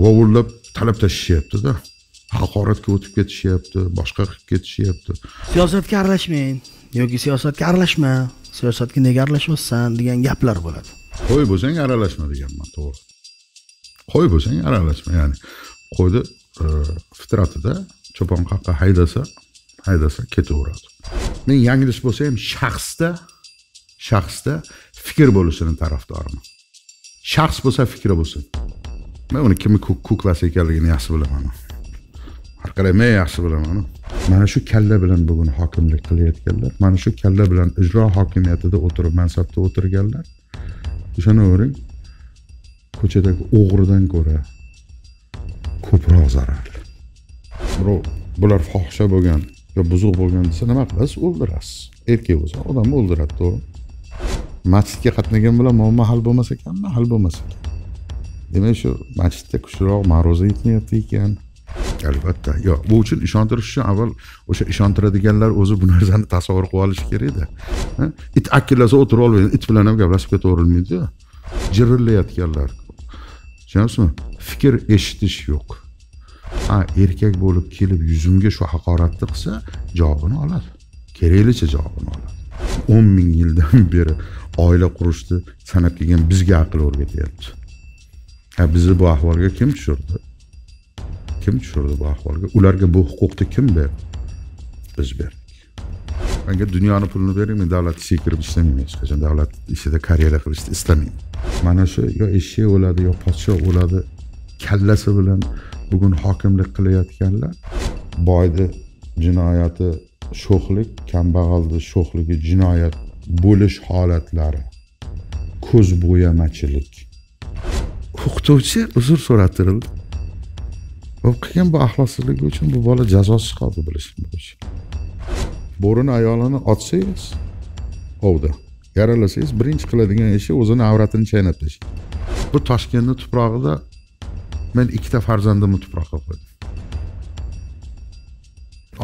vovullab talab tashlashyaptida haqoratga o'tib ketishyapti boshqa qilib ketishyapti siyosatga aralashmang yoki siyosatga aralashma siyosatga nega aralashyapsan degan gaplar bo'ladi qo'y bo'lsang aralashma deganman to'g'ri qo'y bo'lsang aralashma ya'ni qo'yni e, fitratida cho'pon qayoqqa haydasa haydasa ketaveradi men yanglish bo'lsa ham shaxsda shaxsda fikr bo'lishini tarafdoriman shaxs bo'lsa fikri bo'lsin men uni kimni kuklasi ekanligini yaxshi bilaman har qalay men yaxshi bilaman mana shu kalla bilan bugun hokimlik qilayotganlar mana shu kalla bilan ijro hokimiyatida o'tirib mansabda o'tirganlar o'ring. ko'chadagi o'g'ridan ko'ra ko'proq zararli birov bular fohisha bo'lgan yo buzuq bo'lgan desa nima qilasiz o'ldirasiz erkak bo'lsa odamni o'ldiradi to'g'rimi masjidga qatnagan bilan muammo hal bo'lmas ekanmi hal bo'lmas ekan demak shu masjidda kuchliroq ma'ruza aytilyapti ekan albatta yo bu uchun ishontirish uchun avval o'sha ishontiradiganlar o'zi bu narsani tasavvur qilib olishi kerakda it akillasa o'tirib olmaydi it bilan ham gaplashib ketaverilmaydi jirillayotganlar tushunyapsizmi fikr eshitish yo'q a erkak bo'lib kelib yuzimga shu haqoratni qilsa javobini oladi keraklicha javobini oladi o'n ming yildan beri oila qurishni san'ab kelgan bizga aql o'rgatyapti ha bizni bu ahvolga kim tushirdi kim tushirdi bu ahvolga ularga bu huquqni kim berdi biz berdik manga dunyoni pulini bering men davlat ishiga kirib ishlamayman hech qachon davlat ishida karyera qilishni istamayman mana shu yo eshak o'ladi yo podshoh o'ladi kallasi bilan bugun hokimlik qilayotganlar boyni jinoyati sho'xlik kambag'alni sho'xligi jinoyat bo'lish holatlari ko'z bo'yamachilik o'qituvchi uzr so'rattirildi u qilgan bu axloqsizligi uchun bu bola jazosiz qoldi bilishim bo'yicha bo'rini ayolini otsangiz ovda yaralasangiz birinchi qiladigan ishi o'zini avratini chaynab tashlash bu toshkentni tuprog'ida men ikkita farzandimni tuproqqa qo'ydim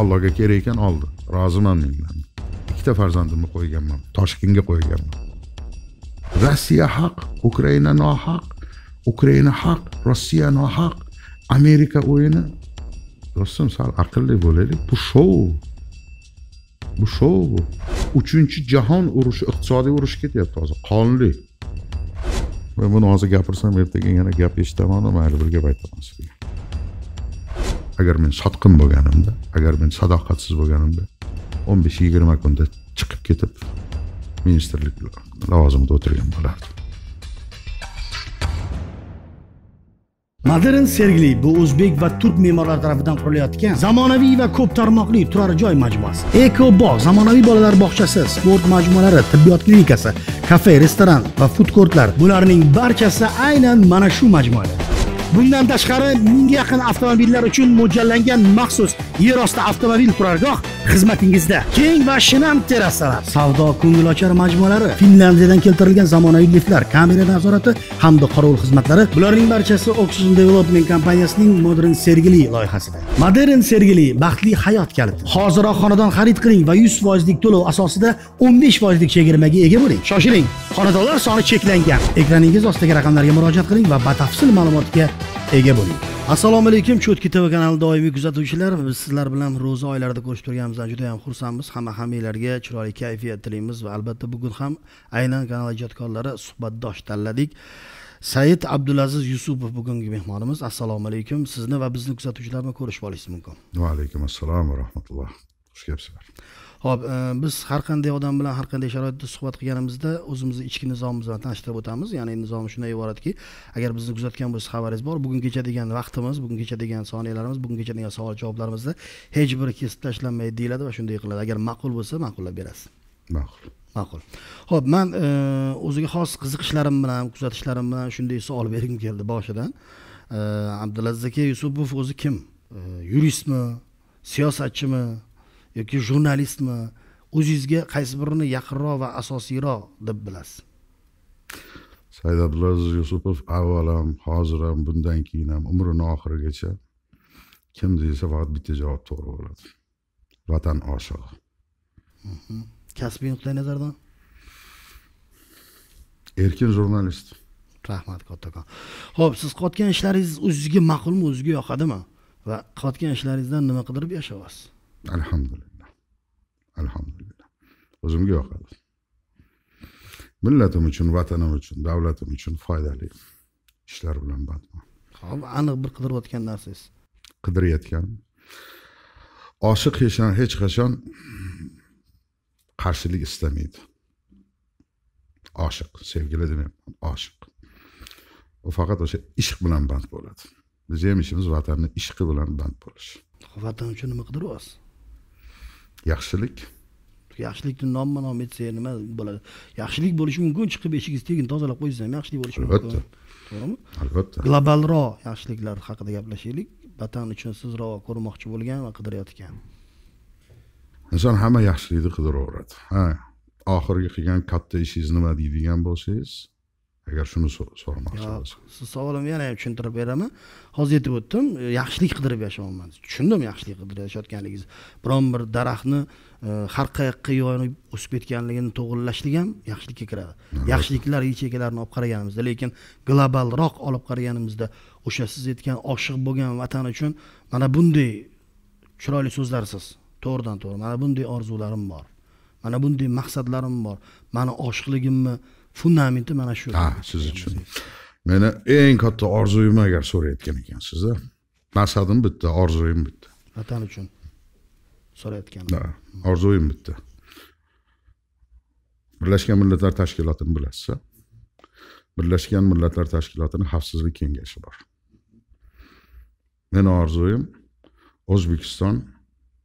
allohga kerak ekan oldi roziman mendan ikkita farzandimni qo'yganman toshkentga qo'yganman rossiya haq ukraina nohaq ukraina haq rossiya nohaq amerika o'yini dostim sal aqlli bo'laylik bu shou bu shou bu uchinchi jahon urushi iqtisodiy urush ketyapti hozir qonli men buni hozir gapirsam ertaga yana gap eshitaman mayli bir gap aytaman sizga agar men sotqin bo'lganimda agar men sadoqatsiz bo'lganimda o'n besh yigirma kunda chiqib ketib ministrlik lavozimida o'tirgan bo'lardim modern sergili bu o'zbek va turk me'morlari tarafidan qurilayotgan zamonaviy va ko'p tarmoqli turar joy majmuasi eko bog' zamonaviy bolalar bog'chasi sport majmualari tibbiyot klinikasi kafe restoran va food kortlar bularning barchasi aynan mana shu majmuada bundan tashqari mingga yaqin avtomobillar uchun mo'ljallangan maxsus yerosti avtomobil turargoh xizmatingizda keng va shinam terrasalar savdo ko'ngilochar majmualari finlyandiyadan keltirilgan zamonaviy liftlar kamera nazorati hamda qorovul xizmatlari bularning barchasi oxygen development kompaniyasining modern sergili loyihasida modern sergili baxtli hayot kaliti hoziroq xonadon xarid qiling va yuz foizlik to'lov asosida o'n besh foizlik chegirmaga ega bo'ling shoshiling xonadonlar soni cheklangan ekraningiz ostidagi raqamlarga murojaat qiling va batafsil ma'lumotga ega bo'ling assalomu alaykum cho'tki tv kanali doimiy kuzatuvchilar biz sizlar bilan ro'za oylarida ko'rishib turganimizdan juda yam xursandmiz hamma hammanglarga chiroyli kayfiyat tilaymiz va albatta bugun ham aynan kanal ijodkorlari suhbatdosh tanladik said abdulaziz yusupov bugungi mehmonimiz assalomu alaykum sizni va bizni kuzatuvchilarni ko'rishib olishingiz mumkin va alaykum assalom va rahmatulloh xush kelibsizlar ho'p e, biz har qanday odam bilan har qanday sharoitda suhbat qilganimizda o'zimizni ichki nizomiz bilan tanishtirib o'tamiz ya'ni nizom shundan iboratki agar bizni kuzatgan bo'lsangiz xabaringiz bor bugun kecha degan vaqtimiz bugun kecha degan soniyalarimiz bugun kecha degan savol javoblarimizda hech biri kesib tashlanmaydi deyiladi va shunday qiladi agar ma'qul bo'lsa ma'qullab berasiz ma'qul ma'qul ho'p man e, o'ziga xos qiziqishlarim bilan kuzatishlarim bilan shunday savol bergim keldi boshidan e, abdulaziz aka yusupov o'zi kim yuristmi siyosatchimi yoki jurnalistmi o'zingizga qaysi birini yaqinroq va asosiyroq deb bilasiz said abdulaziz yusupov avval ham hozir ham bundan keyin ham umrini oxirigacha kim deyilsa faqat bitta javob to'g'ri bo'ladi vatan oshig'i mhm. kasbiy nuqtai nazardan erkin jurnalist rahmat kattakon ho'p siz qilayotgan ishlaringiz o'zizga ma'qulmi o'zizga yoqadimi va qilayotgan ishlaringizdan nima qidirib yashayapsiz alhamdulillah alhamdulillah o'zimga yoqadi millatim uchun vatanim uchun davlatim uchun foydali ishlar bilan bandman hop aniq bir qidirayotgan narsangiz qidirayotgan oshiq hech qachon qarshilik istamaydi oshiq sevgili demayapman oshiq u faqat o'sha ishq bilan band bo'ladi bizni ham ishimiz vatanni ishqi bilan band bo'lish vatan uchun nima qidiryapsiz yaxshilik yaxshilikni nomma nom etsa nima bo'ladi yaxshilik bo'lishi mumkin chiqib eshigingizni tegin tozalab qo'ysangiz ham yaxshilik bo'lishi mumkin albatta to'g'rimi albatta globalroq yaxshiliklar haqida gaplashaylik vatan uchun sizroq ko'rmoqchi bo'lgan va qidirayotgan inson hamma yaxshilikni qidiraveradi ha oxirgi qilgan katta ishingiz nima deydigan bo'lsangiz agar shuni so'ramoqchi bo'lsam savolimni yana ham tushuntirib beraman hozir yetib o'tdim e, yaxshilik qidirib yashayapman tushundim yaxshilik qidirib yashayotganligingizni biron bir daraxtni e, har qayoqqa yoyinib o'sib ketganligini to'g'irlashlik ham yaxshilikka kiradi yaxshiliklar yechekalarini olib qaraganimizda lekin globalroq olib qaraganimizda o'sha siz aytgan oshiq bo'lgan vatan uchun mana bunday chiroyli so'zlarsiz to'g'ridan to'g'ri mana bunday orzularim bor mana bunday maqsadlarim bor mani oshiqligimni fundamenti mana shu ha siz uchun meni eng katta orzuyim agar so'rayotgan ekansiz-da, maqsadim bitta orzuyim bitta vatan uchun so'rayotgan ha orzuyim bitta birlashgan millatlar tashkilotini bilasiz birlashgan millatlar tashkilotini xavfsizlik kengashi bor meni orzuyim o'zbekiston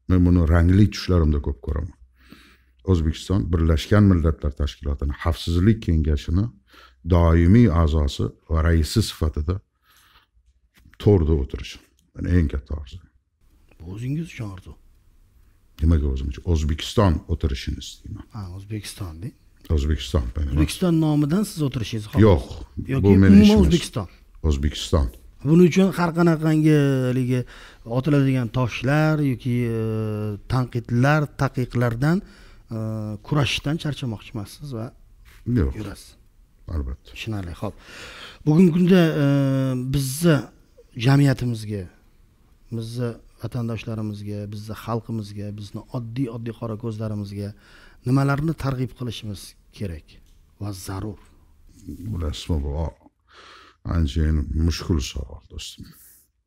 men buni rangli tushlarimda ko'p ko'raman o'zbekiston birlashgan millatlar tashkilotini xavfsizlik kengashini doimiy a'zosi va raisi sifatida to'rda o'tirish yani eng katta orzu o'zingiz uchun orzu nimaga o'zim uchun o'zbekiston o'tirishini istayman ha o'zbekistonda o'zbekiston o'zbekiston nomidan siz o'tirishingiz xohlaysiz yo'q yoki umuman o'zbekiston o'zbekiston buning uchun har qanaqangi haligi otiladigan toshlar yoki e, tanqidlar taqiqlardan Э, kurashishdan charchamoqchi va yo'q yurasiz albatta tushunarli ho'p bugungi kunda e, bizni jamiyatimizga bizni vatandoshlarimizga bizni xalqimizga bizni oddiy oddiy qora ko'zlarimizga nimalarni targ'ib qilishimiz kerak va zarur bilasizmi bu anchayin mushkul savol do'stim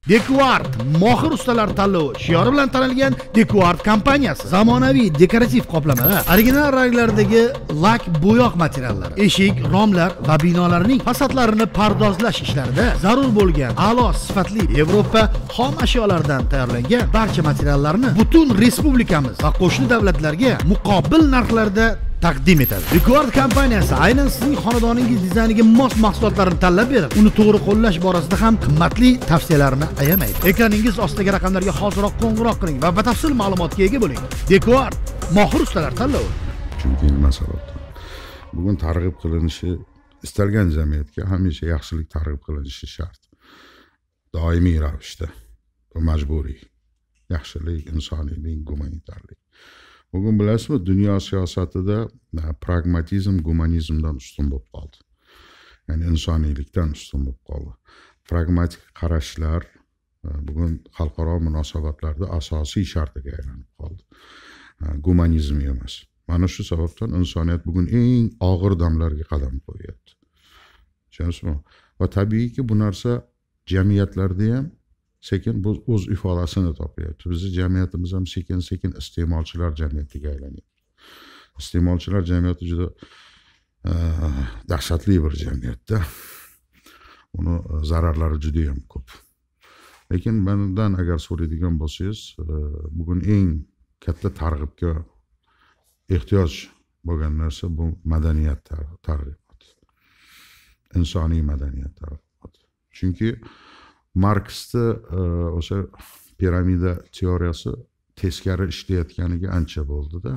Dekuart mohir ustalar tanlovi shiori bilan tanilgan Dekuart kompaniyasi zamonaviy dekorativ qoplamalar, original ranglardagi lak bo'yoq materiallari, eshik, romlar va binolarning fasadlarini pardozlash ishlarida zarur bo'lgan a'lo sifatli Yevropa xom ashyolaridan tayyorlangan barcha materiallarni butun respublikamiz va qo'shni davlatlarga muqobil narxlarda taqdim etadi rekord kompaniyasi aynan sizning xonadoningiz dizayniga mos mahsulotlarni tanlab berib uni to'g'ri qo'llash borasida ham qimmatli tavsiyalarini ayamaydi ekraningiz ostidagi raqamlarga hozirroq qo'ng'iroq qiling va batafsil ma'lumotga ega bo'ling dekord mohir ustalar tanlovi chunki nima sababdan bugun targ'ib qilinishi istalgan jamiyatga hamisha yaxshilik targ'ib qilinishi shart doimiy ravishda bu majburiy yaxshilik insoniylik gumanitarlik bugun bilasizmi dunyo siyosatida e, pragmatizm gumanizmdan ustun bo'lib qoldi ya'ni insoniylikdan ustun bo'lib qoldi pragmatik qarashlar e, bugun xalqaro munosabatlarda asosiy shartiga aylanib qoldi e, gumanizm emas mana shu sababdan insoniyat bugun eng og'ir damlarga qadam qo'yyapti tushunyapsizmi va tabiiyki bu narsa jamiyatlarda ham sekin bu o'z ifodasini topyapti bizni jamiyatimiz ham sekin sekin iste'molchilar jamiyatiga aylanyapti iste'molchilar jamiyati juda e, dahshatli bir jamiyatda uni e, zararlari juda yam ko'p lekin mandan agar so'raydigan bo'lsangiz e, bugun eng katta targ'ibga ehtiyoj bo'lgan narsa bu madaniyat targ'iboti insoniy madaniyat targ'iboti chunki uh, marksni e, o'sha piramida teoriyasi teskari ishlayotganiga ancha bo'ldida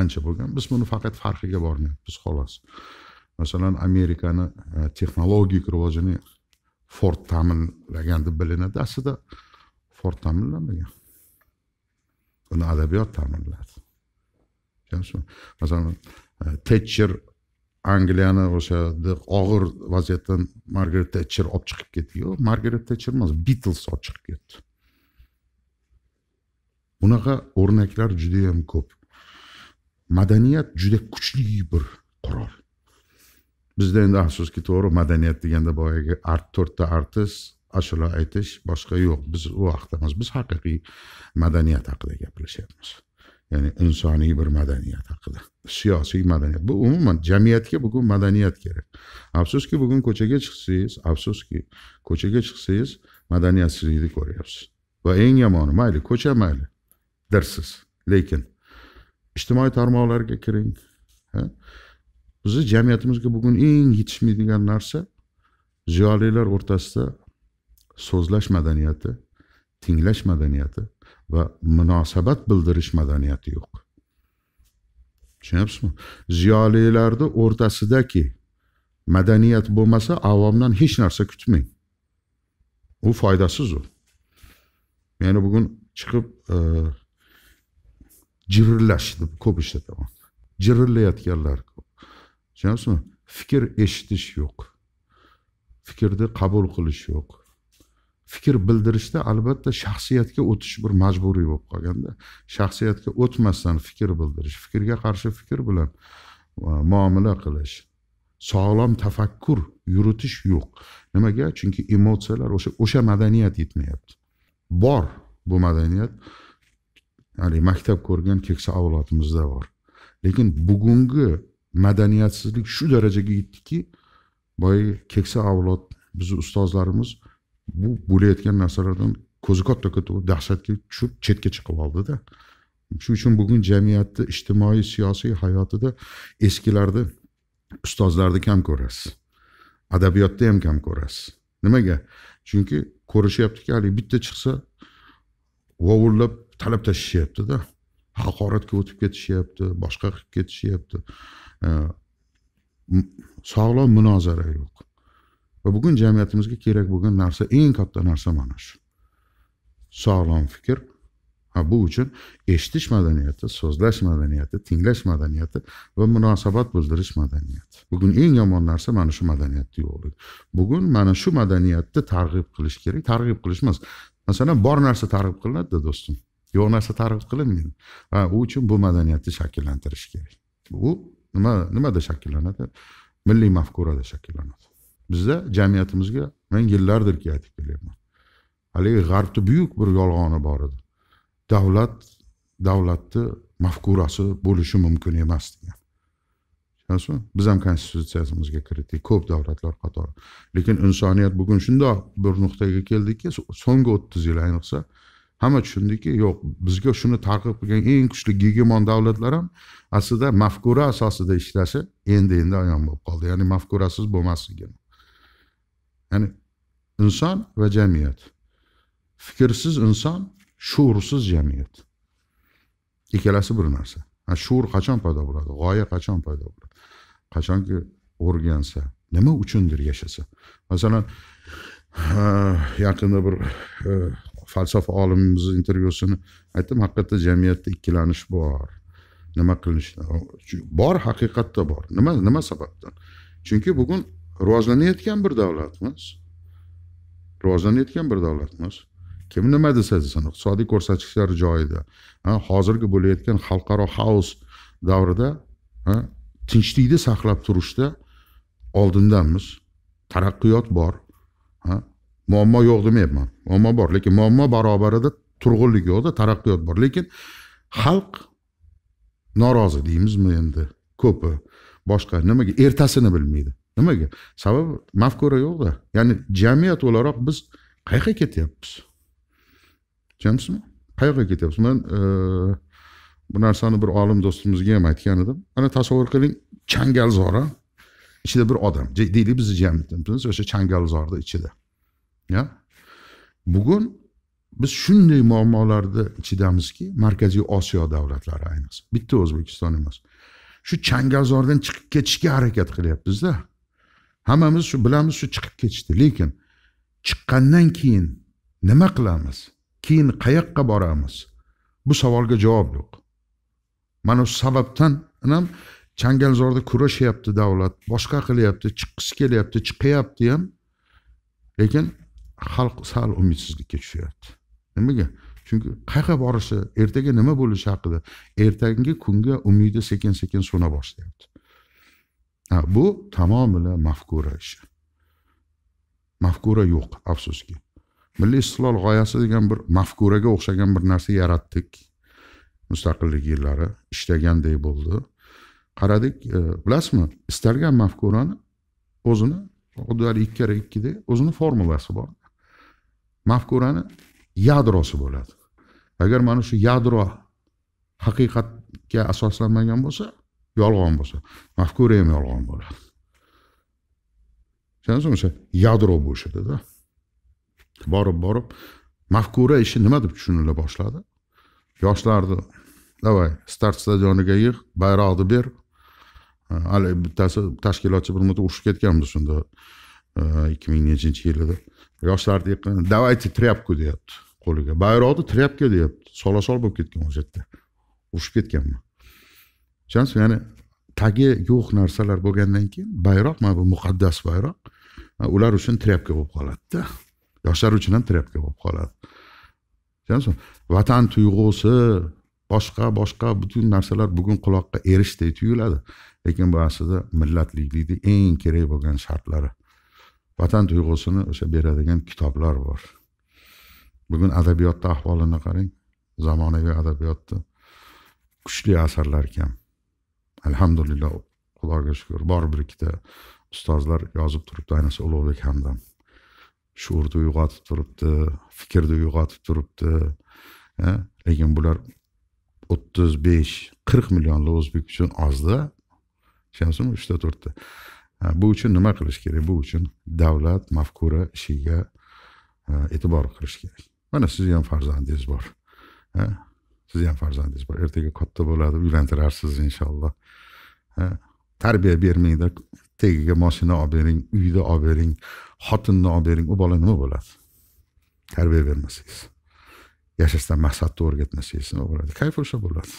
ancha bo'lgan biz buni faqat farqiga bormayapmiz xolos masalan amerikani e, texnologik rivojini ford ta'minlagan deb bilinadi aslida ford ta'minlamagan uni adabiyot ta'minladi tushunyapsizmi masalan e, tetcher angliyani o'sha og'ir vaziyatdan margaret tetcher olib chiqib ketdi yo'q margaret tetcher emas bitls olib chiqib ketdi bunaqa o'rnaklar judayam ko'p madaniyat juda kuchli bir qurol bizda endi afsuski to'g'ri madaniyat deganda boyagi art to'rtta artist ashula aytish boshqa yo'q biz u haqida emas biz haqiqiy madaniyat haqida gaplashyapmiz ya'ni insoniy bir madaniyat haqida siyosiy madaniyat bu umuman jamiyatga bugun madaniyat kerak afsuski bugun ko'chaga chiqsangiz afsuski ko'chaga chiqsangiz madaniyatsizlikni ko'ryapsiz va eng yomoni mayli ko'cha mayli dirsiz lekin ijtimoiy tarmoqlarga kiring bizni jamiyatimizga bugun eng yetishmaydigan narsa ziyolilar o'rtasida so'zlash madaniyati tinglash madaniyati ve bildiriş va yok. bildirish madaniyati yo'q tushunyapsizmi ki medeniyet bu mesela, avomdan hiç narsa kutmang u foydasiz u ya'ni bugün çıkıp e, jirirlash deb ko'p ishlataman jirirlayotganlar ko'p tushunyapsizmi fikr eshitish yok. Fikirde kabul qilish yok. fikr bildirishda albatta shaxsiyatga o'tish bir majburiy bo'lib qolganda shaxsiyatga o'tmasdan fikr bildirish fikrga qarshi fikr bilan e, muomala qilish sog'lom tafakkur yuritish yo'q nimaga chunki emotsiyalar o'sha o'sha madaniyat yetmayapti bor bu madaniyat haligi maktab ko'rgan keksa avlodimizda bor lekin bugungi madaniyatsizlik shu darajaga yetdiki boyagi keksa avlod bizni ustozlarimiz bu bo'layotgan narsalardan ko'zi katta katta dahshatga tushib chetga chiqib oldida shuning uchun bugun jamiyatni ijtimoiy siyosiy hayotida eskilarni ustozlarni kam ko'rasiz adabiyotda ham kam ko'rasiz nimaga chunki ko'rishyaptiki haligi bitta chiqsa vovullab talab tashlashyaptida haqoratga o'tib ketishyapti boshqa qilib ketishyapti sog'lom munozara yo'q va bugun jamiyatimizga kerak bo'lgan narsa eng katta narsa mana shu sog'lom fikr va bu uchun eshitish madaniyati so'zlash madaniyati tinglash madaniyati va munosabat bildirish madaniyati bugun eng yomon narsa mana shu madaniyatni yo'qligi bugun mana shu madaniyatni targ'ib qilish kerak targ'ib qilish emas masalan bor narsa targ'ib qilinadida do'stim yo'q narsa targ'ib qilinmaydi va u uchun bu madaniyatni shakllantirish kerak u nima nimada shakllanadi milliy mafkurada shakllanadi bizda jamiyatimizga men yillardirki aytib kelyapman haligi g'arbni buyuk bir yolg'oni bor edi davlat davlatni mafkurasi bo'lishi mumkin emas degan tushunasizmi biz ham konstitutsiyamizga kiritdik ko'p davlatlar qatori lekin insoniyat bugun shundoq bir nuqtaga keldiki so'nggi o'ttiz yil ayniqsa hamma tushundiki yo'q bizga shuni targ'ib qilgan eng kuchli gegemon davlatlar ham aslida mafkura asosida ishlashi endi endi ayon bo'lib qoldi ya'ni mafkurasiz bo'lmasligini ya'ni inson va jamiyat fikrsiz inson shuursiz jamiyat ikkalasi bir narsa shuur qachon paydo bo'ladi g'oya qachon paydo bo'ladi qachonki o'rgansa nima uchundir yashasa masalan yaqinda bir e, falsafa olimimizni intervyusini aytdim haqiqatda jamiyatda ikkilanish bor nima qilinish bor haqiqatda bor nima nima sababdan chunki bugun rivojlanayotgan bir davlatmiz rivojlanayotgan bir davlatmiz kim nima desa desin iqtisodiy ko'rsatkichlar joyida hozirgi bo'layotgan xalqaro xaos davrida tinchlikni saqlab turishda oldindanmiz taraqqiyot bor ha muammo yo'q demayapman muammo bor lekin muammo barobarida turg'unlik yo'qda taraqqiyot bor lekin xalq norozi deymizmi endi ko'pi boshqa nimaga ertasini bilmaydi nimaga sababi mafkura yo'qda ya'ni jamiyat o'laroq biz qayoqqa ketyapmiz tushunyapsizmi qayoqqa ketyapmiz man e, bu narsani bir olim do'stimizga ham aytgan edim mana tasavvur qiling changalzora ichida bir odam deylik bizni jamiyatimiz o'sha changalzorni ichida ya bugun biz shunday muammolarni ichidamizki markaziy osiyo davlatlari ayniqsa bitta o'zbekiston emas shu changalzordan chiqib ketishga harakat qilyapmizda hammamiz shu bilamiz shu chiqib ketishdi lekin chiqqandan keyin nima qilamiz keyin qayoqqa boramiz bu savolga javob yo'q mana shu sababdan ham changalzorda kurashyapti davlat boshqa qilyapti chiqqisi kelyapti chiqyapti ham lekin xalq sal umidsizlikka tushyapti nimaga chunki qayerga borishi ertaga nima bo'lishi haqida ertangi kunga umidi sekin sekin so'na boshlayapti ha bu tamomila mafkura ishi mafkura yo'q afsuski milliy istiqlol g'oyasi degan bir mafkuraga o'xshagan bir narsa yaratdik mustaqillik yillari ishlaganday bo'ldi qaradik e, bilasizmi istalgan mafkurani o'zini xuddi haligi ikki karra ikkida o'zini formulasi bor mafkurani yadrosi bo'ladi agar mana shu yadro haqiqatga asoslanmagan bo'lsa yolg'on bo'lsa mafkura ham yolg'on bo'ladi tushunasizmi o'sha yadro bo'shadida borib borib mafkura ishi nima deb tushunila boshladi yoshlarni давай start stadioniga yig' bayroqni ber haligi bittasi tashkilotchi bir marta urushib ketganmiz shunda ikki ming nechinchi yilida yoshlarni yiqqan давайте тряпку deyapti qo'liga bayroqni тряпка deyapti sola sol bo'lib ketgan o'sha yerda urushib ketganman chunki ya'ni tagi yo'q narsalar bo'lgandan keyin bayroq mana bu muqaddas bayroq ular uchun tryapka bo'lib qoladida yoshlar uchun ham tryapka bo'lib qoladi tushunyapsizmi vatan tuyg'usi boshqa boshqa butun narsalar bugun quloqqa erishdek tuyuladi lekin bu aslida millatliklikni eng kerak bo'lgan shartlari vatan tuyg'usini o'sha beradigan kitoblar bor bugun adabiyotni ahvolini qarang zamonaviy adabiyotni kuchli asarlar kam alhamdulillah xudoga shukur bor bir ikkita ustozlar yozib turibdi ayniqsa ulug'bek hamdam shuurni uyg'otib turibdi fikrni uyg'otib turibdi lekin bular o'ttiz besh qirq millionli o'zbek uchun ozda tushunyapsizmi uchta to'rtta bu uchun nima qilish kerak bu uchun davlat mafkura ishiga e'tibor qilish kerak mana sizni ham farzandingiz bor sizni ham farzandingiz bor ertaga katta bo'ladi uylantirarsiz inshaalloh tarbiya bermanglar tagiga moshina olib bering uyni olib bering xotinni olib bering u bola nima bo'ladi tarbiya bermasangiz yashashdan maqsadni o'rgatmasangiz nima bo'ladi kayf o'sha bo'ladi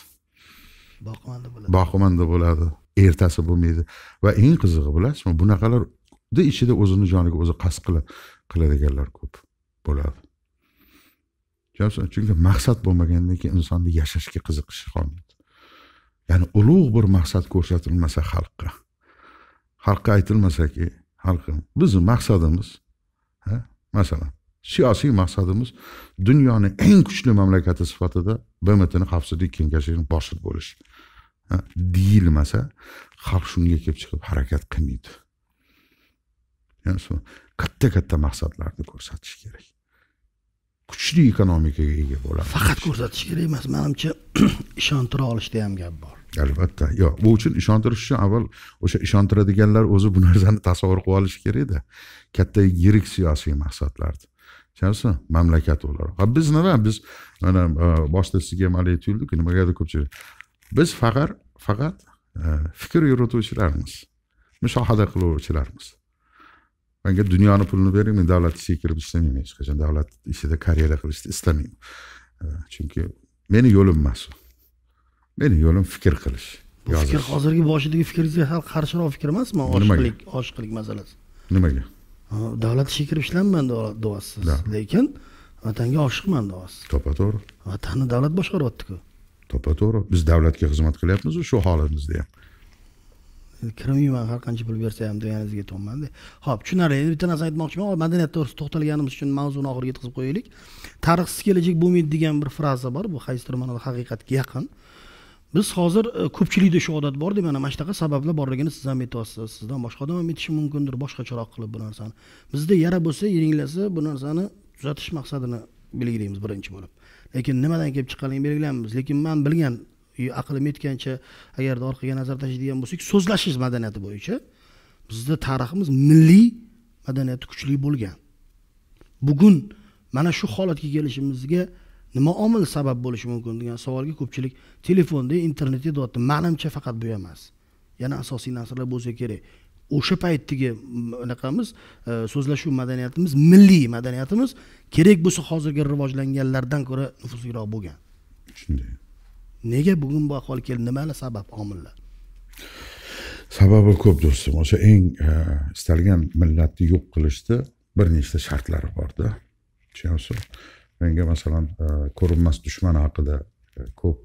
boqimanda bo'ladi boqimanda bo'ladi ertasi bo'lmaydi va eng qizig'i bilasizmi bunaqalarni ichida o'zini joniga o'zi qasd qiladiganlar ko'p bo'ladi chunki maqsad bo'lmagandan keyin insonni yashashga qiziqishi qolmaydi ya'ni ulug' bir maqsad ko'rsatilmasa xalqqa xalqqa aytilmasaki xalqim bizni maqsadimiz ha masalan siyosiy maqsadimiz dunyoni eng kuchli mamlakati sifatida bmtni xavfsizlik kengashining boshliq bo'lish deyilmasa xalq shunga kelib chiqib harakat qilmaydi katta katta maqsadlarni ko'rsatish kerak kuchli ekonomikaga ega bo'ladi faqat ko'rsatish kerak emas manimcha ishontira olishda ham gap bor albatta yo'q bu uchun ishontirish uchun avval o'sha ishontiradiganlar o'zi bu narsani tasavvur qilib olishi kerakda katta yirik siyosiy maqsadlarni tushunyapsizmi mamlakat o'laroq biz nima biz mana e, boshida sizga ham haligi tuyuldiku nimagadir ko'pchilik biz faqat faqat e, fikr yurituvchilarmiz mushohada qiluvchilarmiz manga dunyoni pulini bering men davlat ishiga kirib ishlamayman hech qachon davlat ishida karyera qilishni istamayman chunki meni yo'lim emas u meni yo'lim fikr qilish fikr hozirgi boshidagi fikringizga hal qarshiroq fikr emasmi oshiqlik oshiqlik masalasi nimaga davlat ishiga kirib ishlamayman deyapsiz lekin vatanga oshiqman deyapsiz to'ppa to'g'ri vatanni davlat boshqaryaptiku to'ppa to'g'ri biz davlatga xizmat qilyapmiz shu holimizda ham yo'q har qancha pul bersa ham deganingizga to'g'manda ho'p tushunarli endi bitta narsani aytmoqchiman madaniyat to'g'risida to'xtalganimiz uchun mavzuni oxiriga yetkazib qo'yaylik tarixsiz kelajak bo'lmaydi degan bir fraza bor bu qaysidir ma'noda haqiqatga yaqin biz hozir e, ko'pchilikda shu odat borda mana mana shunaqa sabablar borligini siz ham aytyapsiz sizdan boshqa odam ham aytishi mumkindir boshqacharoq qilib bu narsani bizda yara bo'lsa yiringlasa bu narsani tuzatish maqsadini belgilaymiz birinchi bo'lib lekin nimadan kelib chiqqanligini belgilaymiz lekin man bilgan aqlim yetgancha agarda orqaga nazar tashlaydigan bo'lsak so'zlashish madaniyati bo'yicha bizda tariximiz milliy madaniyati kuchli bo'lgan bugun mana shu holatga kelishimizga nima omil sabab bo'lishi mumkin degan savolga ko'pchilik telefonda internetda deyapti manimcha faqat bu emas yana asosiy narsalar bo'lsa kerak o'sha paytdagi anaqamiz e, so'zlashuv madaniyatimiz milliy madaniyatimiz kerak bo'lsa hozirgi rivojlanganlardan ko'ra nufuzliroq bo'lgan shunday nega bugun bu ahvol keldi nimalar sabab omillar sababi ko'p do'stim o'sha eng e, istalgan millatni yo'q qilishni bir nechta shartlari borda tushunyapsizmi menga masalan e, ko'rinmas dushman haqida e, ko'p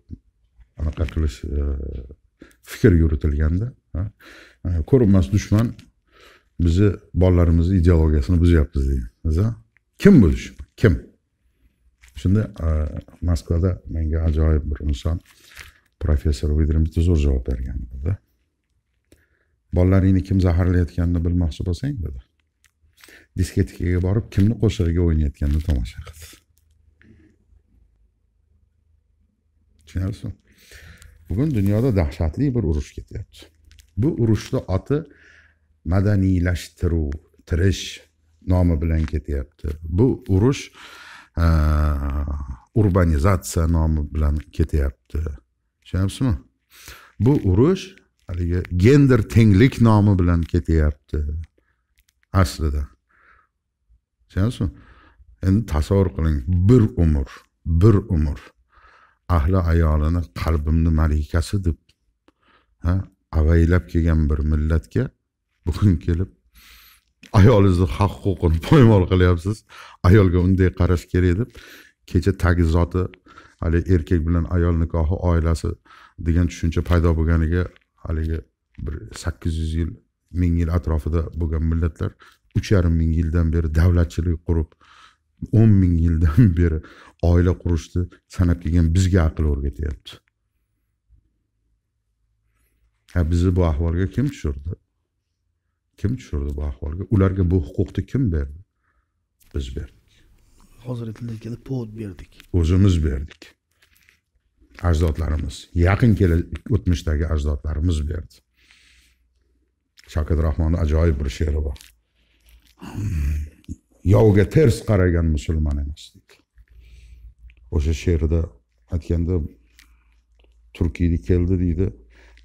anaqa qilish fikr yuritilganda ko'rinmas dushman bizni bolalarimizni ideologiyasini buzyapmiz degan kim bu dushman kim shunda e, moskvada menga ajoyib bir inson professor vedrmitizor javob bergan edida bolalaringni kim zaharlayotganini bilmoqchi bo'lsang dedi disketkaga borib kimni qo'shig'iga o'ynayotganini tomosha qil tushunyapsizmi bugun dunyoda dahshatli bir urush ketyapti bu urushni oti madaniylashtiruv tirish nomi bilan ketyapti bu urush urbanizatsiya nomi bilan ketyapti tushunyapsizmi bu urush haligi gender tenglik nomi bilan ketyapti aslida tushunyapsizmi endi tasavvur qiling bir umr bir umr ahli ayolini qalbimni malikasi deb ha avaylab kelgan bir millatga bugun kelib ayolingizni haq huquqini poymol qilyapsiz ayolga unday qarash kerak deb kecha tagi zoti haligi erkak bilan ayol nikohi oilasi degan tushuncha paydo bo'lganiga haligi bir sakkiz yuz yil ming yil atrofida bo'lgan millatlar uch yarim ming yildan beri davlatchilik qurib o'n ming yildan beri oila qurishni sanab kelgan bizga aql o'rgatyapti bizni bu ahvolga kim tushirdi Kim tushirdi bu ahvolga? Ularga bu huquqni kim berdi? Biz berdik. Hozirgi tilda kelib pod berdik. O'zimiz berdik. Ajdodlarimiz, yaqin kelib o'tmishdagi ajdodlarimiz berdi. Shokir rahmonni ajoyib bir she'ri bor. Hmm. Yovga ters qaragan musulmon emas O'sha she'rida aytganda Turkiyada keldi deydi.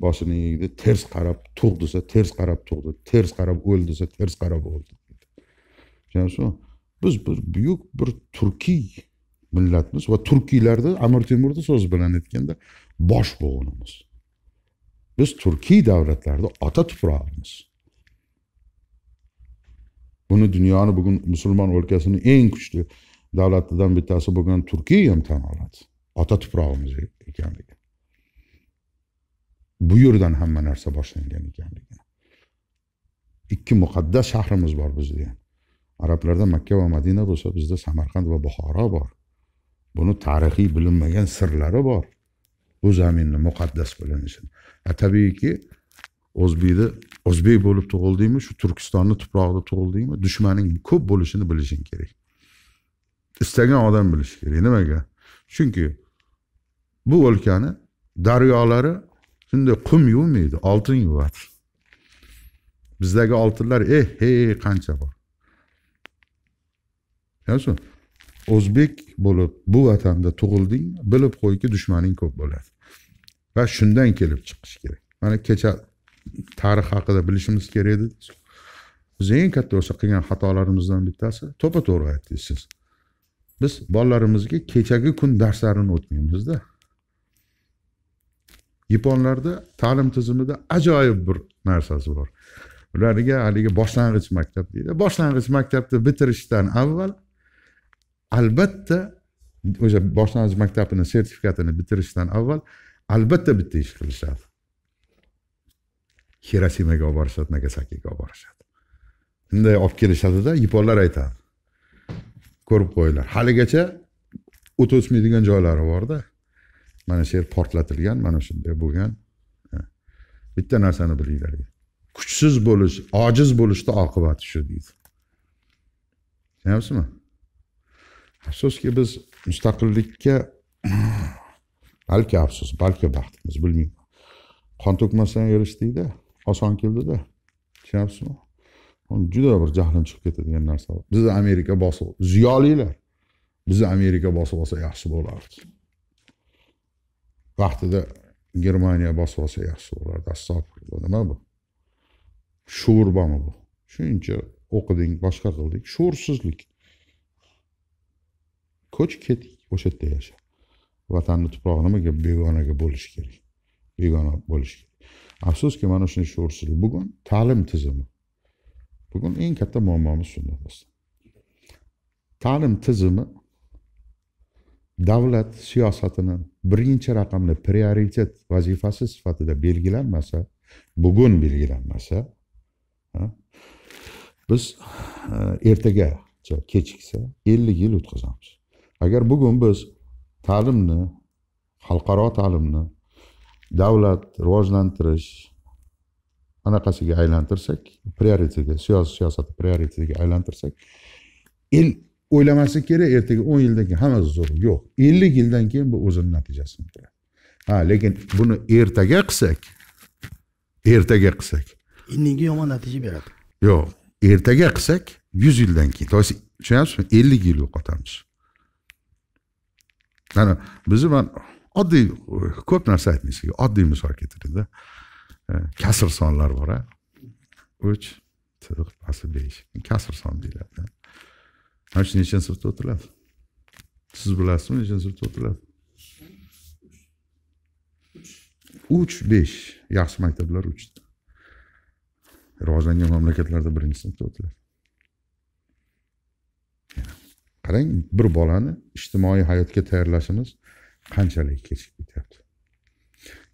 boshini egdi ters qarab tug' desa ters qarab tug'di ters qarab o'ldi desa ters qarab o'ldi tushunyapsizmi biz bir buyuk bir turkiy millatmiz va turkiylarni amir temurni so'zi bilan aytganda bosh bo'g'inimiz biz turkiy davlatlarni ota tuprog'imiz buni dunyoni bugun musulmon o'lkasini eng kuchli davlatidan bittasi bo'lgan turkiya ham tan oladi ota tuprog'imiz ekanligini bu yerdan hamma narsa boshlangan ekanligini ikki muqaddas shahrimiz bor bizni ham arablarda makka va madina bo'lsa bizda samarqand va buxoro bor buni tarixiy bilinmagan sirlari bor bu zaminni muqaddas bilinishini tabiiyki o'zbekni o'zbek bo'lib tug'ildingmi shu turkistonni tuprog'ida tug'ildingmi dushmaning ko'p bo'lishini bilishing kerak istagan odam bilishi kerak nimaga chunki bu o'lkani daryolari shunda qum yuvmaydi oltin yuvadi bizdagi oltinlar eh hey qancha bor tushunasizmi o'zbek bo'lib bu vatanda tug'ilding bilib qo'yki dushmaning ko'p bo'ladi va shundan kelib chiqish kerak mana kecha tarix haqida bilishimiz kerak edi biz eng katta o'sha qilgan xatolarimizdan bittasi to'ppa to'g'ri aytdingiz siz biz bolalarimizga kechagi kun darslarini o'tmaymizda yaponlarda ta'lim tizimida ajoyib bir narsasi bor ularga haligi boshlang'ich maktab deydi boshlang'ich maktabni bitirishdan avval albatta o'sha boshlang'ich maktabini sertifikatini bitirishdan avval albatta bitta ish qilishadi xirosimaga olib borishadi nagasakiga olib borishadi shunday olib kelishadida yaponlar aytadi ko'rib qo'yinglar haligacha o't o'chmaydigan joylari borda mana shu yer portlatilgan mana shunday bo'lgan bitta narsani bilinglar kuchsiz bo'lish ojiz bo'lishni oqibati shu deydi tushunyapsizmi afsuski biz mustaqillikka balki afsus balki baxtimiz bilmayman qon to'kmasdan erishdikda oson keldida tushunyapsizmi juda bir jahlim chiqib ketadigan narsa bizni amerika bosib ziyolilar bizni amerika bosib olsa yaxshi bo'lardi vaqtida germaniya bosib olsa yaxshi bo'lardi astag'firullah nima bu sho'rbami bu shuncha o'qiding boshqa qildik sho'rsizlik ko'chib ket o'sha yerda yasha vatanni tuprog'i nimaga begonaga bo'lishi kerak begona bo'lishi kerak afsuski mana shunday sho'rsizlik bugun ta'lim tizimi bugun eng katta muammomiz shunda ta'lim tizimi davlat siyosatini birinchi raqamli prioritet vazifasi sifatida belgilanmasa bugun belgilanmasa biz e, ertagacha kechiksa ellik yil o'tkazamiz agar bugun biz ta'limni xalqaro ta'limni davlat rivojlantirish anaqasiga aylantirsak prioritetga siyosiy siyosat prioritetiga aylantirsak el o'ylamaslik kerak ertaga o'n yildan keyin hammasi zo'r yo'q ellik yildan keyin bu o'zini natijasini beradi ha lekin buni ertaga qilsak ertaga qilsak endigi yomon natija beradi yo'q ertaga qilsak yuz yildan keyin tushunyapsizmi ellik yil yo'qotamiz mana bizni man oddiy ko'p narsa sizga oddiy misol keltiringda e, kasr sonlar bor a uch to'rt pasi besh kasr son deyiladi mana shu nechanchi sinfda o'tiladi siz bilasizmi nechanchi sinfda o'tiladi uch besh yaxshi maktablar uchta rivojlangan mamlakatlarda birinchi sinfda o'tiladi qarang bir bolani ijtimoiy hayotga tayyorlashimiz qanchalik kechikib ketyapti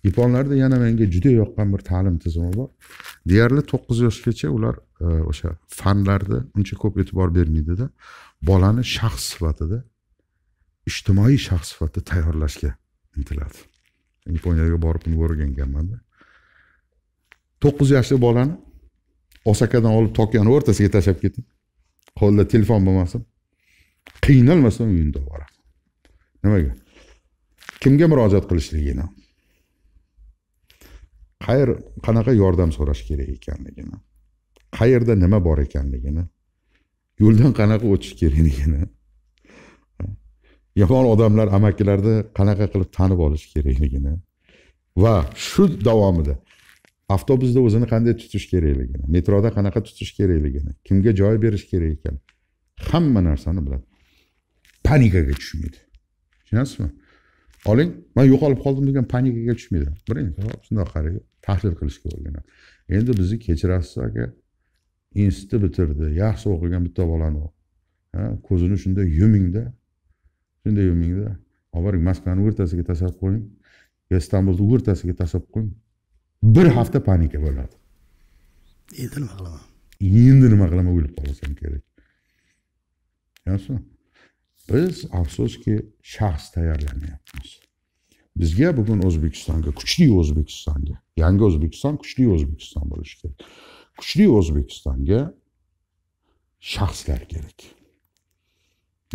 yaponlarda yana menga juda yoqqan bir ta'lim tizimi bor deyarli to'qqiz yoshgacha ular e, o'sha fanlarda uncha ko'p e'tibor bermaydida bolani shaxs sifatida ijtimoiy shaxs sifatida tayyorlashga intiladi yaponiyaga borib buni o'rganganmanda to'qqiz yoshli bolani osakadan olib tokioni o'rtasiga tashlab keting qo'lida telefon bo'lmasin qiynalmasdan uyini olib boradi nimaga kimga murojaat qilishligini qayer qanaqa yordam so'rash kerak ekanligini qayerda nima bor ekanligini yo'ldan qanaqa o'tish kerakligini yomon odamlar amakilarni qanaqa qilib tanib olish kerakligini va shu davomida avtobusda o'zini qanday tutish kerakligini metroda qanaqa tutish kerakligini kimga joy berish kerak ekan hamma narsani biladi panikaga tushmaydi tushunasizmi oling man yo'qolib qoldim degan panikaga tushmaydi birinchi shundoq qaraydi tahlil qilishga o'rganadi endi bizni kechirasiz aka institutni bitirdi yaxshi o'qigan bitta bolani ko'zini shunday yumingda shunday yumingda olib boring moskvani o'rtasiga tashlab qo'ying yo istanbulni o'rtasiga tashlab qo'ying bir hafta panika bo'ladi endi nima qilaman endi nima qilaman o'lib qolasan kerak tushunyapsizmi biz afsuski shaxs tayyorlanyapmiz bizga bugun o'zbekistonga kuchli o'zbekistonga yangi o'zbekiston kuchli o'zbekiston bo'lishi kerak kuchli o'zbekistonga shaxslar kerak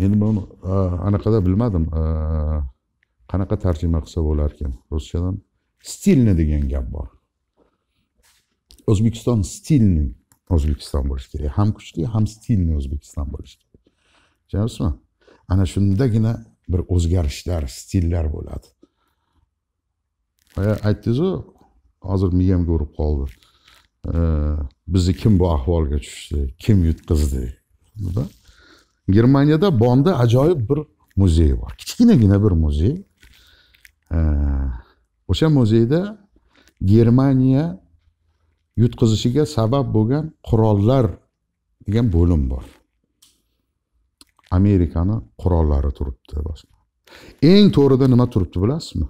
endi buni e, anaqada bilmadim e, qanaqa tarjima qilsa bo'larkan ruschadan stilni degan gap bor o'zbekiston stilni o'zbekiston bo'lishi kerak ham kuchli ham stilni o'zbekiston bo'lishi kerak tushunyapsizmi ana shundagina bir o'zgarishlar stillar bo'ladi aytdingizu hozir miyamga urib qoldi bizni kim bu ahvolga tushdi kim yutqizdi germaniyada bonda ajoyib bir muzey bor kichkinagina bir muzey o'sha muzeyda germaniya yutqizishiga sabab bo'lgan qurollar degan bo'lim bor amerikani qurollari turibdi boshqa eng to'rida nima turibdi bilasizmi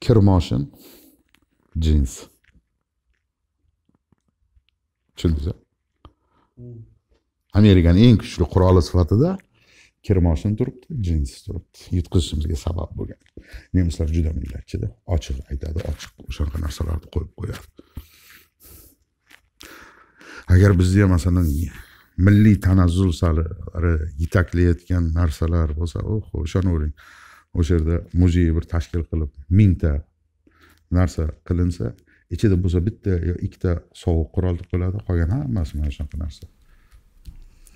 Kirmoshin jeans. Tushundingizmi? Amerikaning eng kuchli quroli sifatida kirmoshin turibdi, jeans turibdi. Yutqizishimizga sabab bo'lgan. Nemislar juda millatchida, ochiq aytadi, ochiq o'shaqa narsalarni qo'yib qo'yadi. Agar bizda ham masalan milliy tanazzul sari yetaklayotgan narsalar bo'lsa, o'h, o'shani o'ring. o'sha yerda muzey bir tashkil qilib mingta narsa qilinsa ichida bo'lsa bitta yo ikkita sovuq qurol qoladi qolgan hammasi mana shunaqa narsa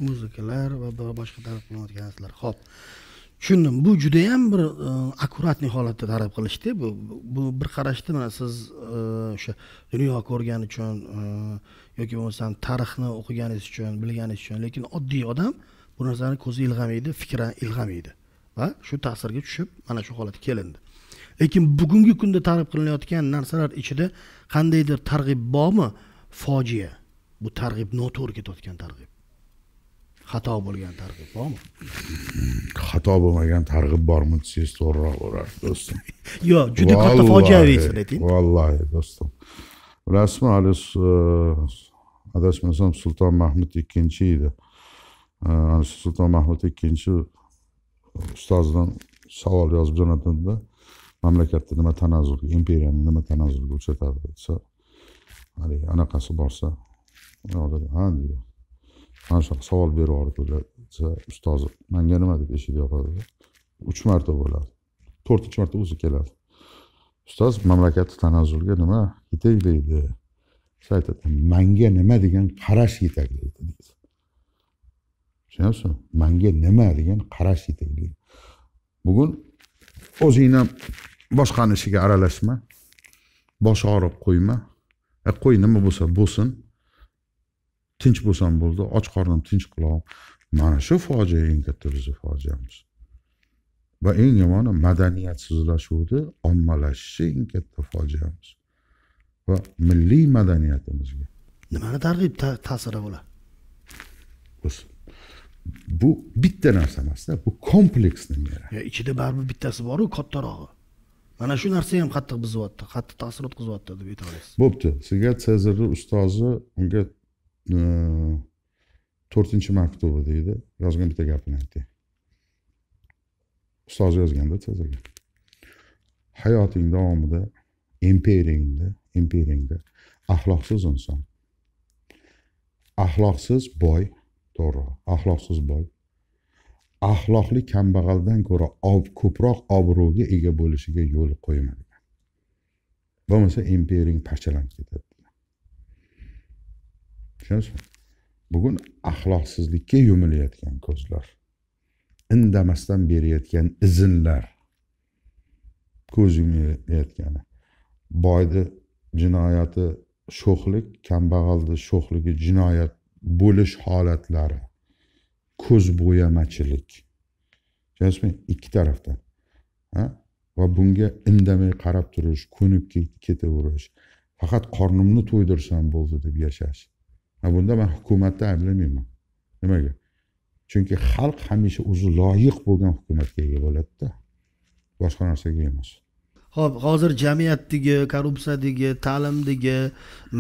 muzikalar va boshqa talab qilinayotgan narsalar ho'p tushundim bu judayam bir e, akkuratniy holatda targ'ib qilishda bu bu bir qarashda mana siz e, o'sha dunyo ko'rgan uchun e, yoki bo'lmasam tarixni o'qiganingiz uchun bilganingiz uchun lekin oddiy odam bu narsani ko'zi ilg'amaydi fikri ilg'amaydi va shu ta'sirga tushib mana shu holat kelindi lekin bugungi kunda targ'ib qilinayotgan narsalar ichida qandaydir targ'ib bormi fojia bu targ'ib noto'g'ri ketayotgan targ'ib xato bo'lgan targ'ib bormi xato bo'lmagan targ'ib bormi desangiz to'g'riroq bo'lardi do'stim yo'q juda katta fojiaviy ayting vallohi do'stim bilasizmi hali e, adashmasam sulton mahmud ikkinchi edi e, sulton mahmud ikkinchi ustozidan savol yozib jo'natadida mamlakatda nima tanazzulga imperiyani nima tanazzulga uchratadi desa haligi anaqasi borsa ha deydi mana shunaqa savol berib yubordilar desa ustozi manga nima deb eshikni yopadi uch marta bo'ladi to'rtinchi marta o'zi keladi ustoz mamlakatni tanazzulga nima yetaklaydi desa aytadi manga nima degan qarash yetaklaydi deydi tushunyapsizmi manga nima degan qarash yetarli bugun o'zingni boshqani ishiga aralashma bosh og'rib qo'yma e qo'y nima bo'lsa bo'lsin tinch bo'lsam bo'ldi och qornim tinch qulog'im mana shu fojia eng katta bizni fojiamiz va eng yomoni madaniyatsizlashuvni ommalashishi eng katta fojiamiz va milliy madaniyatimizga nimani targ'ib ta'siri bo'ladi bu bitta narsa emasda bu kompleks nimara ichida baribir bittasi boru kattarog'i mana shu narsa ham qattiq buzyapti qattiq ta'sir o'tkazyapti deb ayta olasiz bo'pti sizga sezarni ustozi unga e, to'rtinchi maktubi deydi yozgan bitta gapini aytay ustozi yozganda sezarga hayoting davomida imperiyangda imperiyangda axloqsiz inson axloqsiz boy to'g'ri axloqsiz boy axloqli kambag'aldan ko'ra ob ko'proq obro'ga ega bo'lishiga yo'l qo'yma degan bo'lmasa imperiyang parchalanib ketadi tushunyapsizmi bugun axloqsizlikka yumilayotgan ko'zlar indamasdan berayotgan izinlar ko'z yumayotgani boyni jinoyati sho'xlik kambag'alni sho'xligi jinoyat bo'lish holatlari ko'z bo'yamachilik tushunyapsizmi ikki tarafdan va bunga indamay qarab turish ko'nib ketaverish faqat qornimni to'ydirsam bo'ldi deb yashash bunda man hukumatni ayblamayman nimaga chunki xalq hamisha o'zi loyiq bo'lgan hukumatga ega bo'ladida boshqa narsaga emas ho'p hozir jamiyatdagi korrupsiyadagi ta'limdagi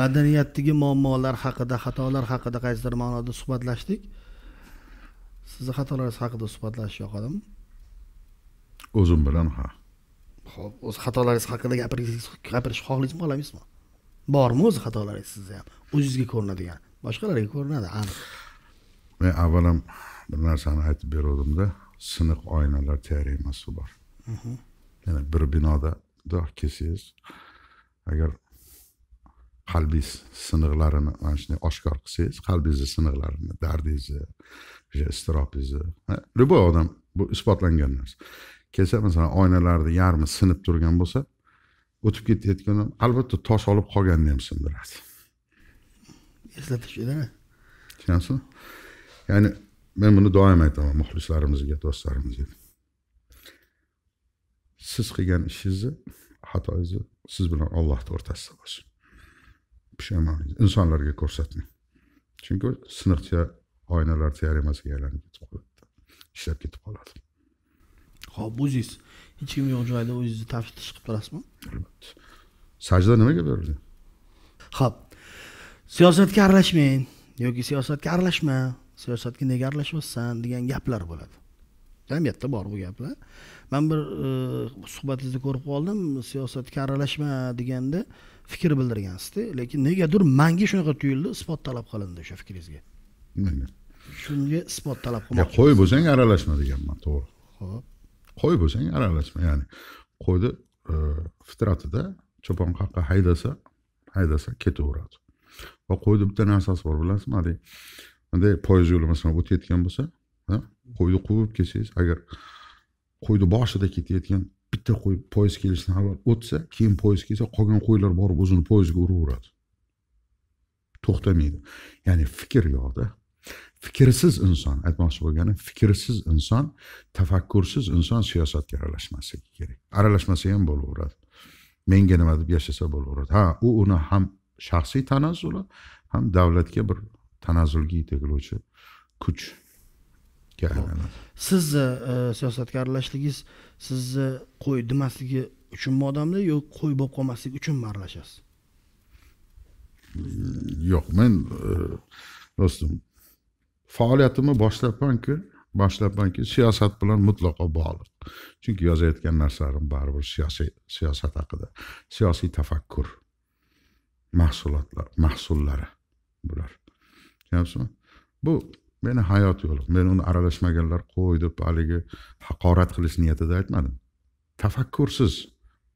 madaniyatdagi muammolar haqida xatolar haqida qaysidir ma'noda suhbatlashdik sizni xatolaringiz haqida suhbatlashish yoqadimi o'zim bilan ha ho'p o'z xatolaringiz haqida gapirishni xohlaysizmi xohlamaysizmi bormi o'zi xatolaringiz sizni ham o'zingizga ko'rinadigan boshqalarga ko'rinadi aniq men avvalam bir narsani aytib beruvdimda siniq oynalar teoremasi bor mhm. ya'ni bir binoda kesiz agar qalbingiz siniqlarini mana shunday oshkor qilsangiz qalbingizni siniqlarini dardingizni o'sha iztirobingizni любой odam bu isbotlangan narsa kelsa masalan oynalarni yarmi sinib turgan bo'lsa o'tib ketayotgan odam albatta tosh olib qolganini ham sindiradi eslatish tushunyapsizmi ya'ni men buni doim aytaman muxlislarimizga do'stlarimizga siz qilgan ishingizni xatoingizni siz bilan ollohni o'rtasida bo'lsin pushaymoningizni insonlarga ko'rsatmang chunki siniqcha oynalar teoremasiga aylanib ketib qoladi ishlab ketib qoladi ho'p o'zingiz hech kim yo'q joyda o'zingizni taftish qilib turasizmi albatta sajda nimaga berilgan ho'p siyosatga aralashmang yoki siyosatga aralashma siyosatga nega aralashyapsan degan gaplar bo'ladi jamiyatda bor bu gaplar man bir e, suhbatingizni ko'rib qoldim siyosatga aralashma deganda fikr bildirgansizda lekin negadir manga shunaqa tuyuldi isbot talab qilindi o'sha fikringizga shunga isbot talab qilmoq qo'y bo'lsang aralashma deganman to'g'ri ho'p qo'y bo'lsang aralashma ya'ni qo'yni e, fitratida cho'pon qayoqqa haydasa haydasa ketaveradi va qo'yni bitta narsasi bor bilasizmi haligi bunday poyezd yo'li masalan o'tayotgan bo'lsa qo'yni quvib kelsangiz agar qo'yni boshida ketayotgan bitta qo'y poyezd kelishidan avval o'tsa keyin poyezd kelsa qolgan qo'ylar borib o'zini poyezdga uraveradi to'xtamaydi ya'ni fikr yo'qda fikrsiz inson aytmoqchi bo'lganim fikrsiz inson tafakkursiz inson siyosatga aralashmasligi kerak aralashmasa ham bo'laveradi menga nima deb yashasa bo'laveradi ha u uni ham shaxsiy tanazzuli ham davlatga bir tanazzulga yetaklovchi kuch sizni e, siyosatga aralashishligingiz sizni qo'y demasligi uchunmi odamlar yo qo'y bo'lib qolmasligi uchunmi aralashasiz mm, yo'q men e, do'stim faoliyatimni boshlabmanku boshlabmanki siyosat bilan mutlaqo bog'liq chunki yozayotgan narsalarim baribir siyosiy siyosat haqida siyosiy tafakkur mahsulotlar mahsullari bular tushunyapsizmi bu meni hayot yo'li men uni aralashmaganlar qo'y deb haligi haqorat qilish niyatida aytmadim tafakkursiz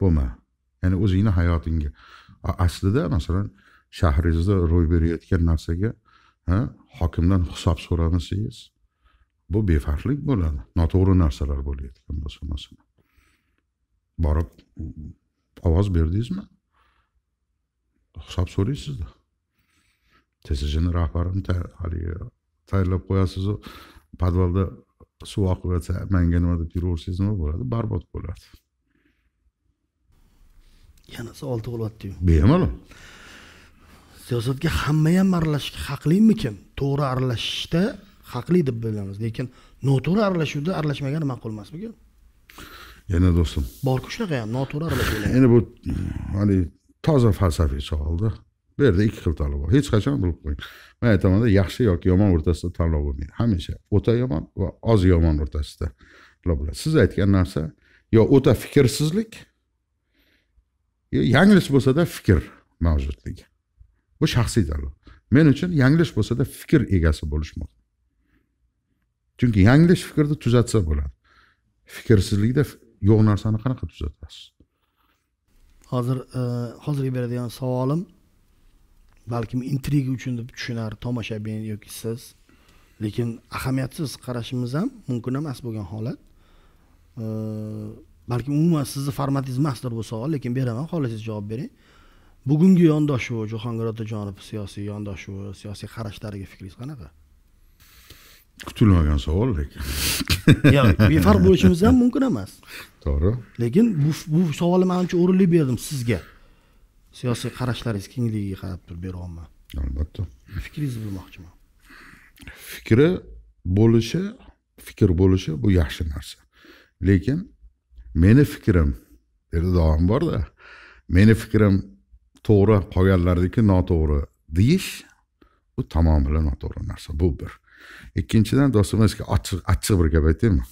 bo'lma ya'ni o'zingni hayotingga aslida masalan shahringizda ro'y berayotgan narsaga hokimdan hisob so'ramasangiz bu befarqlik bo'ladi noto'g'ri narsalar bo'layotgan bo'lsa masalan borib ovoz berdingizmi hisob so'raysizda tsjni rahbarini haligi tayyorlab qo'yasizu podvalda suv oqib manga nima deb yuraversangiz nima bo'ladi barbod bo'ladi yana savol tug'ilyaptiyu bemalol siyosatga hamma ham aralashishga haqlimikan to'g'ri aralashishda haqli deb bilamiz lekin noto'g'ri aralashuvda aralashmagani ma'qul emasmikan yana do'stim borku shunaqa ham noto'g'ri aralashuvlar endi bu haligi toza falsafiy savolda bu yerda ikki xil tanlov bor hech qachon bilib qo'ying man aytaman yaxshi yoki yomon o'rtasida tanlov bo'lmaydi hamisha o'ta yomon va oz yomon o'rtasida siz aytgan narsa yo o'ta fikrsizlik yo yanglish bo'lsada fikr mavjudligi bu shaxsiy tanlov men uchun yanglish bo'lsada fikr egasi bo'lish muhim chunki yanglish fikrni tuzatsa bo'ladi fikrsizlikda yo'q narsani qanaqa tuzatasiz hozir e, hozirga beradigan savolim balkim intriga uchun deb tushunar tomoshabin yoki siz lekin ahamiyatsiz qarashimiz ham mumkin emas bo'lgan holat balkim umuman sizni formatingiz emasdir bu savol lekin beraman xohlasangiz javob bering bugungi yondashuvi jahongir otajonov siyosiy yondashuvi siyosiy qarashlariga fikringiz qanaqa kutilmagan savol lekin yo'q befarq bo'lishimiz ham mumkin emas to'g'ri lekin bu savolni manimcha o'rinli berdim sizga siyosiy qarashlaringiz kengligiga qarab turib beryapman albatta fikringizni bilmoqchiman fikri bo'lishi fikr bo'lishi bu yaxshi narsa lekin meni fikrim yerda doim borda meni fikrim to'g'ri qolganlarniki noto'g'ri deyish bu tamomila noto'g'ri narsa bu bir ikkinchidan do'stim sizga achchiq achchiq bir gap aytaymi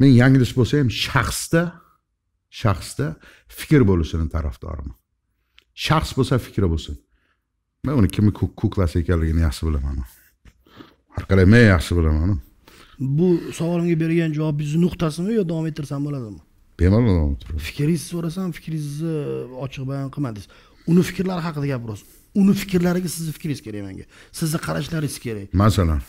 men yanglish bo'lsa ham shaxsda shaxsda fikr bo'lishini tarafdoriman shaxs bo'lsa fikri bo'lsin man uni kimni kuklasi ekanligini yaxshi bilaman har qalay men yaxshi bilaman bu savolimga bergan javobingizni nuqtasimi yo davom ettirsam bo'ladimi bemalol davom ettiraverasiz fikringizni so'rasam fikringizni ochiq bayon qilmadingiz uni fikrlari haqida gapirasiz uni fikrlariga sizni fikringiz kerak menga sizni qarashlaringiz kerak masalan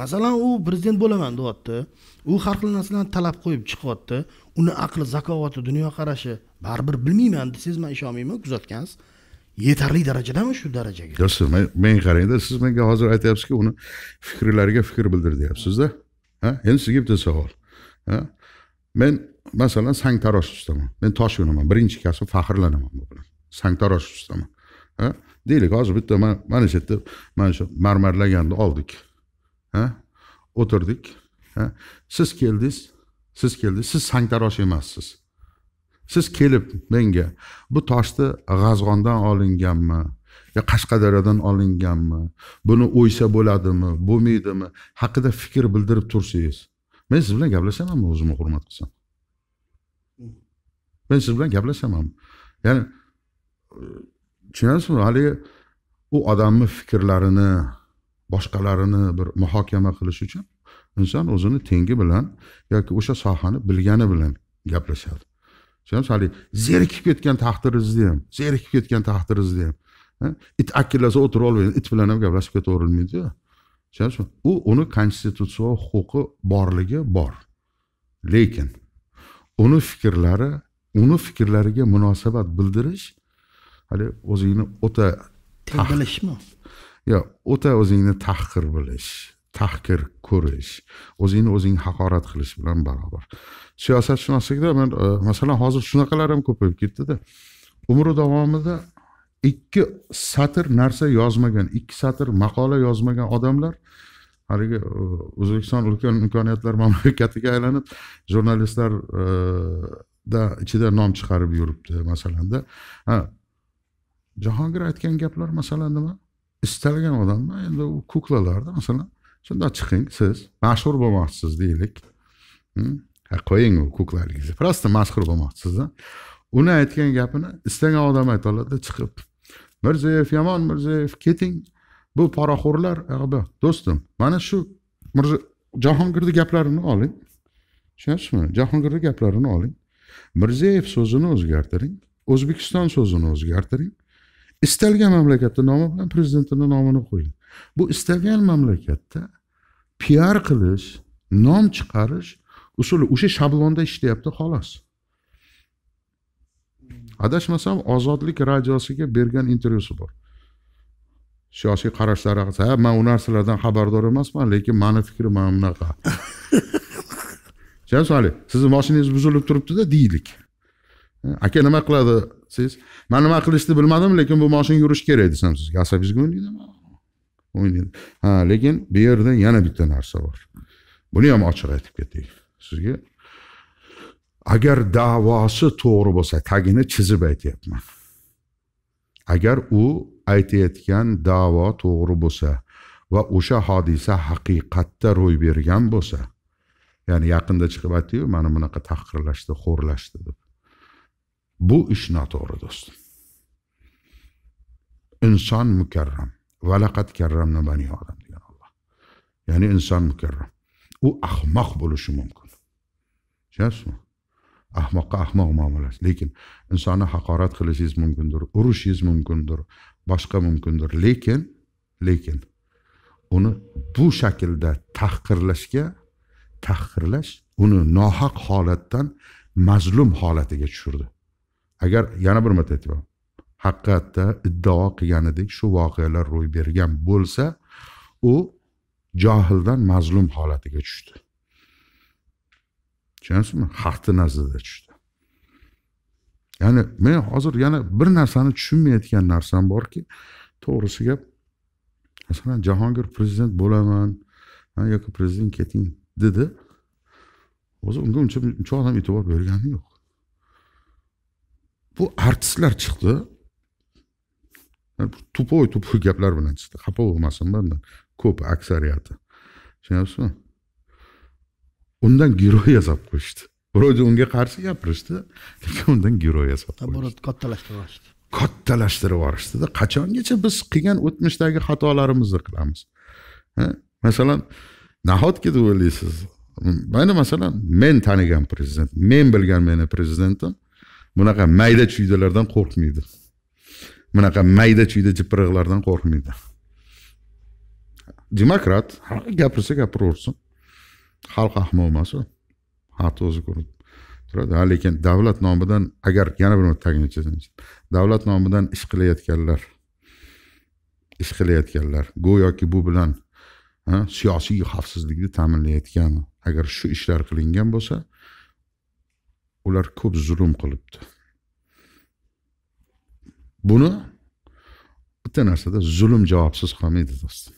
masalan u prezident bo'laman deyapti u har xil narsalarni talab qo'yib chiqyapti uni aqli zakovati dunyoqarashi baribir bilmayman desangiz man ishonmayman kuzatgansiz yetarli darajadami shu darajaga yo'q men qarangda siz menga hozir aytyapsizki uni fikrlariga fikr bildir deyapsizda ha endi sizga bitta savol men masalan sangtarosh ustaman men tosh o'naman birinchi kasb faxrlanaman bu bilan sangtarosh ustaman ha deylik hozir bitta mana shu yerda mana shu marmarlaganni oldik ha o'tirdik siz keldingiz siz keldingiz siz sangtarosh emassiz siz kelib menga bu toshni g'azg'ondan olinganmi yo qashqadaryodan olinganmi buni o'ysa bo'ladimi bo'lmaydimi haqida fikr bildirib tursangiz men siz bilan gaplashamanmi o'zimni hurmat qilsam men siz bilan gaplashamanmi ya'ni tushunyapsizmi haligi u odamni fikrlarini boshqalarini bir muhokama qilish uchun inson o'zini tengi bilan yoki o'sha sohani bilgani bilan gaplashadi shuning uchun haligi zerikib ketgan taqdiringizni ham zerikib ketgan taqdiringizni ham it akillasa o'tira olmaydi it bilan ham gaplashib ketaverilmaydiyu shuning uchun u uni konstitutsion huquqi borligi bor lekin uni fikrlari uni fikrlariga munosabat bildirish haligi o'zingni o'ta bilishmi yo'q o'ta o'zingni tahqir bilish tahqir ko'rish o'zingni o'zing haqorat qilish bilan barobar siyosatshunoslikda man e, masalan hozir shunaqalar ham ko'payib ketdida umri davomida ikki satr narsa yozmagan ikki satr maqola yozmagan odamlar haligi e, o'zbekiston ulkan imkoniyatlar mamlakatiga aylanib jurnalistlar e, da ichida nom chiqarib yuribdi masalanda jahongir aytgan gaplar masalan nima istalgan odamni endi u kuklalarda masalan shundoq chiqing siz mashhur bo'lmoqchisiz deylik hm? qo'ying u huquqlaringizni просто mashhur bo'lmoqchisizda uni aytgan gapini istagan odam ayta oladida chiqib mirziyoyev yomon mirziyoyev keting bu poraxo'rlar do'stim mana shu mirzo jahongirni gaplarini oling tushunyapsizmi jahongirni gaplarini oling mirziyoyev so'zini o'zgartiring o'zbekiston so'zini o'zgartiring istalgan mamlakatni nomi bilan prezidentini nomini qo'ying bu istagan mamlakatda piar qilish nom chiqarish usuli o'sha shablonda ishlayapti xolos adashmasam ozodlik radiosiga bergan intervyusi bor siyosiy qarashlari ha man u narsalardan xabardor emasman lekin mani fikrim mana bunaqa tushunyapsizmi ali sizni moshinangiz buzilib turibdida deylik aka nima qiladi siz man nima qilishni bilmadim lekin bu moshina yurishi kerak desam sizga asabingiz o'ynaydimi o'ynaydi ha lekin bu yerda yana bitta narsa bor buni ham ochiq aytib ketay sizga agar davosi to'g'ri bo'lsa tagini chizib aytyapman agar u aytayotgan davo to'g'ri bo'lsa va o'sha hodisa haqiqatda ro'y bergan bo'lsa ya'ni yaqinda chiqib aytdiyu mani bunaqa tahqirlashdi xo'rlashdi deb bu ish noto'g'ri do'stim inson mukarram va karramna bani odam degan Alloh. Ya'ni inson mukarram. U ahmoq bo'lishi mumkin. tushunyapsizmi ahmoqqa ahmoq muomalasi lekin insonni haqorat qilishingiz mumkindir urishingiz mumkindir boshqa mumkindir lekin lekin uni bu shaklda tahqirlashga tahqirlash uni nohaq holatdan mazlum holatiga tushirdi agar yana bir marta aytaman haqiqatda iddao qilganidek shu voqealar ro'y bergan bo'lsa u johildan mazlum holatiga tushdi tushunyapsizmi haqni nazarda tushdi ya'ni men hozir yana bir narsani tushunmayotgan narsam borki to'g'risi gap masalan jahongir prezident bo'laman yoki prezident keting dedi o'zi unga uncha uncha odam e'tibor bergani yo'q bu artistlar chiqdi tupoy tupoy gaplar bilan chiqdi xafa bo'lmasin mandan ko'p aksariyati tushunyapsizmi undan giroy yasab qo'yishdi вроде unga qarshi gapirishdi lekin undan giroy yasab наоборот kattalashtirib yuborishdi kattalashtirib yuborishdida qachongacha biz qilgan o'tmishdagi xatolarimizni qilamiz masalan nahotki deb o'ylaysiz mana masalan men tanigan prezident men bilgan meni prezidentim bunaqa mayda chuydalardan qo'rqmaydi bunaqa mayda chuyda jipirig'lardan qo'rqmaydi demokrat gapirsa gapiraversin xalq ahmoq emas u xalqni o'zi ko'rib turadi lekin davlat nomidan agar yana bir tagini chizaman davlat nomidan ish qilayotganlar ish qilayotganlar go'yoki bu bilan siyosiy xavfsizlikni ta'minlayotgan agar shu ishlar qilingan bo'lsa ular ko'p zulm qilibdi buni bitta narsada zulm javobsiz qolmaydi do'stim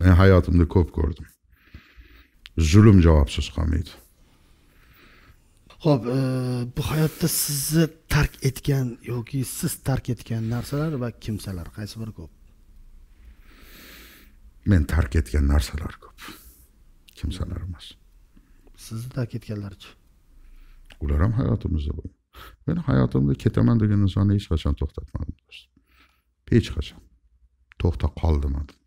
men hayotimda ko'p ko'rdim zulm javobsiz qolmaydi ho'p bu hayotda sizni tark etgan yoki siz tark etgan narsalar va kimsalar qaysi biri ko'p men tark etgan narsalar ko'p kimsalar emas sizni tark etganlarchi ular ham hayotimizda bo'lgan men hayotimda ketaman degan nishonni hech qachon to'xtatmadim hech qachon to'xta qol demadim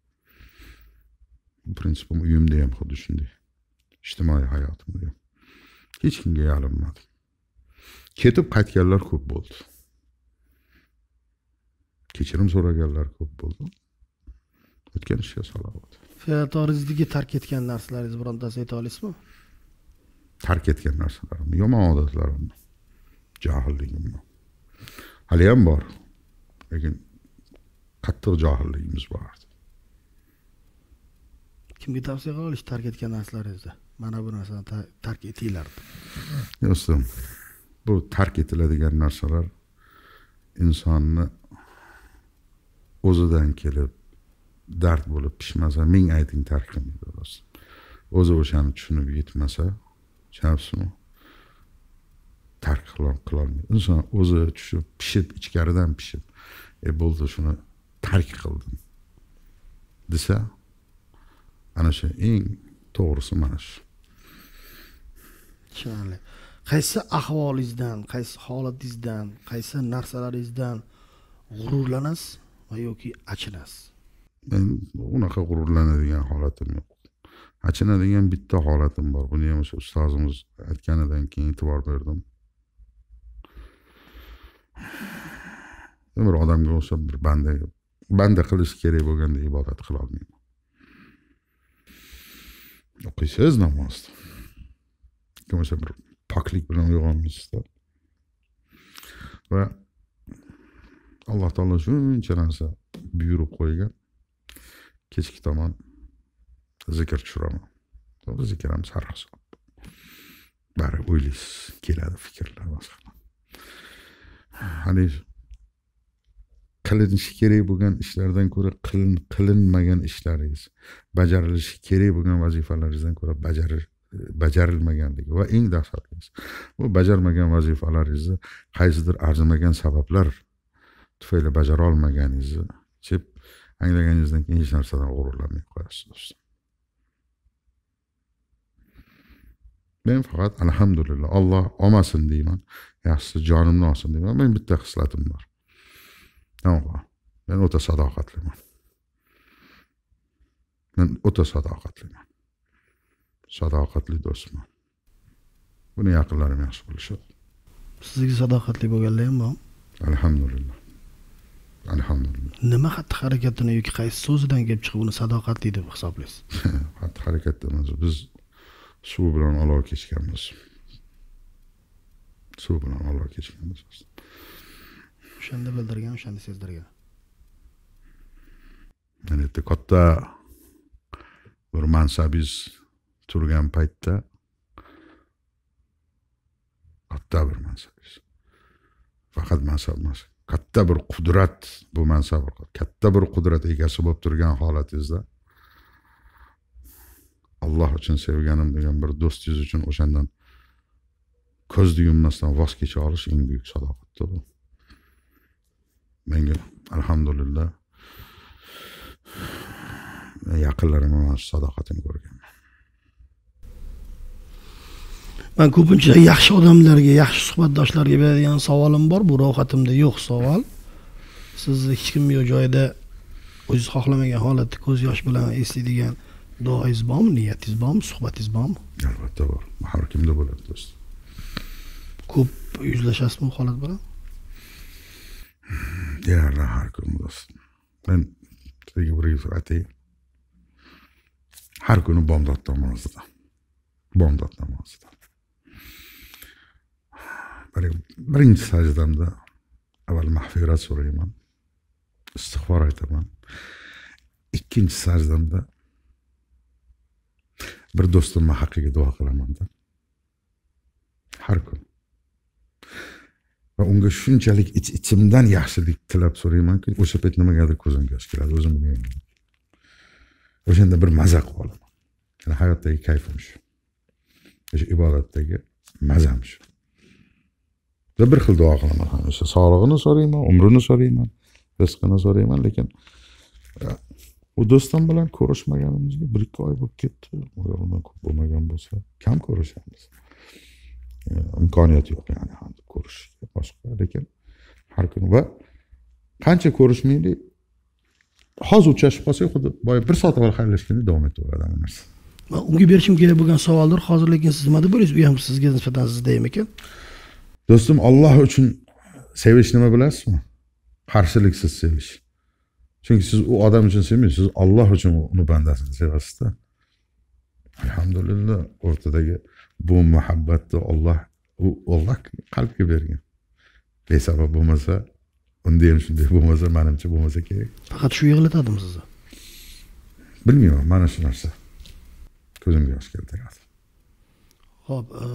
prinsipim uyimda ham xuddi shunday ijtimoiy hayotimda ham hech kimga yalinmadim ketib qaytganlar ko'p bo'ldi kechirim so'raganlar ko'p bo'ldi o'tgan ishga salovat hayotingizdagi tark etgan narsalaringiz birontasini ayta olasizmi tark etgan narsalarimni yomon odatlarimni hali ham bor lekin qattiq johilligimiz bor kimga tavsiya qilolish tark etgan narsalaringizni mana bu narsani tark etinglar do'stim bu tark etiladigan narsalar insonni o'zidan kelib dard bo'lib pishmasa ming ayting tark qilmaydi do'stim o'zi o'shani tushunib yetmasa tushunyapsizmi tark qilolmaydi inson o'zi tushib pishib ichkaridan pishib e bo'ldi shuni tark qildim desa ana shu eng to'g'risi mana shu tushunarli qaysi ahvolingizdan qaysi holatingizdan qaysi narsalaringizdan g'ururlanasiz va yoki achinasiz men unaqa g'ururlanadigan holatim yo'q achinadigan bitta holatim bor buni ham o'sha ustozimiz aytganidan keyin e'tibor berdim bir odamga o'xshab bir banda banda qilish kerak bo'lganda ibodat qilolmayman o'qiysiz namozni kim o'sha bir poklik bilan uyg'onmaysizda va alloh taolo shuncha narsa buyurib qo'ygan kechki tomon zikr tushiraman zikr ham sarhisob bari o'ylaysiz keladi fikrlar hali qilinishi kerak bo'lgan ishlardan ko'ra qilinmagan ishlaringiz bajarilishi kerak bo'lgan vazifalaringizdan ko'ra bajarilmaganligi va eng dahshatlisi bu bajarmagan vazifalaringizni qaysidir arzimagan sabablar tufayli bajarolmaganingizni deb anglaganingizdan keyin hech narsadan g'ururlanmay qo'yasiz anglaganingizni men faqat alhamdulillah olloh olmasin deyman yaxshisi jonimni olsin deyman men bitta xislatim bor men o'ta sadoqatliman men o'ta sadoqatliman sadoqatli do'stman buni yaqinlarim yaxshi bilishadi sizniki sadoqatli bo'lganlar ham bormi alhamdulillah alhamdulillah nima xatti harakatini yoki qaysi so'zidan kelib chiqib uni sadoqatli deb hisoblaysiz xatti harakatdan biz suv bilan olov kechganmiz suv bilan olov kechganmiz o'shanda bildirgan o'shanda sezdirgan mana yerda katta bir mansabingiz turgan paytda katta bir mansabingiz faqat mansab emas katta bir qudrat bu mansab katta bir qudrat egasi bo'lib turgan holatingizda alloh uchun sevganim degan bir do'stingiz uchun o'shandan ko'zni yummasdan voz kecha olish eng buyuk sadoqatdir bu menga alhamdulillah yaqinlarimni mana shu sadoqatini ko'rganman man ko'pincha yaxshi odamlarga yaxshi suhbatdoshlarga beradigan savolim bor bu ro'yxatimda yo'q savol sizni hech kim yo'q joyda o'ziz xohlamagan holatda ko'z yosh bilan eslaydigan duoingiz bormi niyatingiz bormi suhbatingiz bormi albatta bor har kimda bo'ladi do'st ko'p yuzlashasizmi bu holat bilan deyarli har kun do'st men sizga bir gap aytay har kuni bomdod namozida bomdod namozida birinchi sajdamda avval mag'firat so'rayman istig'for aytaman ikkinchi sajdamda bir do'stimni haqqiga duo qilamanda har kun va unga shunchalik ich ichimdan yaxshilik tilab so'raymanki o'sha payt nimagadir ko'zimga yosh keladi o'zim bilmayman o'shanda bir maza qilib olaman yani hayotdagi kayfim shu o'sha ibodatdagi mazam shu va bir xil duo qilaman hamisha o'sha sog'lig'ini so'rayman umrini so'rayman rizqini so'rayman lekin u do'stim bilan ko'rishmaganimizga bir ikki oy bo'lib ketdi agar undan ko'p bo'lmagan bo'lsa kam ko'rishamiz e, imkoniyat yo'q ya'ni ko'rish ko'rishga boshqa lekin har kuni va qancha ko'rishmaylik hozir uchrashib qolsak xuddi boya bir soat avval xayrlashganda davom etaveradi hamma narsa man unga berishim kerak bo'lgan savoldir hozir lekin siz nima deb o'ylaysiz u ham sizga nisbatan sizda ekan do'stim olloh uchun sevish nima bilasizmi qarshiliksiz sevish chunki siz u odam uchun sevmaysiz siz olloh uchun uni bandasini sevasizda alhamdulillah o'rtadagi bu muhabbatni olloh u olloh qalbga bergan besabab bo'lmasa unda ham shunday bo'lmasa manimcha bo'lmasa kerak faqat shu yig'latadimi sizni bilmayman mana shu narsa ko'zimga yosh keltiradi ho'p e,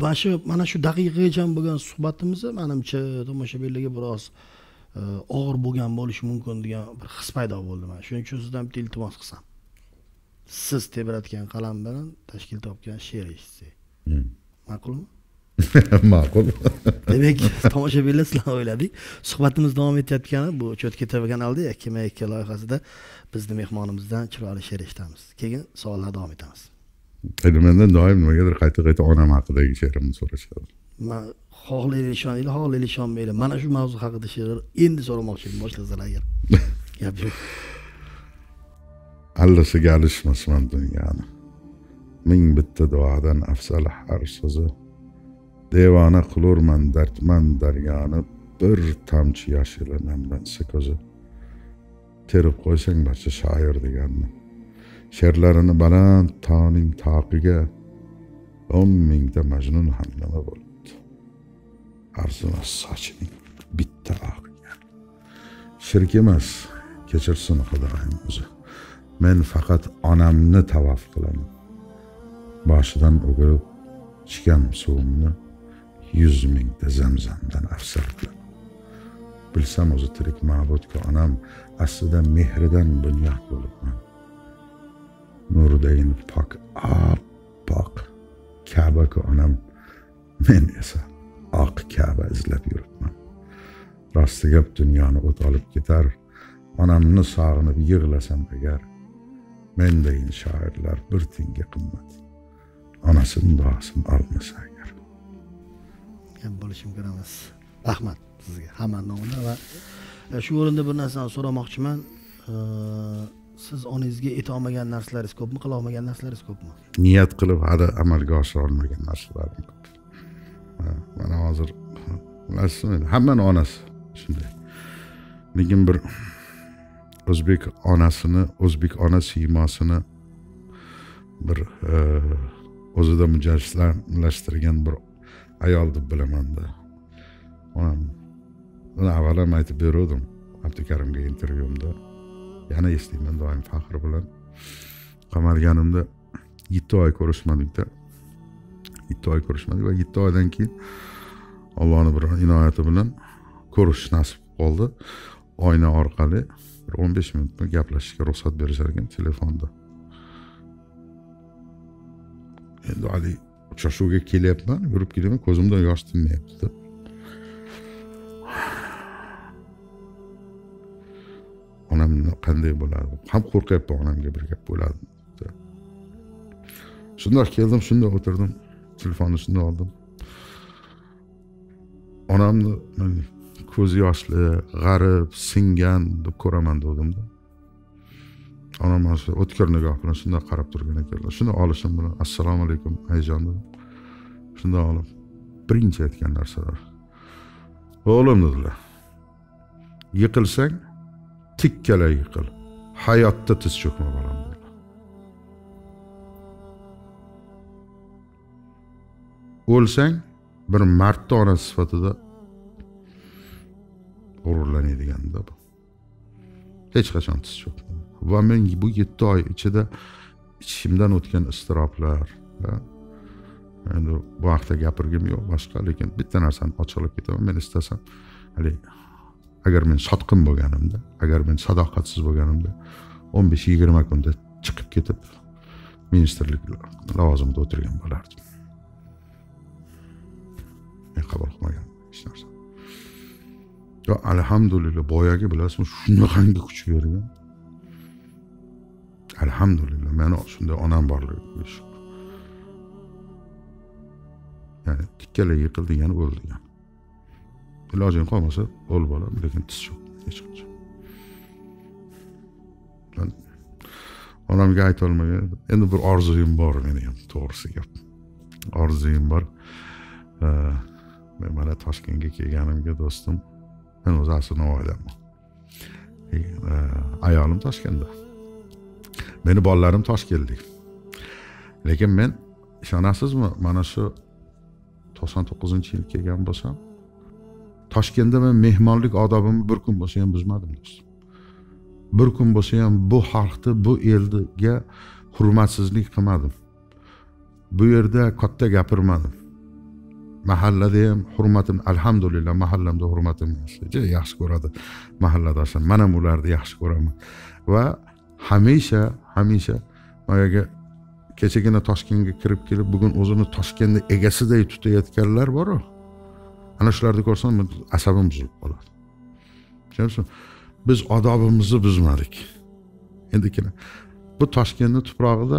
mana shu mana shu daqiqagacha bo'lgan suhbatimizni manimcha tomoshabinlarga biroz og'ir bo'lgan bo'lishi mumkin degan bir his paydo bo'ldi mana shuning uchun sizdan bitta iltimos qilsam siz tebratgan qalam bilan tashkil topgan she'r eshitsak hmm. ma'qulmi ma'qul demak tomoshabinlar sizlar o'yladik suhbatimiz davom etayotgani bu cho'tka tv kanalida yakkama yakka loyihasida bizni mehmonimizdan chiroyli she'r eshitamiz keyin savollar davom etamiz mendan doim nimagadir qayta qayta onam haqidagi she'rimni so'rashadi man xohlaylik ishoninglar xohlaylik ishonmanglar mana shu mavzu haqida she'r endi so'ramoqchi edim boshlasalar agar gap yo'q allasiga alishmasman dunyoni ming bitta duodan afzal har so'zi devona qilurman dardman daryoni bir tomchi yosh ila namlansa ko'zi terib qo'ysang barcha shoir deganni she'rlarini baland toning toqiga o'n mingta majnun hamdama bo'l arzimas sochining bitta og'iga shirk emas kechirsin xudoyim o'zi men faqat onamni tavaf qilaman boshidan o'girib ichgan suvimni yuz mingta zamzamdan afzal qilaman bilsam o'zi tirik ma'budga onam aslida mehridan dunyo bo'libman nurdayin pok oppoq kabaku onam men esa oq kaba izlab yuribman rosti gap dunyoni o't olib ketar onamni sog'inib yig'lasam agar mendayin shoirlar bir tiyinga qimmat onasini duosini olmasa agar kam bo'lishi mumkin emas rahmat sizga hamma nomida va e, shu o'rinda bir narsani so'ramoqchiman e, siz onangizga ayta olmagan narsalaringiz ko'pmi qila olmagan narsalaringiz ko'pmi niyat qilib hali amalga oshira olmagan narsalarim ko'p mana hozir bilasizmi hammani onasi shunday lekin bir o'zbek onasini o'zbek ona siymosini bir e, o'zida mujassamlashtirgan bir ayol deb bilamanda onam buni avval ham aytib beruvdim abdukarimga intervyumda yana eslayman doim faxr bilan qamalganimda yetti oy ko'rishmadikda ittifoqqa kirishmadi va ittifoqdan keyin allohni bir inoyati bilan ko'rish nasib qoldi oyna orqali bir o'n besh minutmi gaplashishga ruxsat berishar ekan telefonda endi haligi uchrashuvga kelyapman yurib kelyapman ko'zimdan yosh tinmayapti onam qanday bo'ladi ham qo'rqyapman onamga bir gap bo'ladi shundoq keldim shundoq o'tirdim telefonni shunday oldim onamni ko'zi yoshli g'arib singan deb ko'raman degandimda onam mana shu o'tkir nigoh bilan shunday qarab turgan ekanlar shuni olishim bilan assalomu alaykum ayjon dedim shunday olib birinchi aytgan narsalar o'g'lim dedilar yiqilsang tikkalay yiqil hayotda tiz cho'kma bolam o'lsang bir martta onasi sifatida g'ururlanadiganda bu hech qachon tiz cho'kmaydi va men bu yetti oy ichida ichimdan o'tgan iztiroblar endi bu haqida gapirgim yo'q boshqa lekin bitta narsani ochiqlab ketaman men istasam haligi agar men sotqin bo'lganimda agar men sadoqatsiz bo'lganimda o'n besh yigirma kunda chiqib ketib ministrlik lavozimida o'tirgan bo'lardim men qabul qilmagan hech narsa yo alhamdulillah boyagi bilasizmi shunaqangi kuch bergan alhamdulillah mani shunday onam borligiga shukur ya'ni tikkala yiqil degani o'l degani ilojing qolmasa o'l bolam lekin tiz cho'k hech qachon onamga aytolmagan endi bir orzuyim bor meni ham to'g'risi gap orzuyim bor men mana toshkentga kelganimga do'stim men o'zi asli navoiydanman e, e, ayolim toshkentda meni bolalarim toshkentlik lekin men ishonasizmi mana shu to'qson to'qqizinchi yil kelgan bo'lsam toshkentda men mehmonlik odobimni bir kun bo'lsa ham buzmadim do'stim bir kun bo'lsa ham bu xalqni bu elga hurmatsizlik qilmadim bu yerda katta gapirmadim mahallada ham hurmatim alhamdulillah mahallamda hurmatim juda yaxshi ko'radi mahalladoshim man ham ularni yaxshi ko'raman va hamisha hamisha boyagi kechagina toshkentga kirib kelib bugun o'zini toshkentni egasiday tutayotganlar boru ana shularni ko'rsam asabim buzilib qoladi tushunyapsizmi biz odobimizni buzmadik endikina bu toshkentni tuprog'ida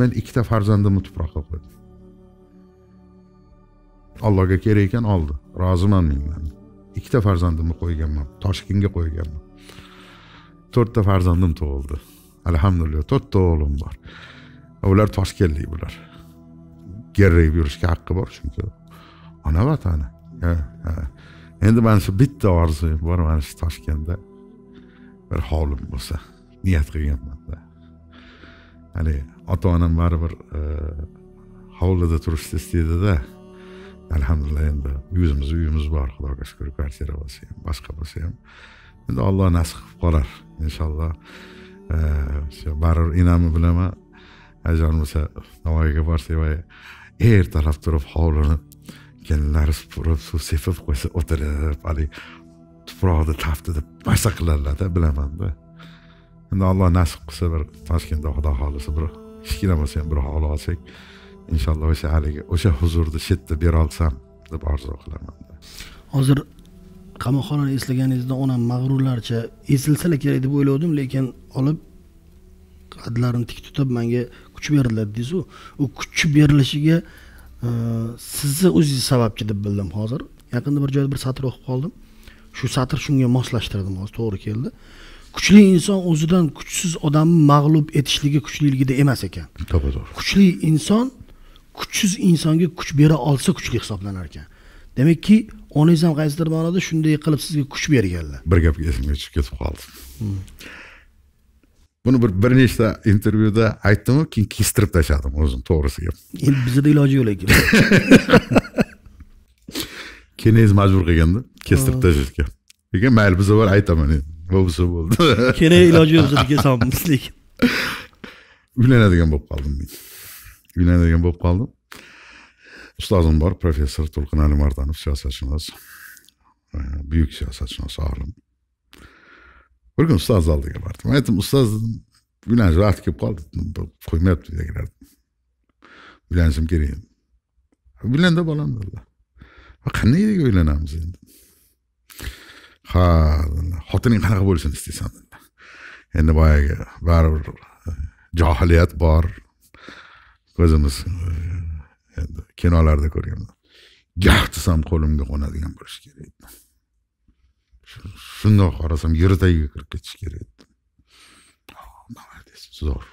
men ikkita farzandimni tuproqqa qo'ydim allohga kerak ekan oldi roziman mendan ikkita farzandimni qo'yganman toshkentga qo'yganman to'rtta farzandim tug'ildi alhamdulillah to'rtta o'g'lim bor ular toshkentlik bular gerrayib yurishga haqqi bor chunki ona vatani endi mana shu bitta orzuyim bor mana shu toshkentda bir hovlim bo'lsa niyat qilganman haligi ota onam baribir e, hovlida turishni istaydida alhamdulillah endi yuzimiz uyimiz bor xudoga shukur kvartira bo'lsa ham boshqa bo'lsa ham endi olloh nasib qilib qolar inshaalloh shu baribir inamni bilaman ajon bo'lsa navoiyga borsa va ertalab turib hovlini kelinlari supurib suv sepib qo'ysa o'tirib haligi tuproqni taftida masa qiladilarda bilamanda endi alloh nasib qilsa bir toshkentda xudo xohlasa bir kichkina bo'lsa ham bir hovli olsak inshaalloh o'sha haligi o'sha huzurni shu yerda berolsam deb orzu qilaman hozir qamoqxonani eslaganingizda onam mag'rurlarcha esilsalar kerak deb o'ylovdim lekin olib qadlarini tik tutib manga kuch beriladi deysizu u kuch berilishiga e, sizni o'zingiz sababchi deb bildim hozir yaqinda bir joyda bir satr o'qib qoldim shu satr shunga moslashtirdim hozir to'g'ri keldi kuchli inson o'zidan kuchsiz odamni mag'lub etishligi kuchliligida emas ekan to'g'ri kuchli inson kuchsiz insonga kuch bera olsa kuchli hisoblanar ekan demakki onangiz ham qaysidir ma'noda shunday qilib sizga kuch berganlar bir gap esimga tushib ketib qoldi hmm. buni bir bir nechta intervyuda aytdimu keyin kestirib tashladim o'zim to'g'risi gap endi bizada iloji yo'q lekin kelingiz majbur qilganda kestirib tashlashga lekin mayli bu safar aytaman endi bo'lsa bo'ldi keyin iloji yo'q bizada kelsammiz lekin uylanadigan bo'lib qoldim men uylanadigan bo'lib qoldim ustozim bor professor to'lqinali mardonov siyosatshunos buyuk siyosatshunos olim bir kun ustozni oldiga bordim aytdim ustoz uylanish vaqti kelib qoldi qo'ymayapti uydagilar uylanishim kerak edi uylan da bolam dedilar qanday yerga uylanamiz endi ha xotining qanaqa bo'lishini istaysan dedilar endi boyagi baribir e, johiliyat bor o'zimiz e, kinolarda ko'rganman gah desam qo'limga qo'nadigan bo'lishi kerak edi shundoq qarasam yeri tagiga kirib ketish kerak edi oh, zo'r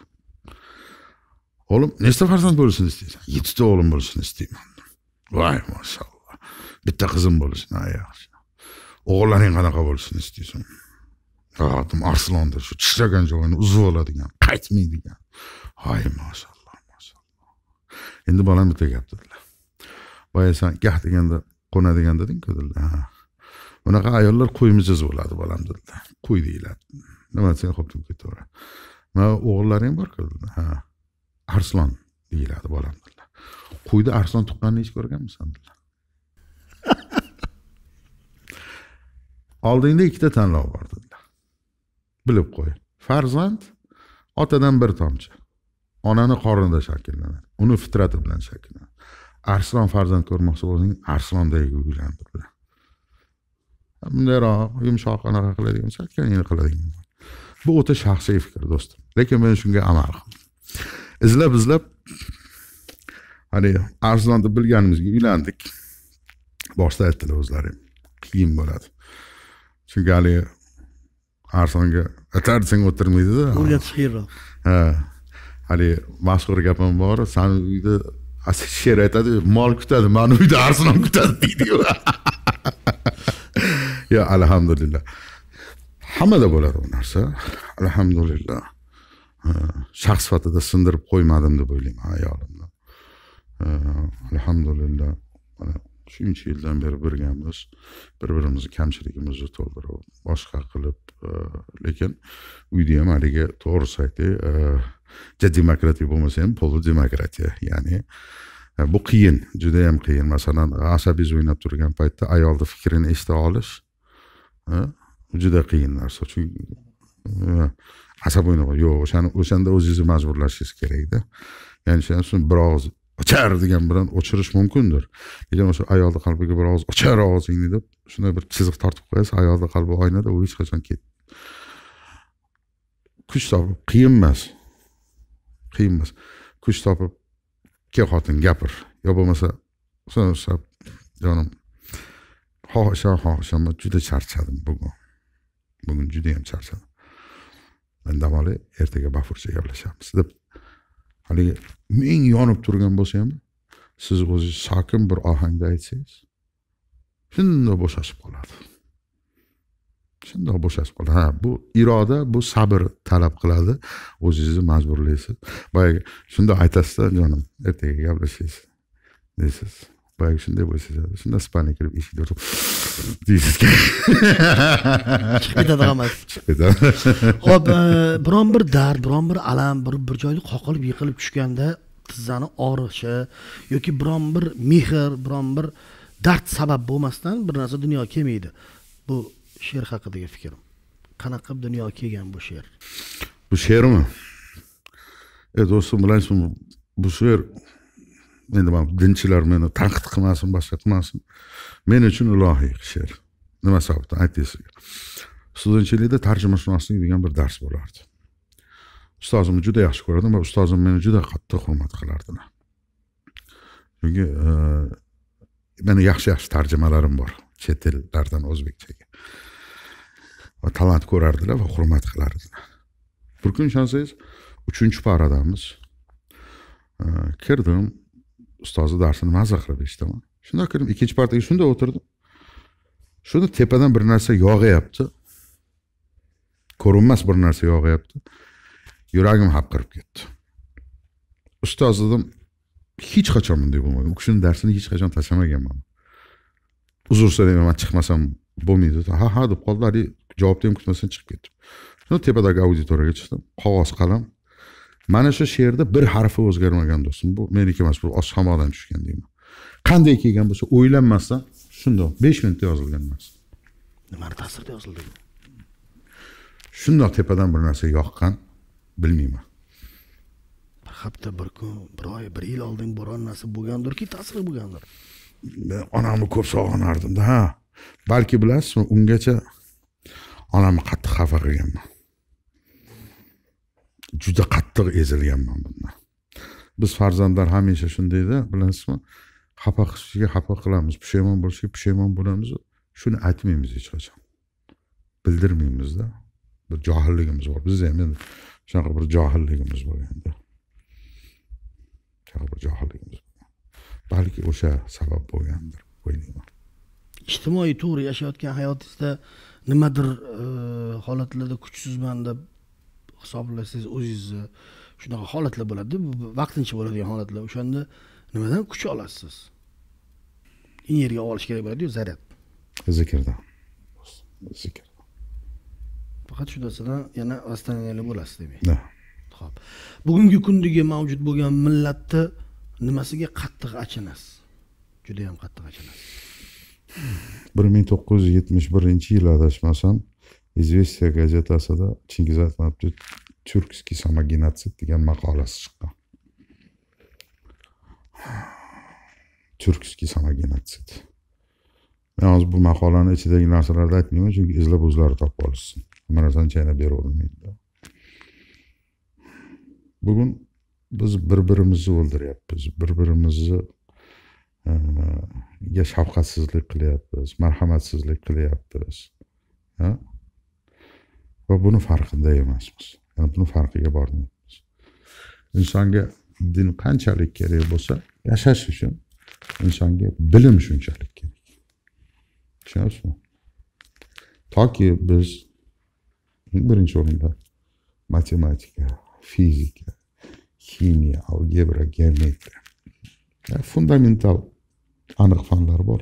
o'g'lim nechta farzand bo'lishini istaysan yettita o'g'lim bo'lishini istayman voy mashalloh bitta qizim bo'lishini yaxshi o'g'illaring qanaqa bo'lishini istaysan arslonda shu tishlagan joyini uzib oladigan qaytmaydigan hay mashalloh endi bolam bitta gap dedilar boya san gah deganda qo'nadigan dedingku dedilar ha unaqa ayollar qo'y mijoz bo'ladi bolam dedilar qo'y deyiladi nima desa ho'p deb ketaveradi man o'g'illaring borku dedilar ha arslon deyiladi bolam dedilar qo'yda arslon tuqqanini hech ko'rganmisan dedilar oldingda ikkita tanlov bor dedilar bilib qo'y farzand otadan bir tomchi onani qornida shakllanadi uni fitrati bilan shakllanadi arslon farzand ko'rmoqchi bo'lsang arslondagi uylan bundayroq yumshoq anaqa qiladigan chakkanini qiladigan bu o'ta shaxsiy fikr do'stim lekin men shunga amal qildim izlab izlab haligi arslon deb bilganimizga uylandik boshida aytdilar o'zlari qiyin bo'ladi chunki haligi arslonga atar desang o'tirmaydida o'rgatish qiyinroq ha haligi mashhur gapim bor sani uyda sher aytadi mol kutadi mani uyda arslon kutadi deydiku yo alhamdulillah hammada bo'ladi u narsa alhamdulillah shaxs sifatida sindirib qo'ymadim deb o'ylayman ayolimni alhamdulillah mana shuncha yildan beri birgamiz bir birimizni kamchiligimizni to'ldirib boshqa qilib lekin uyda ham haligi to'g'risi aytay demokratiya bo'lmasa ham полу demokratiya ya'ni e, bu qiyin juda yam qiyin masalan asabingiz o'ynab turgan paytda ayolni fikrini eshita olish e, juda qiyin narsa chunki e, asab o'ynab yo'q o'shani o'shanda o'zingizni majburlashingiz kerakda ya'ni shuning uchun bir og'iz ochar degan bilan o'chirish mumkindir lekin o'sha ayolni qalbiga bir og'iz ochar og'zingni deb shunday bir chiziq tortib qo'yasiz ayolni qalbi oynada u hech qachon ket kuch topib qiyin emas qiyin emas kuch topib kel xotin gapir yo bo'lmasa jonim xohisham xohisham juda charchadim bugun bugun juda yam charchadim man dam olay ertaga bafurcha gaplashamiz deb haligi ming yonib turgan bo'lsa ham siz o'zingiz sokin bir ohangda aytsangiz shunday bo'shashib qoladi shundoq bo'shashib qoldi ha bu iroda bu sabr talab qiladi o'zingizni majburlaysiz boyagi shundoq aytasizda jonim ertaga gaplashamiz deysiz boyagi shunday bo'lsangiz shunda spalniy kirib eshikni urib deysiz chiqib ketadigan emas chiqib ketadi ho'p e, biron bir dard biron bir alam bir bir joyi qoqilib yiqilib tushganda tizzani og'rishi yoki biron bir mehr biron bir dard sabab bo'lmasdan bir narsa dunyoga kelmaydi bu she'r haqidagi fikrim qanaqa qilib dunyoga kelgan bu she'r bu she'rmi e do'stim bilasizmi bu she'r endi mana dinchilar meni tanqid qilmasin boshqa qilmasin men uchun ilohiy she'r nima sababdan aytay sizga studentchilikda tarjimashunoslik degan bir dars bo'lardi ustozimni juda yaxshi ko'rardim va ustozim meni juda qattiq hurmat qilardilar chunki e, meni yaxshi yaxshi tarjimalarim bor chet ellardan o'zbekchaga va talant ko'rardilar va hurmat qilardilar bir kun ishonsangiz uchinchi paradamiz kirdim ustozni darsini maza qilib eshitaman shundoq kirdim ikkinchi partaga shunday o'tirdim shuni tepadan bir narsa yog'yapti ko'rinmas bir narsa yog'yapti yuragim hapqirib ketdi ustoz dedim hech qachon bunday bo'lmagan u kishini darsini hech qachon tashlamaganman uzr so'rayman man chiqmasam bo'lmaydi ha ha deb qoldi haligi javobni ham kutmasdan chiqib ketdim shunda tepadagi auditoriyaga chiqdim qog'oz qalam mana shu she'rda bir harfi o'zgarmagan do'stim bu meniki emas bu samodan tushgan deyman qanday kelgan bo'lsa o'ylanmasdan shundoq besh minutda yozilgan narsa nimani ta'sirida yozildi shundoq tepadan bir narsa yoqqan bilmayman bir hafta bir kun bir oy bir yil oldin biron narsa bo'lgandirki ta'sir bo'lgandir onamni ko'p sog'inardimda ha balki bilasizmi ungacha onamni qattiq xafa qilganman juda qattiq ezilganman bundan biz farzandlar hamisha shundayda bilasizmi xafa qilishiga xafa qilamiz pushaymon bo'lishiga pushaymon bo'lamiz shuni aytmaymiz hech qachon bildirmaymizda bir johilligimiz bor bizda ham endi shunaqa bir johilligimiz bor bo'lganda shunaqa bir johilligimiz balki o'sha sabab bo'lgandir o'ylayman ijtimoiy to'g'ri yashayotgan hayotingizda nimadir e, holatlarda kuchsizman deb hisoblasangiz o'zingizni shunaqa holatlar bo'ladida bu vaqtincha bo'ladigan holatlar o'shanda nimadan kuch olasiz energiya olish kerak bo'ladiyu zaryad zikrdan zikr faqat shu narsadan yana восстановление bo'lasiz demak да ho'p bugungi kundagi mavjud bo'lgan millatni nimasiga qattiq achinasiz judayam qattiq achinasiz bir ming to'qqiz yuz yetmish birinchi yil adashmasam известия gazetasida chingiz aytmatovni turkskiy samogenosid degan maqolasi chiqqan turkskiy samogenosid men hozir bu maqolani ichidagi narsalarni aytmayman chunki izlab o'zlari topib olishsin hamma narsani chaynab beravermaydi bugun biz bir birimizni o'ldiryapmiz bir birimizni shafqatsizlik qilyapmiz marhamatsizlik qilyapmiz va buni farqida emasmiz ya'ni buni farqiga bormayapmiz insonga din qanchalik kerak bo'lsa yashash uchun insonga bilim shunchalik kerak tushunyapsizmi toki biz birinchi o'rinda matematika fizika ximiya algebra geometriya fundamental aniq fanlar bor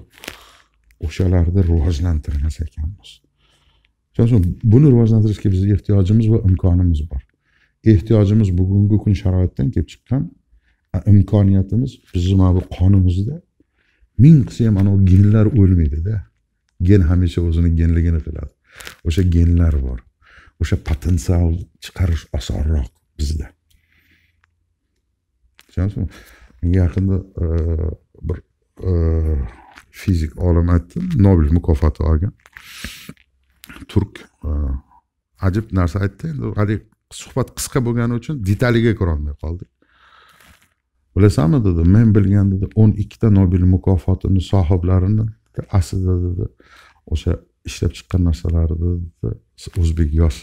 o'shalarni rivojlantirmas ekanmiz buni rivojlantirishga bizga ehtiyojimiz va imkonimiz bor ehtiyojimiz bugungi kun sharoitidan kelib chiqqan imkoniyatimiz bizni mana bu qonimizda ming qilsa ham anavi genlar o'lmaydida gen hamisha o'zini genligini qiladi o'sha genlar bor o'sha potensial chiqarish osonroq bizda tushunyapsizmi menga yaqinda e, bir fizik olim aytdi nobel mukofoti olgan turk e, ajib narsa aytdi endi haligi suhbat qisqa bo'lgani uchun detaliga kirolmay qoldik bilasanmi dedi men bilgan dedi o'n ikkita nobel mukofotini sohiblarini aslida dedi o'sha ishlab chiqqan narsalari dedi o'zbek yosh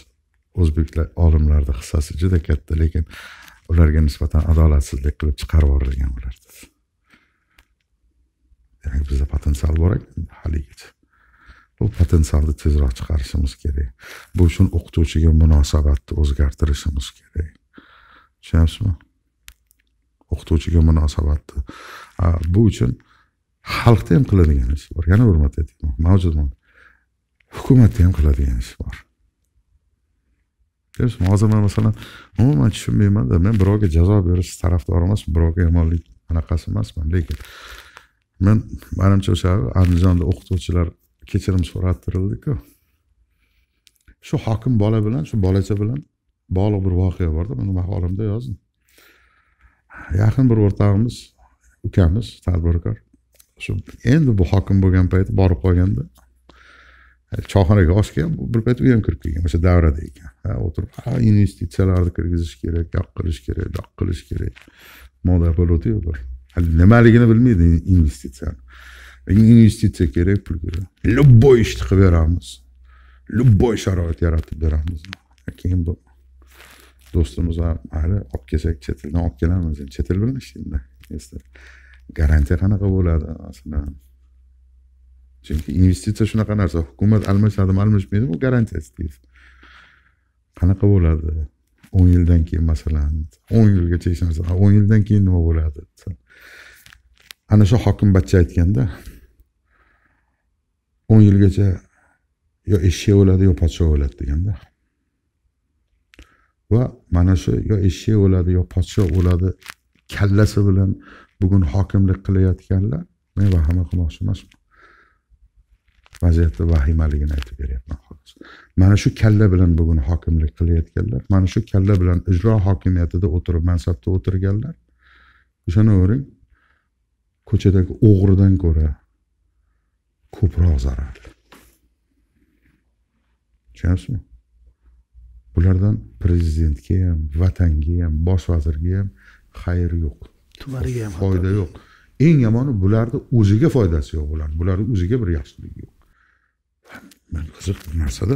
o'zbeklar olimlarni hissasi juda katta lekin ularga nisbatan adolatsizlik qilib chiqarib yuborilgan ular dedi demak bizda potensial bor ekan haligacha bu potensialni tezroq chiqarishimiz kerak bu uchun o'qituvchiga munosabatni o'zgartirishimiz kerak tushunyapsizmi o'qituvchiga munosabatni bu uchun xalqda ham qiladigan ish bor yana bir marta aytyapman mavjud hukumatda ham qiladigan ish bor tushunyapsizmi hozir man masalan umuman tushunmaymanda men birovga jazo berish tarafdori emasman birovga yomonlik anaqasi emasman lekin men manimcha o'sha andijonda o'qituvchilar kechirim so'rattirildiku shu hokim bola bilan shu bolacha bilan bog'liq bir voqea borda buni maqolamda yozdim yaqin bir o'rtog'imiz ukamiz tadbirkor shu endi bu hokim bo'lgan payti borib qolganda e, choyxonaga osh kelgan bir payt u ham kirib kelgan o'sha davrada ekan ha o'tirib ha investitsiyalarni kirgizish kerak yoq qilish kerak doq qilish kerak moda bo'lyaptiku bir nimaligini bilmaydi investitsiyani lekin investitsiya kerak pul kerak любой ishni qilib beramiz любой sharoit yaratib beramiz keyin bu do'stimiz mayli olib kelsak chet eldan olib kelamiz chet el bilan ishlaydi garantiya qanaqa bo'ladi masalan chunki investitsiya shunaqa narsa hukumat almashadi almashmaydi u garantiya istaydi qanaqa bo'ladi o'n yildan keyin masalan o'n yilgacha hech narsa o'n yildan keyin nima bo'ladi desa ana shu hokim aytganda o'n yilgacha yo eshak o'ladi yo podsho o'ladi deganda va mana shu yo eshak o'ladi yo podsho o'ladi kallasi bilan bugun hokimlik qilayotganlar men vahima qilmoqchi emasman vaziyatni vahimaligini aytib beryapman xolos mana shu kalla bilan bugun hokimlik qilayotganlar mana shu kalla bilan ijro hokimiyatida o'tirib mansabda o'tirganlar ishonavering ko'chadagi o'g'ridan ko'ra ko'proq zararli tushunyapsizmi bulardan prezidentga ham vatanga ham bosh vazirga ham xayr yo'q tumaniga ham foyda yo'q eng yomoni bularni o'ziga foydasi yo'q bularni bularni o'ziga bir yaxshiligi yo'q men qiziq bir narsada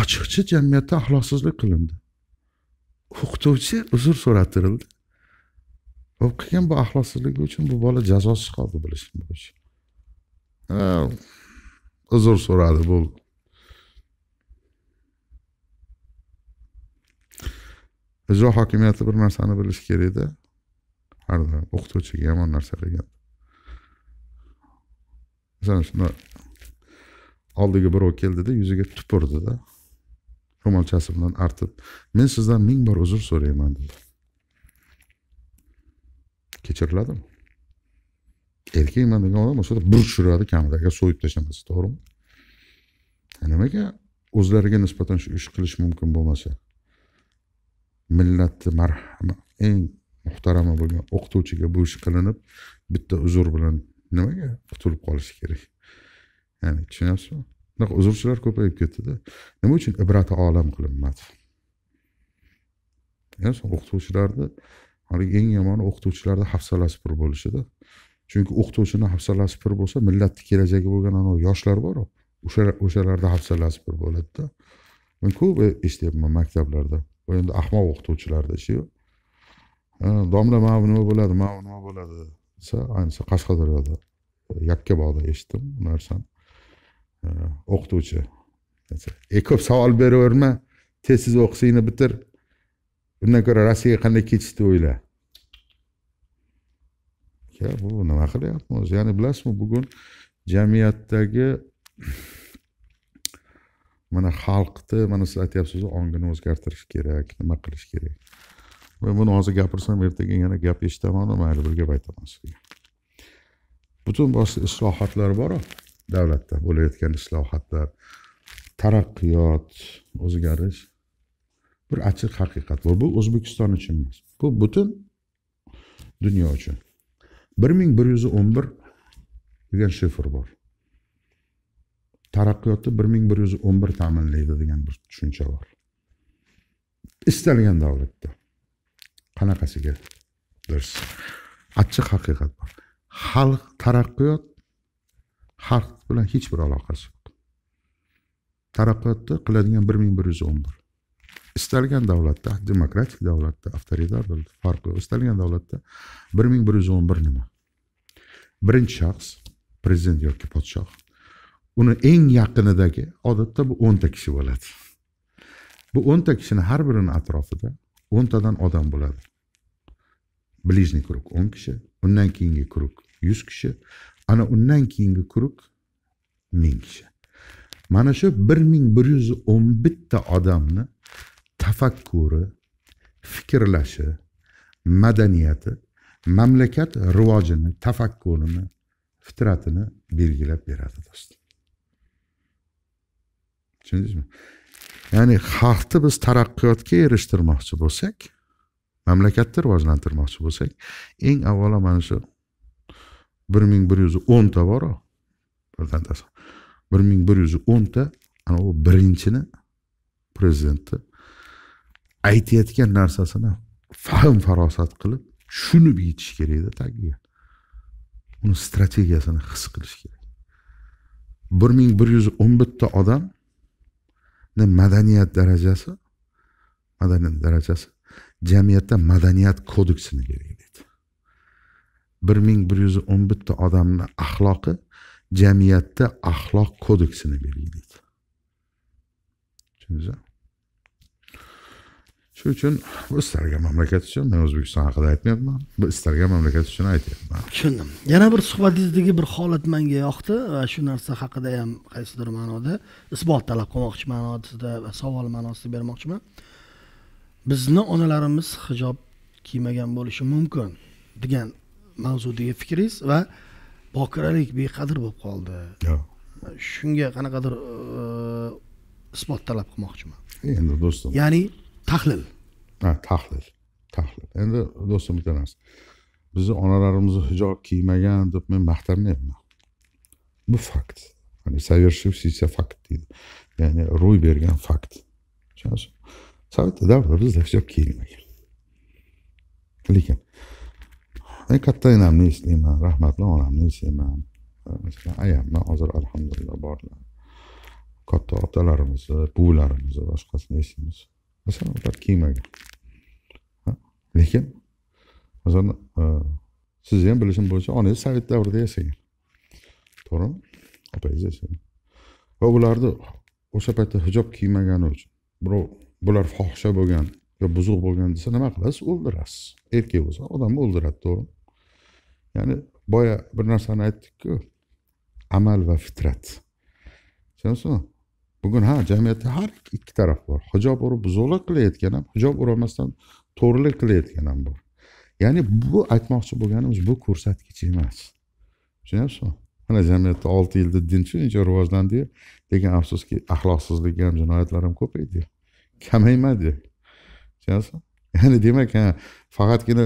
ochiqcha jamiyatda axloqsizlik qilindi o'qituvchi uzr so'ratirildi qilgan bu axloqsizligi uchun bu bola jazosiz qoldi bilishim bo'yicha uzr so'radi bo'ldi ijro hokimiyati bir narsani bilishi kerakda har doim o'qituvchiga yomon narsa qilgan masalan shunda oldiga birov keldida yuziga tupurdida ro'molchasi bilan artib men sizdan ming bor uzr so'rayman dedi kechiriladimi erkakman degan odam yerda bir tushiradi kamida agar so'yib tashlamasa to'g'rimi nimaga o'zlariga nisbatan shu ish qilish mumkin bo'lmasa millatni marhama eng muhtarama bo'lgan o'qituvchiga bu ish qilinib bitta uzr bilan nimaga qutulib qolishi kerak ya'ni tushunyapsizmi bunaqa uzrchilar ko'payib ketdida nima uchun ibrati olam qilinmadi o'qituvchilarni haligi eng yomoni o'qituvchilarda hafsalasi pir bo'lishida chunki o'qituvchini hafsalasi pir bo'lsa millatni kelajagi bo'lgan anavi yoshlar o'sha o'shalarda hafsalasi pir bo'ladida men ko'p eshityapman maktablarda endi ahmoq o'qituvchilarni ishiyu domla mana bu nima bo'ladi mana bu nima bo'ladi desa ayniqsa qashqadaryoda e, yakkabog'da eshitdim bu narsani e, o'qituvchi ko'p savol beraverma tez tez o'qisingni bitir undan ko'ra rossiyaga qanday ketishni o'yla ya bu nima qilyapmiz ya'ni bilasizmi bugun jamiyatdagi mana xalqni mana siz aytyapsizu ongini o'zgartirish kerak nima qilish kerak men buni hozir gapirsam ertaga yana gap eshitaman mayli bir gap aytaman sizga butun boshqa islohotlar boru davlatda bo'layotgan islohotlar taraqqiyot o'zgarish bir achchiq haqiqat bor bu o'zbekiston uchun emas bu butun dunyo uchun bir ming bir yuz o'n bir degan shifr bor taraqqiyotni bir ming bir yuz o'n bir ta'minlaydi degan bir tushuncha bor istalgan davlatda qanaqasiga achchiq haqiqat bor xalq taraqqiyot xalq bilan hech bir aloqasi yo'q taraqqiyotni qiladigan bir ming bir yuz o'n bir istalgan davlatda demokratik davlatda avtoritar davlat farqi yo'q istalgan davlatda bir ming bir yuz o'n bir nima birinchi shaxs prezident yoki podshoh uni eng yaqinidagi odatda bu o'nta kishi bo'ladi bu o'nta kishini har birini atrofida o'ntadan odam bo'ladi ближний круг o'n kishi undan keyingi круг yuz kishi ana undan keyingi круг ming kishi mana shu bir ming bir yuz o'n bitta odamni tafakkuri fikrlashi madaniyati mamlakat rivojini tafakkurini fitratini belgilab beradi do'stim tushundingizmi ya'ni xalqni biz taraqqiyotga erishtirmoqchi bo'lsak mamlakatni rivojlantirmoqchi bo'lsak eng avvalo mana shu bir ming bir yuz o'nta boru bir ming bir yuz o'nta ana u birinchini prezidentni aytayotgan narsasini fahm farosat qilib tushunib yetish kerakda tagiga uni strategiyasini his qilish kerak bir ming bir yuz o'n bitta odamni madaniyat darajasi madaniyat darajasi jamiyatda madaniyat kodeksini belgilaydi bir ming bir yuz o'n bitta odamni axloqi jamiyatda axloq kodeksini belgilaydi tushundingizmi shuning uchun biz istalgan mamlakat uchun men o'zbekiston haqida aytmayapman biz istalgan mamlakat uchun aytyapman tushundim yana bir suhbatingizdagi bir holat menga yoqdi va shu narsa haqida ham qaysidir ma'noda isbot talab qilmoqchi ma'nosida savol ma'nosida bermoqchiman bizni onalarimiz hijob kiymagan bo'lishi mumkin degan mavzudagi fikringiz va bokiralik beqadr bo'lib qoldi shunga qanaqadir e, isbot talab qilmoqchiman endi do'stim ya'ni tahlil ha tahlil tahlil endi do'stim bitta narsa bizni onalarimiz hijob kiymagan deb men maqtanmayapman bu fakt совершившийся факт deydi ya'ni ro'y bergan fakt sovet davrida bizda hijob kiyilmagan lekin men katta enamni eslayman rahmatli onamni eslayman masalan ayamni hozir alhamdulillah borlar katta otalarimizni buvilarimizni boshqasini eslaymiz masalan ular kiymagan lekin masalan e, sizni ham bilishim bo'yicha onangiz sovet davrida yashagan to'g'rimi opangiz yashagan va ularni o'sha paytda hijob kiymagani uchun birov bular fohisha bo'lgan yo buzuq bo'lgan desa nima qilasiz o'ldirasiz erkak bo'lsa odamni o'ldiradi to'g'rimi ya'ni boya bir narsani aytdikku amal va fitrat tushunyapsizmi bugun ha jamiyatda har ikki taraf bor hijob urib zo'rlik qilayotgan ham hijob o'ramasdan to'g'rilik qilayotgan ham bor ya'ni bu aytmoqchi bo'lganimiz bu ko'rsatkich emas tushunyapsizmi mana jamiyatda olti yilda din shuncha rivojlandiyu lekin afsuski axloqsizlik ham jinoyatlar ham ko'paydi kamaymadi tushunyapsizmi ya'ni demak faqatgina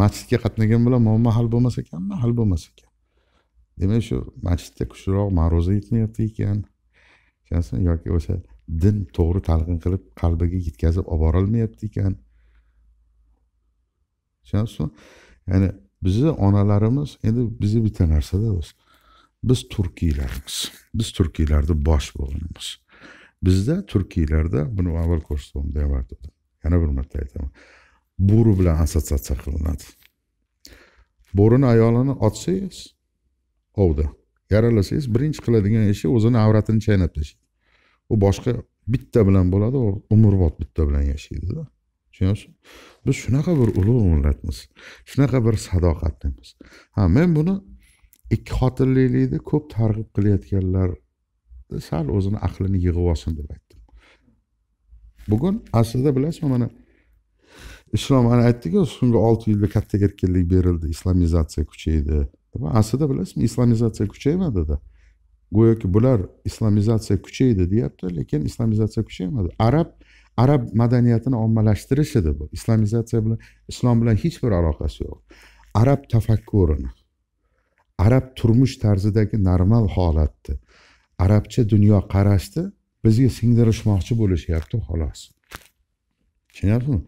masjidga qatnagan bilan muammo hal bo'lmas ekanmi hal bo'lmas ekan demak shu masjidda kuchliroq ma'ruza yetmayapti ekan ekansan yoki o'sha din to'g'ri talqin qilib qalbiga yetkazib olib borolmayapti ekan tushunyapsizmi ya'ni bizni onalarimiz endi bizni bitta narsada o'zi biz turkiylarmiz biz turkiylarni bosh bo'g'inimiz bizda turkiylarda buni avval ko'rsatdim yana bir marta aytaman bo'ri bilan assotsiatsiya qilinadi bo'rini ayolini otsangiz ovda yaralasangiz birinchi qiladigan ishi o'zini avratini chaynab tashlaydi u boshqa bitta bilan bo'ladi u umrbod bitta bilan yashaydida tushunyapsizmi biz shunaqa bir ulug' millatmiz shunaqa bir sadoqatlimiz ha men buni ikki xotinlilikni ko'p targ'ib qilayotganlar sal o'zini aqlini yig'ib olsin deb aytdim bugun aslida bilasizmi mana islom ana aytdiku so'nggi olti yilda katta erkinlik berildi islomizatsiya kuchaydi aslida bilasizmi islomizatsiya kuchaymadida go'yoki bular islomizatsiya kuchaydi deyapti lekin islomizatsiya kuchaymadi arab arab madaniyatini ommalashtirish edi bu islomizatsiya bilan islom bilan hech bir aloqasi yo'q arab tafakkurini arab turmush tarzidagi normal holatni arabcha dunyo qarashni bizga singdirishmoqchi bo'lishyapti xolos tushunyapsizmi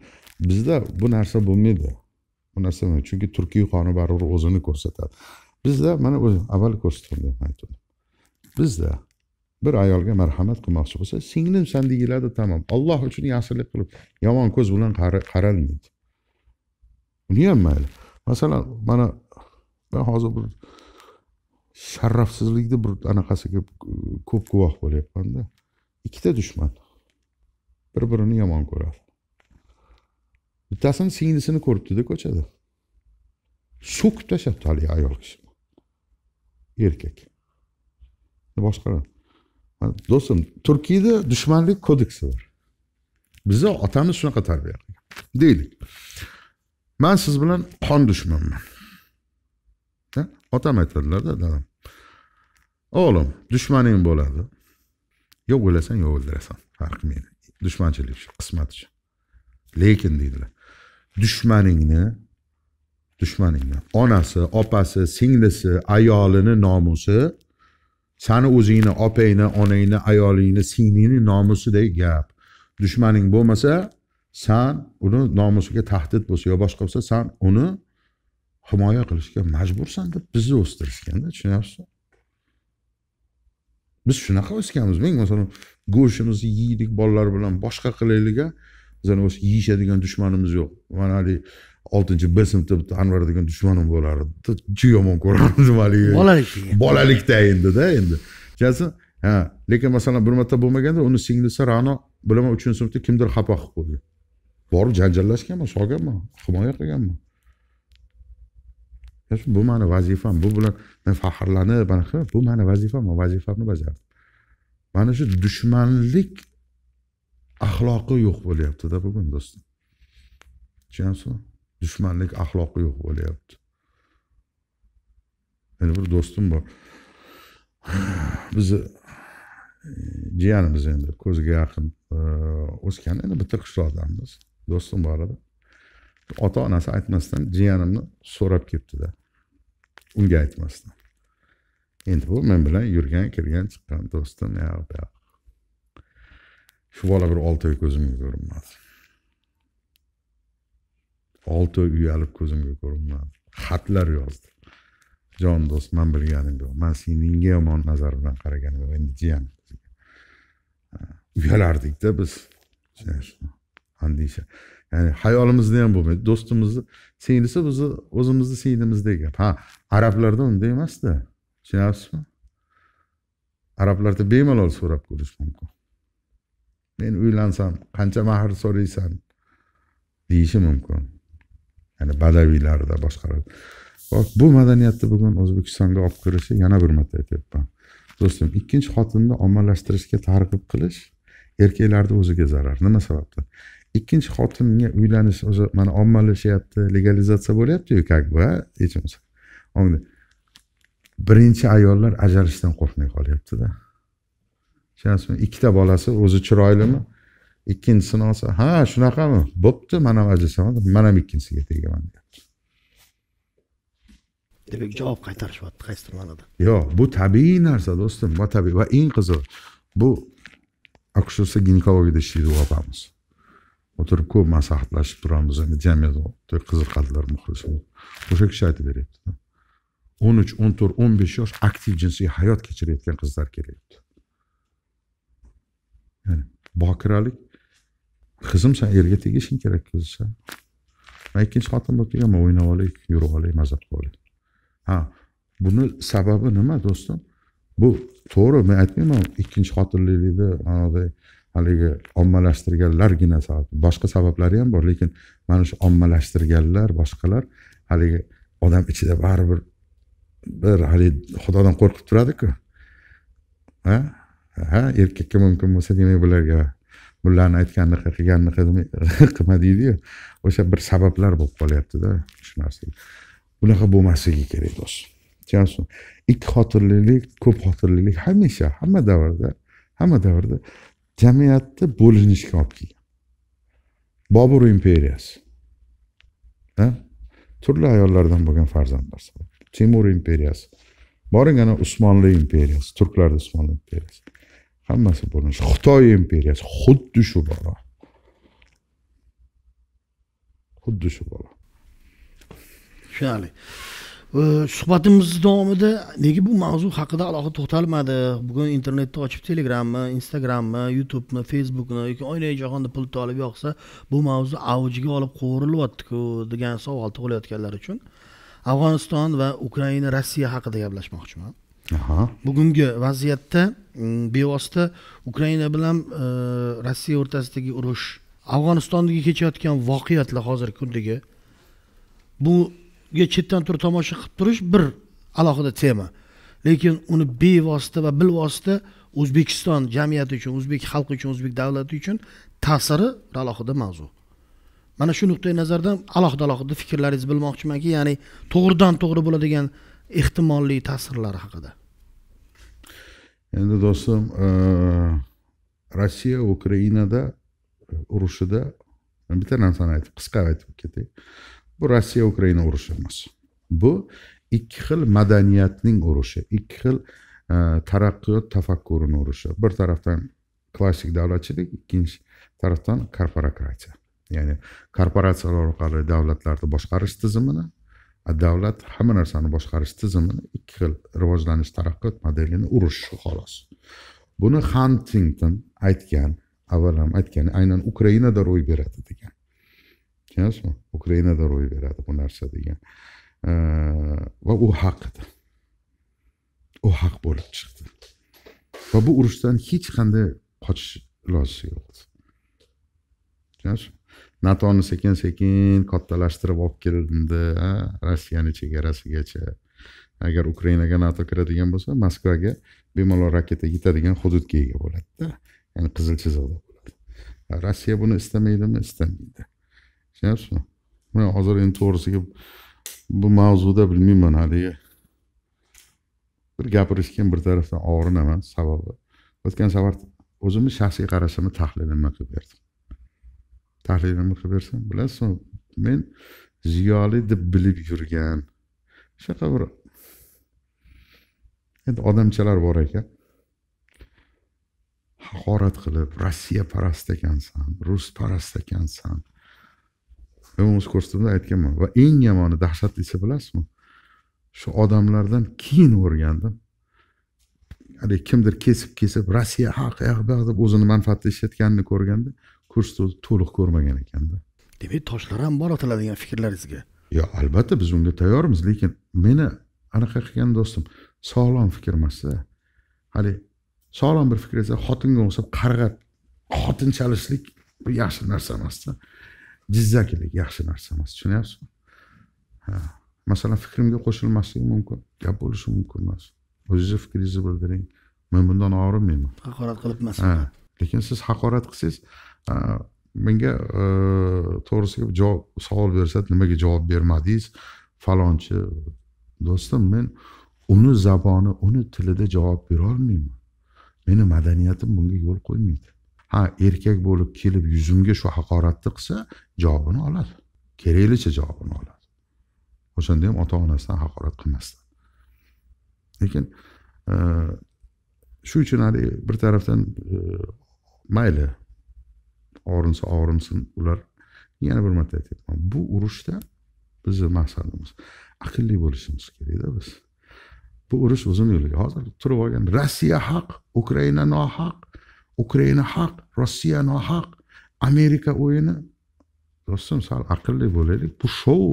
bizda bu narsa bo'lmaydi bu narsa chunki turkiy qoni baribir o'zini ko'rsatadi bizda mana o'zi avval ko'rsatgandim aytdim bizda bir ayolga marhamat qilmoqchi bo'lsa singlimsan deyiladi tamom alloh uchun yaxshilik qilib yomon ko'z bilan qaralmaydi uni ham mayli masalan mana man hozir bir sharrafsizlikni bir anaqasiga ko'p guvoh bo'lyapmanda ikkita dushman bir birini yomon ko'radi bittasini singlisini ko'ribdida ko'chada so'kib tashlabdi haligi ayol kishi erkak boshqa do'stim turkiyada dushmanlik kodeksi bor bizni otamiz shunaqa tarbiya qilgan deylik man siz bilan qon dushmanman otam aytadilarda dadam o'g'lim dushmaning bo'ladi yo o'lasang yo o'ldirasan farqi meni dushmanchilik shu qismat shu lekin deydilar dushmaningni dushmaningni onasi opasi singlisi ayolini nomusi sani o'zingni opangni onangni ayolingni singlingni nomusidek gap dushmaning bo'lmasa san uni nomusiga tahdid bo'lsa yo boshqa bo'lsa san uni himoya qilishga majbursan deb bizni o'stirishganda tushunyapsizmi biz shunaqa o'sganmiz men masalan go'shtimizni yeylik bolalar bilan boshqa qilaylik bizani o'sha yeyishadigan dushmanimiz yo'q man haligi oltinchi b sinfda bitta anvar degan dushmanim bo'lar edi juda yomon ko'rardim haligi bolalikda bolalikda endida endi tushunasizmi ha lekin masalan bir marta bo'lmaganda uni singlisi rano bilaman uchinchi sinfda kimdir xafa qilib qo'ydi borib janjallashganman solganman himoya qilganman bu mani vazifam bu bilan men faxrlanib bu mani vazifam man vazifamni bajardim mana shu dushmanlik axloqi yo'q bo'lyaptida bugun do'stim tushunyapsizmi dushmanlik axloqi yo'q bo'lyapti meni bir do'stim bor bizni e, jiyanimiz endi ko'zga yaqin e, o'sgan endi bitta qishloqdanmiz do'stim bor edi ota onasi aytmasdan jiyanimni so'rab ketdida unga aytmasdan endi bu men bilan yurgan kirgan chiqqan do'stim shu bola bir olti oy ko'zimga ko'rinmadi olti oy uyalib ko'zimga ko'rinmadi xatlar yozdi jon do'st man bilganim yo'q man senga yomon nazar bilan qaraganim yo'q endi jiyan uyalardikda biz andisha ya'ni hayolimizda ham bo'lmaydi do'stimizni singlisi bizni o'zimizni singlimizdek gap ha arablarda unday emasda tushunyapsizmi arablarda bemalol so'rab ko'rish mumkin men uylansam qancha mahr so'raysan deyishi mumkin ya'ni badaviylarda boshqalarda bu madaniyatni bugun o'zbekistonga olib kirishi yana bir marta aytyapman do'stim ikkinchi xotinni ommalashtirishga targ'ib qilish erkaklarni o'ziga zarar nima sababdan ikkinchi xotinga uylanish o'zi mana ommalashyapti legalizatsiya bo'lyaptiyu как бы hech bo'lmasa birinchi ayollar ajralishdan qo'rqmay qolyaptida ishonasizmi ikkita bolasi o'zi chiroylimi ikkinchisini olsa ha shunaqami bo'pti man ham ajrashaman man ham ikkinchisiga tegaman deyapti demak javob qaytarishyapti qaysidir ma'noda yo'q bu tabiiy narsa do'stim va tabiiy va eng qizig'i bu akushersa ginekologiyada ishlaydi u opamiz o'tirib ko'p maslahatlashib turamiz endi jamiyat qiziqadilar muxlis o'sha kishi aytib beryapti o'n uch o'n to'rt o'n besh yosh aktiv jinsiy hayot kechirayotgan qizlar kelyapti ya'ni bokiralik qizim san erga tegishing kerak o'zisan man ikkinchi xotin bo'lib kelganman o'ynab olaylik yurib olaylik mazza qilib olaylik ha buni sababi nima do'stim bu to'g'ri men aytmayman ikkinchi xotinlilikni anavi haligi ommalashtirganlargina sabab boshqa sabablari ham bor lekin mana shu ommalashtirganlar boshqalar haligi odam ichida baribir bir haligi xudodan qo'rqib turadiku ha erkakka mumkin bo'lsa demak bularga bularni aytganini qilganini qilma deydiyu o'sha bir sabablar bo'lib qolyaptida shu narsa bunaqa bo'lmasligi kerak do'st tushunyapsizmi ikki xotinlilik ko'p xotinlilik hamisha hamma davrda hamma davrda jamiyatni bo'linishga olib kelgan bobur imperiyasi turli ayollardan bo'lgan farzandlar temur imperiyasi boring ana usmonli imperiyasi turklarni usmonli imperiyasi hammasi bo'lmish xitoy imperiyasi xuddi shu bola xuddi shu bola tushunarli suhbatimiz davomida nega bu mavzu haqida alohida to'xtalmadi bugun internetni ochib telegrammi instagrammi youtubeni facebookni yoki oynai jahonda pul tolib yoqsa bu mavzu avjiga olib qovurilyaptiku degan savol tug'ilayotganlar uchun afg'oniston va ukraina rossiya haqida gaplashmoqchiman bugungi vaziyatda mm, bevosita ukraina bilan e, rossiya o'rtasidagi urush afg'onistondagi kechayotgan voqeatlar hozirgi kundagi buga chetdan turib tomosha qilib turish bir alohida tema lekin uni bevosita va bilvosita o'zbekiston jamiyati uchun o'zbek xalqi uchun o'zbek davlati uchun ta'siri bir alohida mavzu mana shu nuqtai nazardan alohida alohida fikrlaringizni bilmoqchimanki ya'ni to'g'ridan to'g'ri bo'ladigan ehtimolli ta'sirlari haqida endi do'stim e, rossiya ukrainada urushida bitta narsani aytib qisqa aytib ketay bu rossiya ukraina urushi emas bu ikki xil madaniyatning urushi ikki xil e, taraqqiyot tafakkurini urushi bir tarafdan klassik davlatchilik ikkinchi tarafdan korporokratiya ya'ni korporatsiyalar orqali davlatlarni boshqarish tizimini davlat hamma narsani boshqarish tizimini ikki xil rivojlanish taraqqiyot modelini urish xolos buni hantington aytgan avval ham aytgan aynan ukrainada ro'y beradi degan tushunyapsizmi ukrainada ro'y beradi bu narsa degan va u haq edi u haq bo'lib chiqdi va bu urushdan hech qanday qochish iloji yo'q tushunyapsizmi natoni sekin sekin kattalashtirib olib kelindi rossiyani chegarasigacha agar ukrainaga nato kiradigan bo'lsa moskvaga bemalol raketa yetadigan hududga ega bo'ladida ya'ni qizil chiziqda bo'ladi rossiya buni istamaydimi istamaydi tushunyapsizmi man hozir endi to'g'risiga bu mavzuda bilmayman haligi bir ham bir tarafdan og'rinaman sababi o'tgan safar o'zimni shaxsiy qarashimni tahlilimni qilib berdim tahlilimni qilib bersam bilasizmi men ziyoli deb bilib yurgan shunaqa bir endi odamchalar bor ekan haqorat qilib rossiya parast ekansan rus parast ekansan men o'z kursimda aytganman va eng yomoni dahshatlisi bilasizmi shu odamlardan keyin o'rgandim haligi kimdir kesib kesib rossiya haq deb o'zini manfaatida ishlatganini ko'rganda kursni to'liq ko'rmagan ekanda demak toshlar ham bor otiladigan fikrlaringizga yo albatta biz unga tayyormiz lekin meni anaqa qilgan do'stim sog'lom fikr emasda haligi sog'lom bir fikr esa xotinga o'xshab qarg'a xotin chalishlik bu yaxshi narsa emasda jizzakilik yaxshi narsa emas tushunyapsizmi ha masalan fikrimga qo'shilmasligi mumkin gap bo'lishi mumkin emas o'zingizni fikringizni bildiring men bundan og'rinmayman haqorat qilibman lekin siz haqorat qilsangiz Э, menga э, to'g'risiga javob savol bersa nimaga javob bermadingiz falonchi do'stim men uni zaboni uni tilida javob berolmayman meni madaniyatim bunga yo'l qo'ymaydi ha erkak bo'lib kelib yuzimga shu haqoratni qilsa javobini oladi keraklicha javobini oladi o'shanda ham ota onasidan haqorat qilmasdan lekin e, shu uchun haligi bir tarafdan e, mayli og'rinsa og'rinsin ular yana bir marta aytyapman bu urushda bizni maqsadimiz aqlli bo'lishimiz kerakda biz bu urush o'zini yo'liga hozir turib olgan rossiya haq ukraina nohaq ukraina haq rossiya nohaq amerika o'yini do'stim sal aqlli bo'laylik bu shou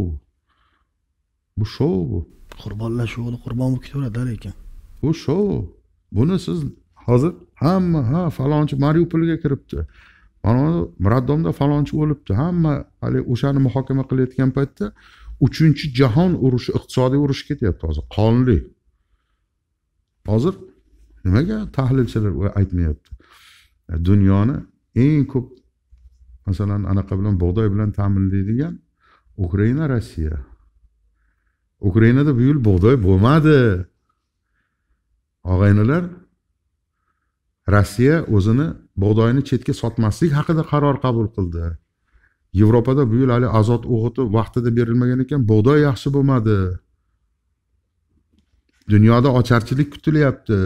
bu shou bu qurbonlar shouni qurbon bo'lib ketaveradida lekin bu shou buni siz hozir hamma ha falonchi mariupolga kiribdi mana muraddomda falonchi o'libdi hamma haligi o'shani muhokama qilayotgan paytda uchinchi jahon urushi iqtisodiy urush ketyapti hozir qonli hozir nimaga tahlilchilar aytmayapti e, dunyoni eng ko'p masalan anaqa bilan bug'doy bilan ta'minlaydigan ukraina rossiya ukrainada bu yil bug'doy bo'lmadi og'aynilar rossiya o'zini bug'doyni chetga sotmaslik haqida qaror qabul qildi yevropada bu yil hali azot o'g'iti vaqtida berilmagan ekan bug'doy yaxshi bo'lmadi dunyoda ocharchilik kutilyapti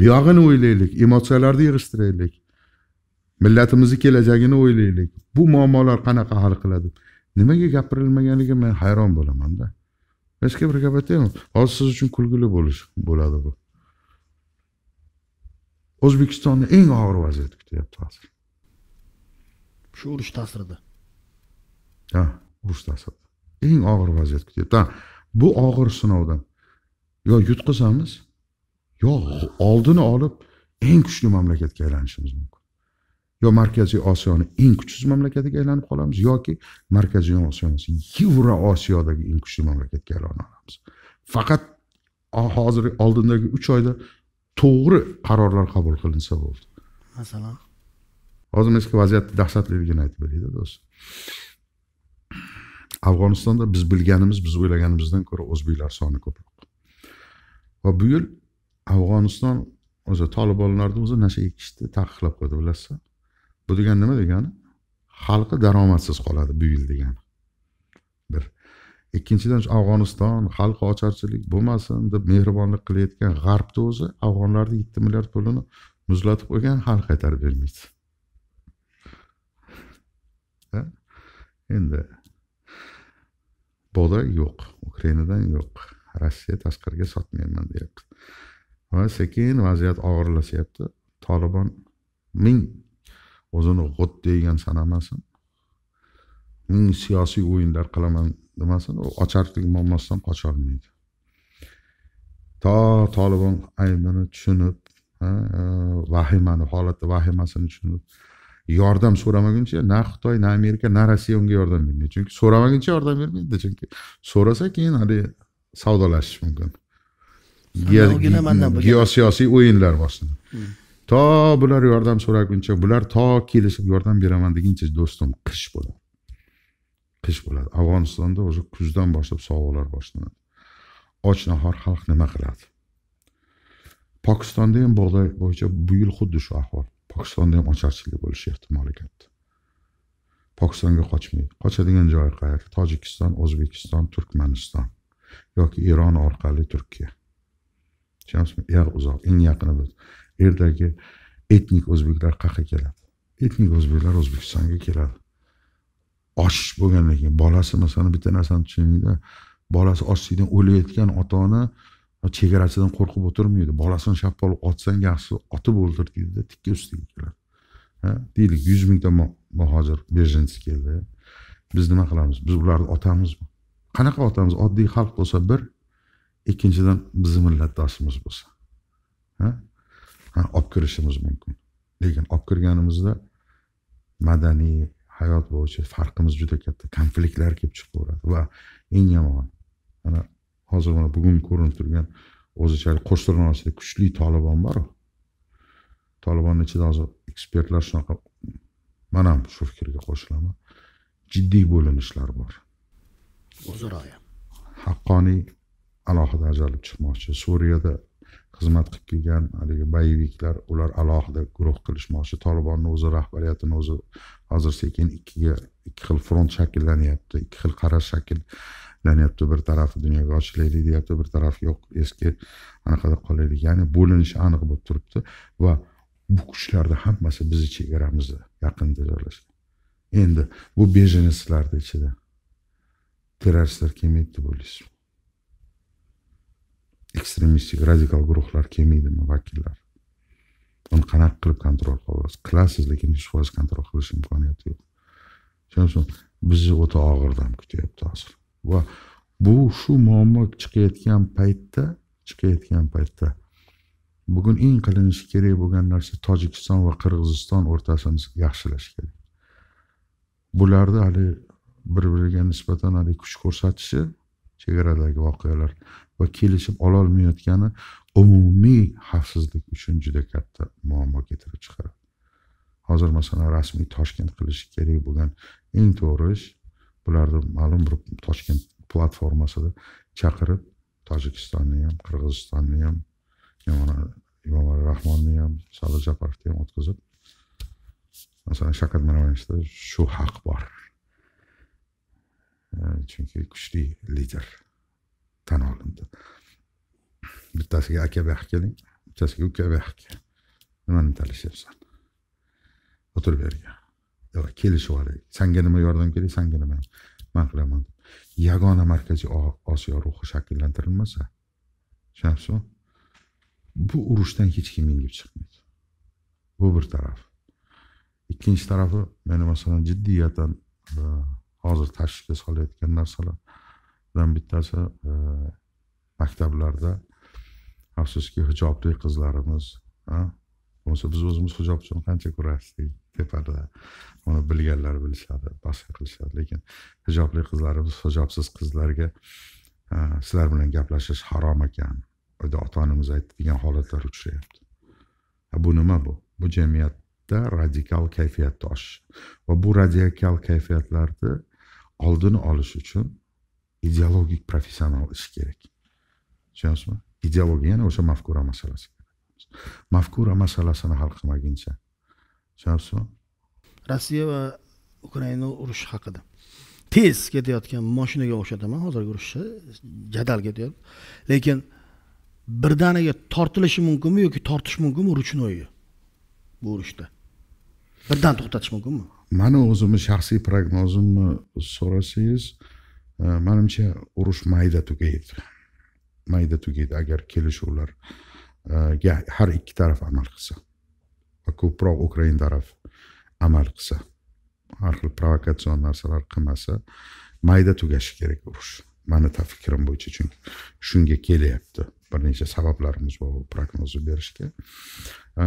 buyog'ini o'ylaylik emotsiyalarni yig'ishtiraylik millatimizni kelajagini o'ylaylik bu muammolar qanaqa hal qiladi nimaga gapirilmaganiga men hayron bo'lamanda hech kim bir gap aytaymi hozir siz uchun kulgili bo'lish bo'ladi bu o'zbekistonni eng og'ir vaziyati kutyapti hozir shu urush ta'sirida ha urush ta'sirida eng og'ir vaziyat kutyapti bu og'ir sinovdan yo yutqazamiz yo oldini olib eng kuchli mamlakatga aylanishimiz mumkin yo markaziy osiyoni eng kuchsiz mamlakatiga aylanib qolamiz yoki markaziy osiyoni yevro osiyodagi eng kuchli mamlakatga aylana olamiz faqat hozir oldindagi uch oyda to'g'ri qarorlar qabul qilinsa bo'ldi masalan hozir men sizga vaziyatni dahshatliligini aytib beraydi do'st afg'onistonda biz bilganimiz biz o'ylaganimizdan ko'ra o'zbeklar soni ko'proq va bu yil afg'oniston o'zi tolibonlarni o'zi nasha ekishni taqiqlab qo'ydi bilasizmi bu degani nima degani xalqi daromadsiz qoladi bu yil degani bir ikkinchidan afg'oniston xalq ocharchilik bo'lmasin deb mehribonlik qilayotgan g'arbni o'zi afg'onlarni yetti milliard pulini muzlatib qo'ygan hali qaytarib bermaydi endi bug'doy yo'q ukrainadan yo'q rossiya tashqariga sotmayman deyapti va sekin vaziyat og'irlashyapti tolibon ming o'zini g'ut degan sanamasin ming siyosiy o'yinlar qilaman demasin u ocharchilik muammosidan qocholmaydi to tolibon aybini tushunib vahimani holatni vahimasini tushunib yordam so'ramaguncha na xitoy na amerika na rossiya unga yordam bermaydi chunki so'ramaguncha yordam bermaydi chunki so'rasa keyin haligi savdolashish mumkin geosiyosiy o'yinlar boshlanadi hmm. to bular yordam so'raguncha bular to kelishib yordam beraman deguncha do'stim qish bo'ladi qish bo'ladi afg'onistonda уже kuzdan boshlab sovuqlar boshlanadi och nahor xalq nima qiladi pokistonda ham bug'doy bo'yicha bu yil xuddi shu ahvol pokistonda ham ocharchilik bo'lishi ehtimoli katta pokistonga qochmaydi qochadigan joyi qayerda tojikiston o'zbekiston turkmaniston yoki eron orqali turkiya tushunyapsizmi eng uzoq eng yaqini biz yerdagi etnik o'zbeklar qayerga keladi etnik o'zbeklar o'zbekistonga keladi osh bo'lgandan keyin bolasi masalan bitta narsani tushuningda bolasi ochlikdan o'layotgan ota ona chegarasidan qo'rqib o'tirmaydi bolasini shappolib otsang yaxshi otib o'ldir deydida tikka ustiga keladi deylik yuz mingta hozir bejinchi keldi biz nima qilamiz biz ularni otamizmi qanaqa otamiz oddiy xalq bo'lsa bir ikkinchidan bizni millatdoshimiz bo'lsa olib kirishimiz mumkin lekin olib kirganimizda madaniy hayot bo'yicha farqimiz juda katta konfliktlar kelib chiqaveradi va eng yomoni mana hozir mana bugun ko'rinib turgan o'zicha qo'shtirnoq ichida kuchli tolibon boru tolibonni ichida hozir ekspertlar shunaqa man ham shu fikrga qo'shilaman jiddiy bo'linishlar bor o'zaro haqqoniy alohida ajralib chiqmoqchi suriyada xizmat qilib kelgan haligi boyeviklar ular alohida guruh qilishmoqchi tolibonni o'zi rahbariyatini o'zi hozir sekin ikkiga ikki xil front shakllanyapti ikki xil qarash shakllanyapti bir tarafi dunyoga ochilaylik deyapti bir tarafi yo'q eski anaqada qolaylik ya'ni bo'linish aniq bo'lib turibdi va bu kuchlarni hammasi bizni chegaramizda yaqinda joylashgan endi bu bejenislarni ichida terroristlar deb o'ylaysizmi ekstremistik radikal guruhlar kelmaydimi vakillar uni qanaqa qilib kontrol qilasiz qilasiz lekin yuz foiz kontrol qilish imkoniyati yo'q shuning uchun bizni o'ta og'ir dam kutyapti hozir va bu shu muammo chiqayotgan paytda chiqayotgan paytda bugun eng qilinishi kerak bo'lgan narsa tojikiston va qirg'iziston o'rtasini yaxshilash kerak bularni hali bir biriga nisbatan haligi kuch ko'rsatishi chegaradagi voqealar va kelishib ololmayotgani umumiy xavfsizlik uchun juda katta muammo keltirib chiqaradi hozir masalan rasmiy toshkent qilishi kerak bo'lgan eng to'g'ri ish bularni ma'lum bir toshkent platformasida chaqirib tojikistonni ham qirg'izistonni ham imomali rahmonni ham salo japarovni ham o'tkazib masalan shavkat mirziyoyevda shu haq bor chunki kuchli lider tan olindi bittasiga aka buyoqqa keling bittasiga uka buyoqqa kel nimani talashyapsan o'tir bu kelishib olaylik sanga nima yordam kerak sanga nima man qilaman yagona markaziy osiyo ruhi shakllantirilmasa tushunyapsizmi bu urushdan hech kim yengib chiqmaydi bu bir taraf ikkinchi tarafi meni masalan jiddiyatan e, hozir tashvishga solayotgan narsalardan bittasi e, maktablarda afsuski hijobli qizlarimiz bo'lmasa biz o'zimiz hijob uchun qancha kurashdik tepada uni bilganlar bilishadi boshqa qilishadi lekin hijobli qizlarimiz hijobsiz qizlarga sizlar bilan gaplashish harom ekan oyda ota onamiz aytdi degan holatlar uchrayapti bu nima bu bu jamiyatda radikal kayfiyatni oshish va bu radikal kayfiyatlarni oldini olish uchun ideologik professional ish kerak tushunyapsizmi ideologiya ya'ni o'sha mafkura masalasi mafkura masalasini hal qilmaguncha tushunyapsizmi rossiya va ukraina urushi haqida tez ketayotgan moshinaga o'xshataman hozirgi urushni jadal ketyapti lekin birdaniga tortilishi mumkinmi yoki tortish mumkinmi ручной bu urushda birdan to'xtatish mumkinmi mani o'zimni shaxsiy prognozimni so'rasangiz e, manimcha urush mayda tugaydi mayda tugaydi agar kelishuvlarga e, har ikki taraf amal qilsa va ko'proq ukrain taraf amal qilsa har xil provokatsion narsalar qilmasa mayda tugashi kerak urush mani fikrim bo'yicha chunki shunga kelyapti bir necha sabablarimiz bor prognozni berishga e,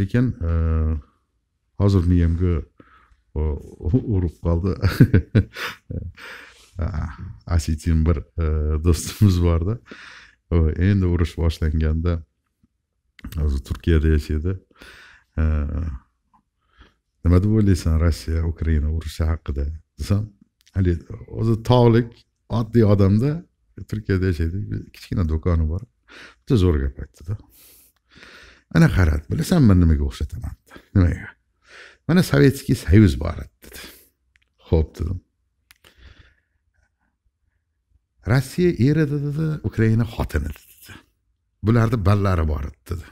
lekin hozir miyamga urib qoldi asitin bir e, do'stimiz borda endi urush boshlanganda o'zi turkiyada yashaydi e, nima deb o'ylaysan rossiya ukraina urushi haqida desam haligi o'zi tog'lik oddiy odamda turkiyada yashaydi kichkina do'koni bor juda zo'r gap aytdida ana qaradi bilasanmi nimaga o'xshataman nimaga mana sovetskiy союз bor dedi ho'p dedim rossiya eri dedi ukraina xotini dedi bularni ballari bor dedi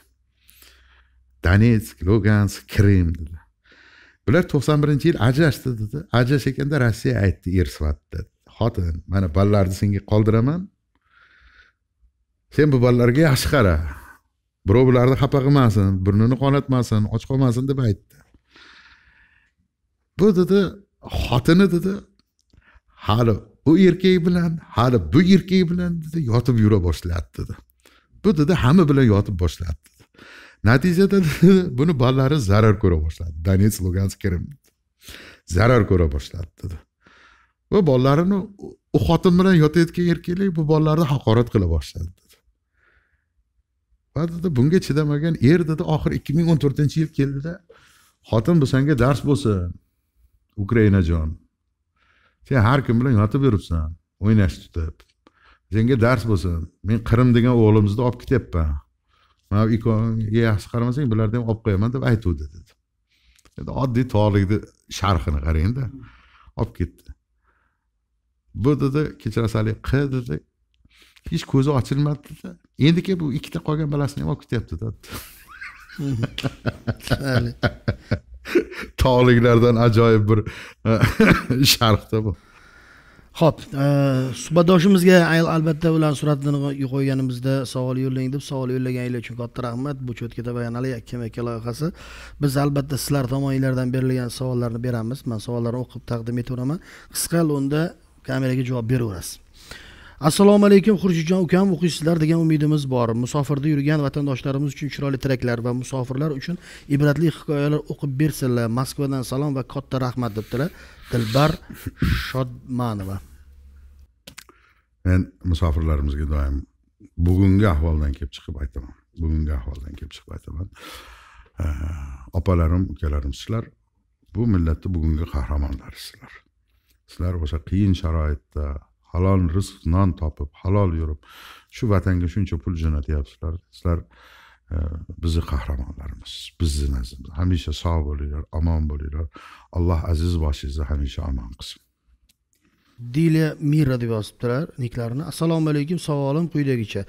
donetsk lugansk krim dedi bular to'qson birinchi yil ajrashdi dedi ajrashganda rossiya aytdi er sifatida xotin mana ballarni senga qoldiraman sen bu ballarga yaxshi qara birov bularni xafa qilmasin burnini qonatmasin och qolmasin deb aytdi bu dedi xotini dedi hali u erkak bilan hali bu erkak bilan dedi yotib yura boshladi dedi bu dedi hamma bilan yotib boshladi dedi natijada dedi buni bolalari zarar ko'ra boshladi donetsk lugansk krim zarar ko'ra boshladi dedi va bolalarini u xotin bilan yotayotgan erkaklar bu bolalarni haqorat qila boshladi dedi va dedi bunga chidamagan er dedi oxiri ikki ming o'n to'rtinchi yil keldida xotin bu sanga dars bo'lsin ukraina jon sen har kim bilan yotib yuribsan o'ynash tutib senga dars bo'lsin men qirim degan o'g'limizni olib ketyapman mana bu yaxshi qaramasang bularni ham olib qo'yaman deb aytuvdi dedi endi oddiy tog'likni sharhini qarangda olib ketdi bu dedi kechirasiz haligi q dedi hech ko'zi ochilmadi dedi endiki bu ikkita qolgan bolasini ham olib ketyapti dedi tog'liklardan ajoyib bir e, sharhda bu ho'p e, suhbatdoshimizga albatta ularni suratini qo'yganimizda savol yo'llang deb savol yo'llaganinglar uchun katta rahmat bu cho'tka tabayanali kim aka loyihasi biz albatta sizlar tomoninglardan berilgan savollarni beramiz man savollarni o'qib taqdim etaveraman qisqa unda kameraga javob beraverasiz assalomu alaykum xurshidjon ukam o'qiysizlar degan umidimiz bor musofirda yurgan vatandoshlarimiz uchun chiroyli tilaklar va musofirlar uchun ibratli hikoyalar o'qib bersinlar moskvadan salom va katta rahmat debdilar dilbar shodmanova men musofirlarimizga doim bugungi ahvoldan kelib chiqib aytaman bugungi ahvoldan kelib chiqib aytaman opalarim ukalarim sizlar bu millatni bugungi sizlar sizlar o'sha qiyin sharoitda halol rizq non topib halol yurib shu vatanga shuncha pul jo'natyapsizlar sizlar e, bizni qahramonlarimiz bizni nazimiz hamisha sog' bo'linglar omon bo'linglar alloh aziz boshingizni hamisha omon qilsin dila mira deb yozibdilar niklarini assalomu alaykum savolim quyidagicha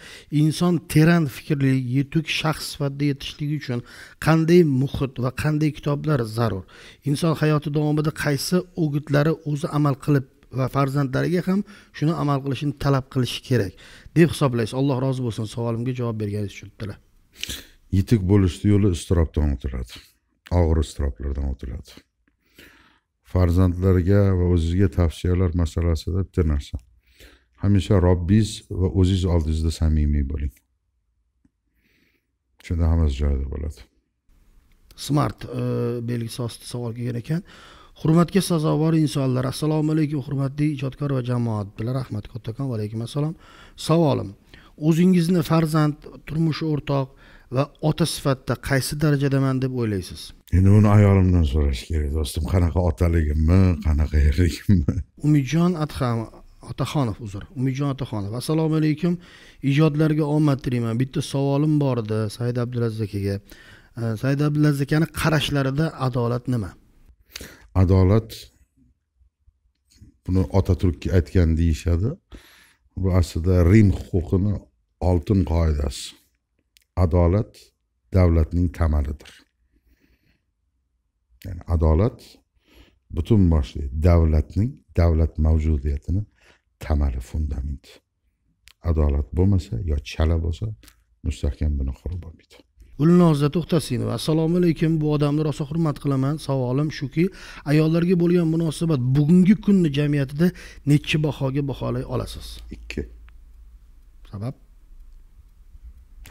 inson teran fikrli yetuk shaxs sifatida yetishligi uchun qanday muhit va qanday kitoblar zarur inson hayoti davomida qaysi o'gitlari o'zi amal qilib va farzandlariga ham shuni amal qilishini talab qilishi kerak deb hisoblaysiz alloh rozi bo'lsin savolimga javob berganingiz uchun bittalar yetuk bo'lishni yo'li iztirobdan o'tiladi og'ir iztiroblardan o'tiladi farzandlarga va o'zizga tavsiyalar masalasida bitta narsa hamisha robbingiz va o'zingiz oldingizda samimiy bo'ling shunda hammasi joyida bo'ladi smart e, belgisi ostida savol kelgan ekan hurmatga sazovor insonlar assalomu alaykum hurmatli ijodkor va jamoat bilan rahmat kattakon va alaykum assalom savolim o'zingizni farzand turmush o'rtoq va ota sifatida qaysi darajadaman deb o'ylaysiz endi uni ayolimdan so'rash kerak do'stim qanaqa otaligimmi qanaqa erligimmi umidjon adham otaxonov uzr umidjon otaxonov assalomu alaykum ijodlarga omad tilayman bitta savolim bor edi said abdulaziz akaga said abdulaziz akani qarashlarida adolat nima adolat buni otaturkka aytgan deyishadi bu aslida rim huquqini oltin qoidasi adolat davlatning tamalidir ya'ni adolat butun boshli davlatning davlat mavjudiyatini tamali fundamenti adolat bo'lmasa yo chala bo'lsa mustahkam bino qurib bo'lmaydi gulnoza to'xtasinova assalomu alaykum bu odamni rosa hurmat qilaman savolim shuki ayollarga bo'lgan munosabat bugungi kunni jamiyatida nechi bahoga baholay olasiz ikki sabab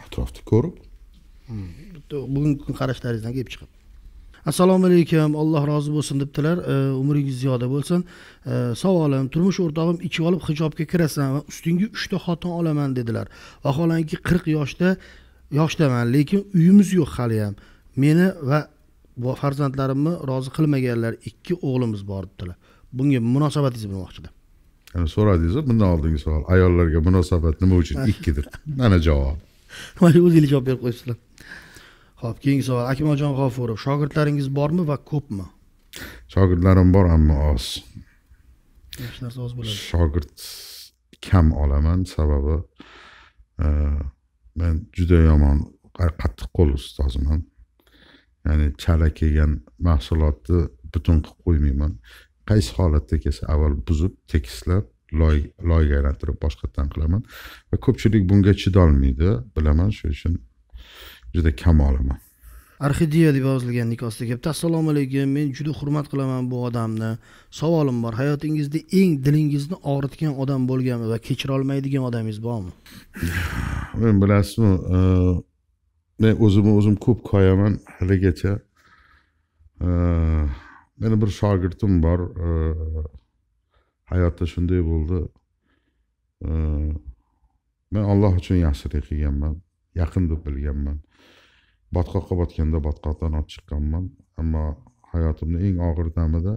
atrofni ko'rib hmm. bugungi kun qarashlaringizdan kelib chiqib assalomu alaykum alloh rozi bo'lsin debdilar umringiz ziyoda bo'lsin savolim turmush o'rtog'im ichib olib hijobga kirasan va ustingga uchta xotin olaman dedilar vaholanki qirq yoshda yoshdaman lekin uyimiz yo'q haliyam meni va farzandlarimni rozi qilmaganlar ikki o'g'limiz bor debdilar bunga munosabatingizni bilmoqchiman so'radingiz bundan oldingi savol ayollarga munosabat nima uchun ikkidir mana javob mana o'zingiz javob berib qo'yibsizlar ho'p keyingi savol akmaljon g'ofurov shogirdlaringiz bormi va ko'pmi shogirdlarim bor ammo oz yaxshi narsa oz bo'ladi shogird kam olaman sababi eh, men juda yomon qattiq qo'l ustoziman ya'ni chala kelgan mahsulotni butun qilib qo'ymayman qaysi holatda kelsa avval buzib tekislab loy loyga aylantirib boshqatdan qilaman va ko'pchilik bunga chidolmaydi bilaman shuning uchun juda kam olaman orxideya deb yozilgan nikosda kelibdi assalomu alaykum men juda hurmat qilaman bu odamni savolim bor hayotingizda eng dilingizni og'ritgan odam bo'lganmi va kechira olmaydigan odamingiz bormi men bilasizmi e, men o'zimni o'zim ko'p koyaman haligacha e, meni bir shogirdim bor e, hayotda shunday bo'ldi men alloh uchun yaxshilik qilganman yaqin deb bilganman botqoqqa botganda botqoqdan olib chiqqanman ammo hayotimni eng og'ir damida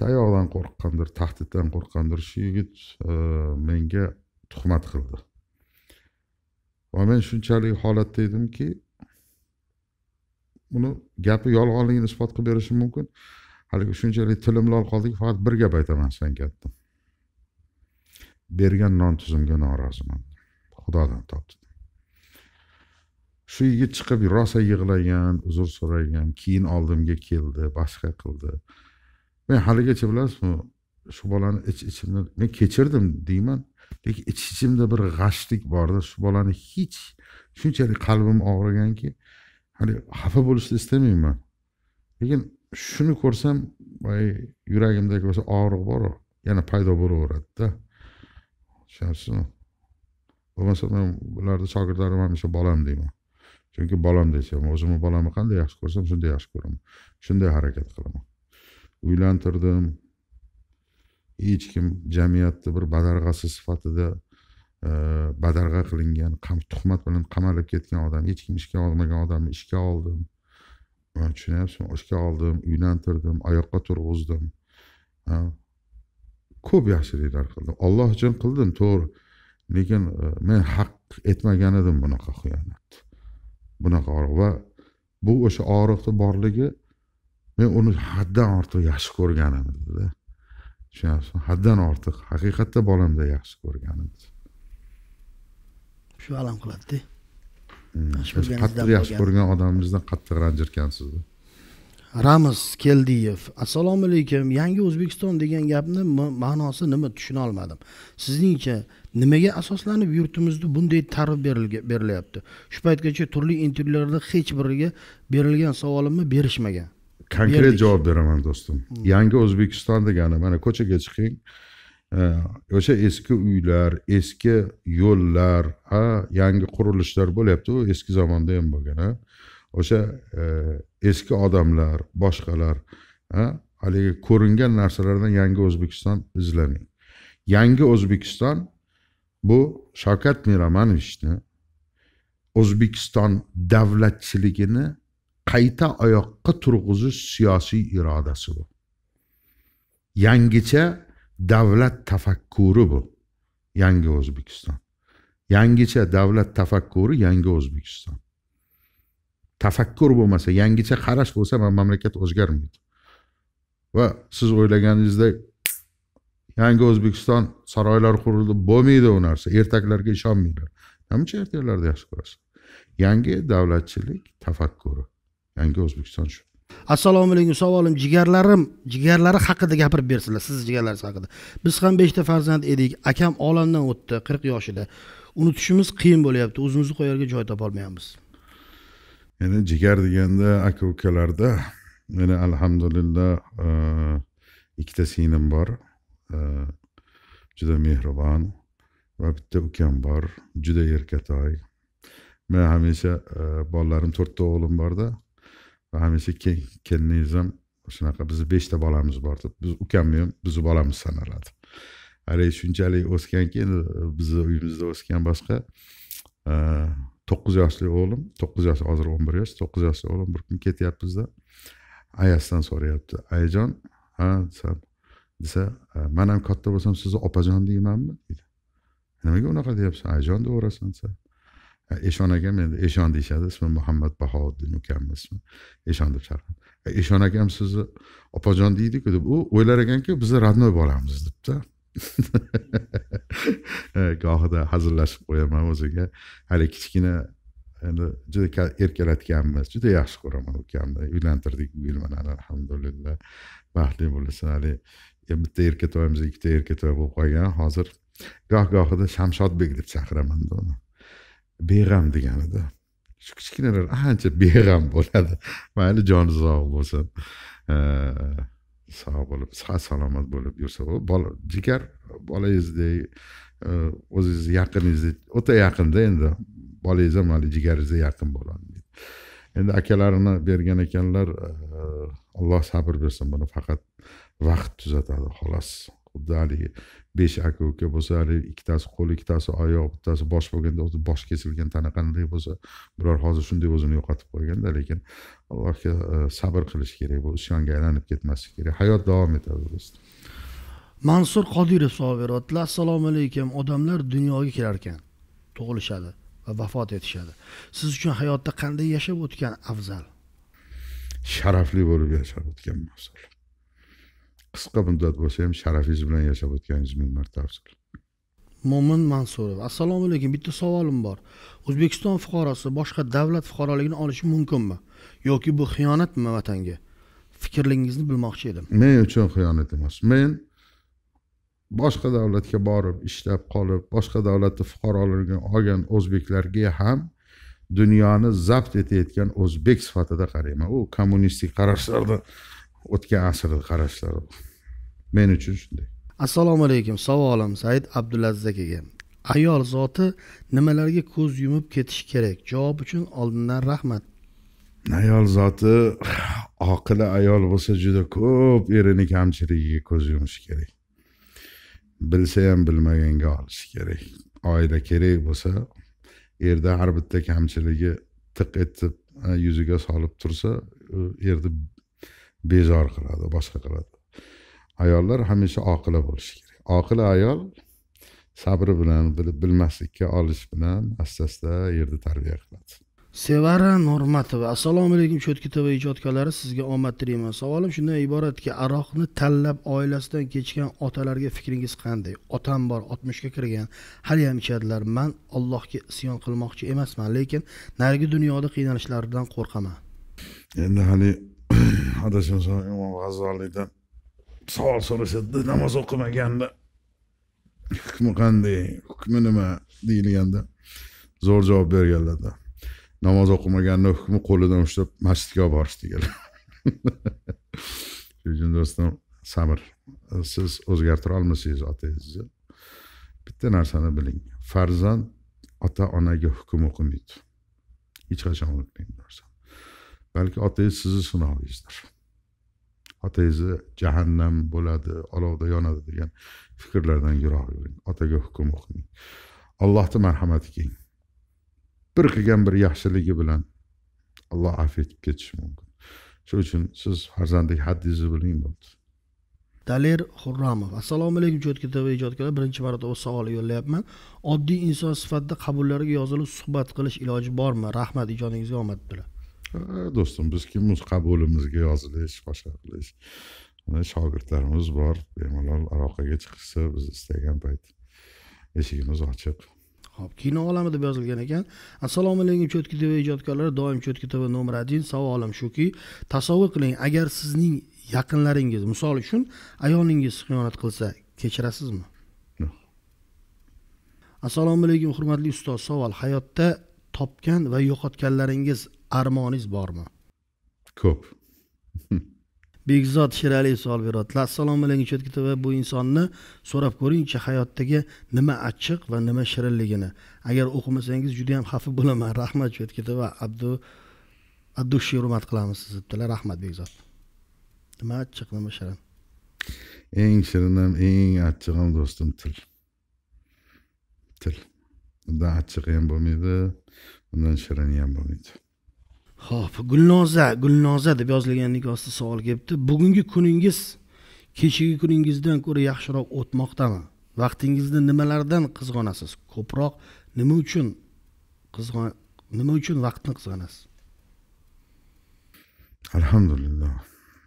tayoqdan qo'rqqandir tahdiddan qo'rqqandir shu yigit e, menga tuhmat qildi va men shunchalik holatda edimki uni gapi yolg'onligini isbot qilib berishi mumkin haligi shunchalik tilim lol qoldiki faqat bir gap aytaman senga aytdim bergan non tuzimga noroziman xudodan topdim shu yigit chiqib rosa yig'lagan uzr so'ragan keyin oldimga keldi boshqa qildi men haligacha bilasizmi shu bolani ich ichimda men kechirdim deyman lekin ich ichimda bir g'ashlik borda shu bolani hech shunchalik qalbim og'riganki haligi xafa bo'lishni istamayman lekin shuni ko'rsam boyagi yuragimdagi o'sha og'riq bor yana paydo bo'laveradida tushunyapsizmi bo'lmasa men bularni shogirdlarim hamisha bolam deyman chunki bolam desam o'zimni bolamni qanday yaxshi ko'rsam shunday yaxshi ko'raman shunday harakat qilaman uylantirdim hech kim jamiyatni bir badarg'asi sifatida e, badarg'a qilingan tuhmat bilan qamalib ketgan odam hech kim ishga olmagan odamni ishga oldim e, tushunyapsizmi ishga oldim uylantirdim oyoqqa turg'izdim ko'p yaxshiliklar qildim olloh uchun qildim to'g'ri lekin e, men haq etmagan edim bunaqa xiyonat bunaqaroq va bu o'sha orifni borligi men uni haddan ortiq yaxshi ko'rganimda tushunyapsizmi haddan ortiq haqiqatda bolamda yaxshi ko'rganim shu alam qiladida hmm. qattiq yaxshi ko'rgan odamingizdan qattiq ranjitgansizda ramiz keldiyev assalomu alaykum yangi o'zbekiston degan gapni ma'nosi nima tushuna olmadim sizningcha nimaga asoslanib yurtimizda bunday ta'rif berilyapti shu paytgacha turli intervyularda hech biriga berilgan savolimni berishmagan konkret javob beraman do'stim hmm. yangi o'zbekiston degani mana ko'chaga chiqing o'sha eski uylar eski yo'llar ha yangi qurilishlar bo'lyapti u eski zamonda ham bo'lgan o'sha e, eski odamlar boshqalar haligi ko'ringan narsalardan yangi o'zbekiston izlamang yangi o'zbekiston bu shavkat miramanovichni o'zbekiston davlatchiligini qayta oyoqqa turg'izish siyosiy irodasi bu yangicha davlat tafakkuri bu yangi o'zbekiston yangicha davlat tafakkuri yangi o'zbekiston tafakkur bo'lmasa yangicha qarash bo'lsa mamlakat o'zgarmaydi va siz o'ylaganingizdek yangi o'zbekiston saroylari qurildi bo'lmaydi u narsa ertaklarga ishonmanglar namuncha ertaklarni yaxshi ko'rasiz yangi davlatchilik tafakkuri yangi o'zbekiston shu assalomu alaykum savolim jigarlarim jigarlari haqida gapirib bersinlar sizni jigarlaringiz haqida biz ham beshta farzand edik akam olamdan o'tdi qirq yoshida unutishimiz qiyin bo'lyapti o'zimizni qo'yarga joy topolmayapmiz yana jigar deganda aka ukalarda meni alhamdulillah e, ikkita singlim bor e, juda mehribon va bitta ukam bor juda erkatoy men hamisha e, bolalarim to'rtta o'g'lim borda va hamisha ham shunaqa bizni beshta bolamiz bor deb biz ukamni ham bizni bolamiz sanaladi haligi shunchalik o'sganki endi bizni uyimizda o'sgan boshqa to'qqiz yoshli o'g'lim to'qqiz yosh hozir o'n bir yosh to'qqiz yoshli o'g'lim bir kun ketyapmizda ayasidan so'rayapti ayajon ha san desa man ham katta bo'lsam sizni opajon deymanmi deydi nimaga unaqa deyapsan ayajon deyaverasan desa eshon akam endi eshon deyishadi ismi muhammad bahovuddin ukamni ismi eshon deb chaqiradi eshon akam sizni opajon deydiku deb u o'ylar ekanki bizni родной bolamiz debda gohida hazillashib qo'yaman o'ziga hali kichkina endi juda erkalatganmiz juda yaxshi ko'raman ukamni uylantirdik bu yil mana alhamdulillah baxtli bo'lsin hali e, bitta erkatoyimiz ikkita erkatoy bo'lib qolgan hozir goh gohida shamshodbek deb chaqiraman uni beg'am deganida shu kichkinalar ancha beg'am bo'ladi mayli joni sog' bo'lsin sog' bo'lib sog' salomat bo'lib yursa bola jigar bolangizdek o'zingizni yaqiningizdek o'ta yaqinda endi bolangiz ham haligi jigaringizga yaqin bo'ladi endi akalarini bergan ekanlar e, alloh sabr bersin buni faqat vaqt tuzatadi xolos xuddi haligi besh aka uka bo'lsa haligi ikkitasi qo'l ikkitasi oyoq bittasi bosh bo'lganda o'zi bosh kesilgan tanaqanday bo'lsa bular hozir shunday o'zini yo'qotib qo'yganda lekin allohga e, sabr qilish kerak bu isyonga aylanib ketmaslik kerak hayot davom etadi do'stim mansur qodirov savol beryaptilar assalomu alaykum odamlar dunyoga kelar ekan tug'ilishadi va vafot etishadi siz uchun hayotda qanday yashab o'tgan afzal sharafli bo'lib yashab o'tgan afzal qisqa muddat bo'lsa ham sharafingiz bilan yashab o'tganingiz ming marta afzal mo'min mansurov assalomu alaykum bitta savolim bor o'zbekiston fuqarosi boshqa davlat fuqaroligini olishi mumkinmi yoki bu xiyonatmi vatanga fikringizni bilmoqchi edim men uchun xiyonat emas men boshqa davlatga borib ishlab qolib boshqa davlatni fuqaroligini olgan o'zbeklarga ham dunyoni zabt etayotgan o'zbek sifatida qarayman u kommunistik qarashlardan o'tgan asrni qarashlari men uchun shunday assalomu alaykum savolim said abdulaziz akaga ayol zoti nimalarga ko'z yumib ketishi kerak javob uchun oldindan rahmat ayol zoti oqila ayol bo'lsa juda ko'p erini kamchiligiga ko'z yumishi kerak bilsa ham bilmaganga olishi kerak oila kerak bo'lsa erda har bitta kamchiligi tiq etib yuziga solib tursa erni bezor qiladi boshqa qiladi ayollar hamisha oqila bo'lishi kerak oqila ayol sabri bilan bilib bilmaslikka olish bilan asta asta yerni tarbiya qiladi sevara normatova assalomu alaykum cho'tka tv ijodkorlari sizga omad tilayman savolim shundan iboratki aroqni tanlab oilasidan kechgan otalarga fikringiz qanday otam bor oltmishga kirgan haliyam ichadilar man allohga isyon qilmoqchi emasman lekin narigi dunyoda qiynalishlaridan qo'rqaman endi hali adashmasam imom g'azzoliydan savol so'rashadida namoz o'qimaganda hukmi qanday hukmi nima deyilganda zo'r javob berganlarda namoz o'qimaganni hukmi qo'lidan ushlab masjidga olib borish deganlar shuning uchun do'stim sabr siz o'zgartira olmasangiz otangizni bitta narsani biling farzand ota onaga hukm o'qimaydi hech qachon unutmang bu narsani balki otangiz sizni sinovingizdir otangizni jahannam bo'ladi olovda yonadi degan fikrlardan yiroq yuring otaga hukm o'qimang allohni marhamati keng bir qilgan bir yaxshiligi bilan alloh af etib ketishi mumkin shuning uchun siz farzandlik haddingizni biling bo'ldi dalir xurramov assalomu alaykum cho'tka tv ijodkorlar birinchi marotaba savol yo'llayapman oddiy inson sifatida qabullarga yozilib suhbat qilish iloji bormi rahmat ijodingizga omad tilayman Eh, do'stim biz kimmiz qabulimizga yozilish boshqa qilish shogirdlarimiz bor bemalol aloqaga chiqishsa biz istagan payt eshigimiz ochiq ho'p kino deb yozilgan ekan assalomu alaykum cho'tki tv ijodkorlari doim cho'tki tv nomer один savolim shuki tasavvur qiling agar sizning yaqinlaringiz misol uchun ayolingiz xiyonat qilsa kechirasizmi assalomu alaykum hurmatli ustoz savol hayotda topgan va yo'qotganlaringiz armoningiz bormi ko'p bekzod sheraliyev savol beryaptilar assalomu alaykum chetki tv bu insonni so'rab ko'ringchi hayotdagi nima achchiq va nima shirinligini agar o'qimasangiz juda yam xafa bo'laman rahmat chetki tv abdu abdushi hurmat qilamiz sizni debdilar rahmat bekzod nima achchiq nima shirin eng shirinim eng achchig'im do'stim til til undan achchig'i ham bo'lmaydi undan shirini ham bo'lmaydi ho'p gulnoza gulnoza deb yozilgan nikosda savol kelibdi bugungi kuningiz kechagi kuningizdan ko'ra yaxshiroq o'tmoqdami vaqtingizni nimalardan qizg'onasiz ko'proq nima uchun qizg'on nima uchun vaqtni qizg'onasiz alhamdulillah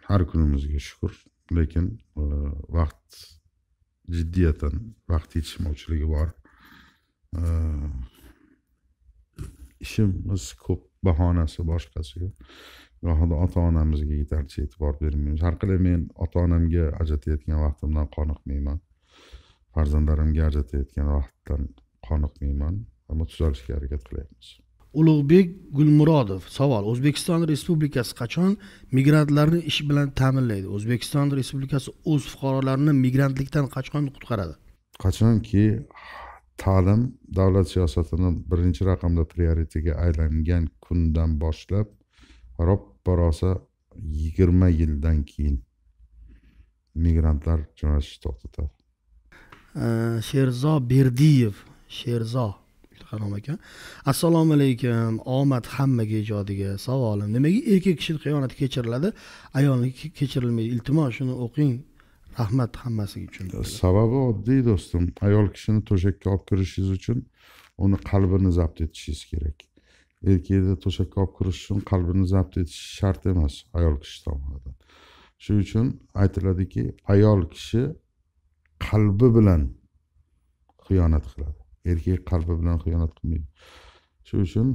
har kunimizga shukur lekin e, vaqt jiddiyatan vaqt yetishmovchiligi bor e, ishimiz ko'p bahonasi boshqasi yo'q gohida ota onamizga yetarlicha e'tibor bermaymiz har qalay men ota onamga ajratayotgan vaqtimdan qoniqmayman farzandlarimga ajratayotgan vaqtdan qoniqmayman ammo tuzalishga harakat qilyapmiz ulug'bek gulmurodov savol o'zbekiston respublikasi qachon migrantlarni ish bilan ta'minlaydi o'zbekiston respublikasi o'z fuqarolarini migrantlikdan qachon qutqaradi qachonki ta'lim davlat siyosatini birinchi raqamli prioritetga aylangan kundan boshlab roppa rosa yigirma yildan keyin migrantlar jo'natishni to'xtatadi sherzo berdiyev sherzo ilharom aka assalomu alaykum omad hammaga ijodiga savolim nimaga erkak kishini xiyonati kechiriladi ayolniki kechirilmaydi iltimos shuni o'qing rahmat hammasiga uchun sababi oddiy do'stim ayol kishini to'shakka olib kirishingiz uchun uni qalbini zabt etishingiz kerak erkakni to'shakka olib kirish uchun qalbini zabt etish shart emas ayol kishi tomonidan shuning uchun aytiladiki ayol kishi qalbi bilan xiyonat qiladi erkak qalbi bilan xiyonat qilmaydi shuning uchun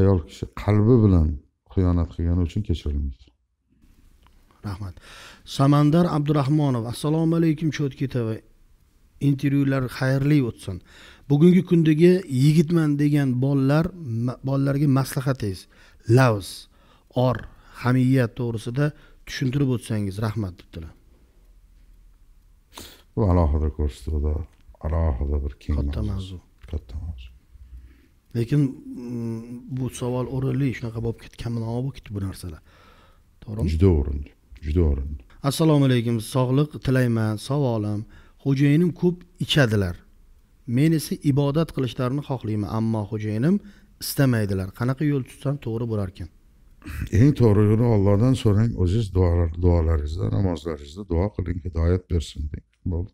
ayol kishi qalbi bilan xiyonat qilgani uchun kechirilmaydi rahmat samandar abdurahmonov assalomu alaykum cho'tki tv intervyular xayrli o'tsin bugungi kundagi yigitman degan bolalar bolalarga maslahatingiz lavz or hamiyat to'g'risida tushuntirib o'tsangiz rahmat debdilar bu alohida ko'rsatuvda alohida bir keng katta mavzu katta mavzu lekin mm, bu savol o'rinli shunaqa bo'lib ketgan bo'lib ketdi bu narsalar to'g'rimi juda o'rinli juda o'rin assalomu alaykum sog'liq tilayman savolim xo'jayinim ko'p ichadilar men esa ibodat qilishlarini xohlayman ammo xo'jayinim istamaydilar qanaqa yo'l tutsam to'g'ri bo'larkan eng to'g'ri yo'li ollohdan so'rang o'ziz duolaringizda namozlaringizda duo qiling hidoyat bersin deng bo'ldi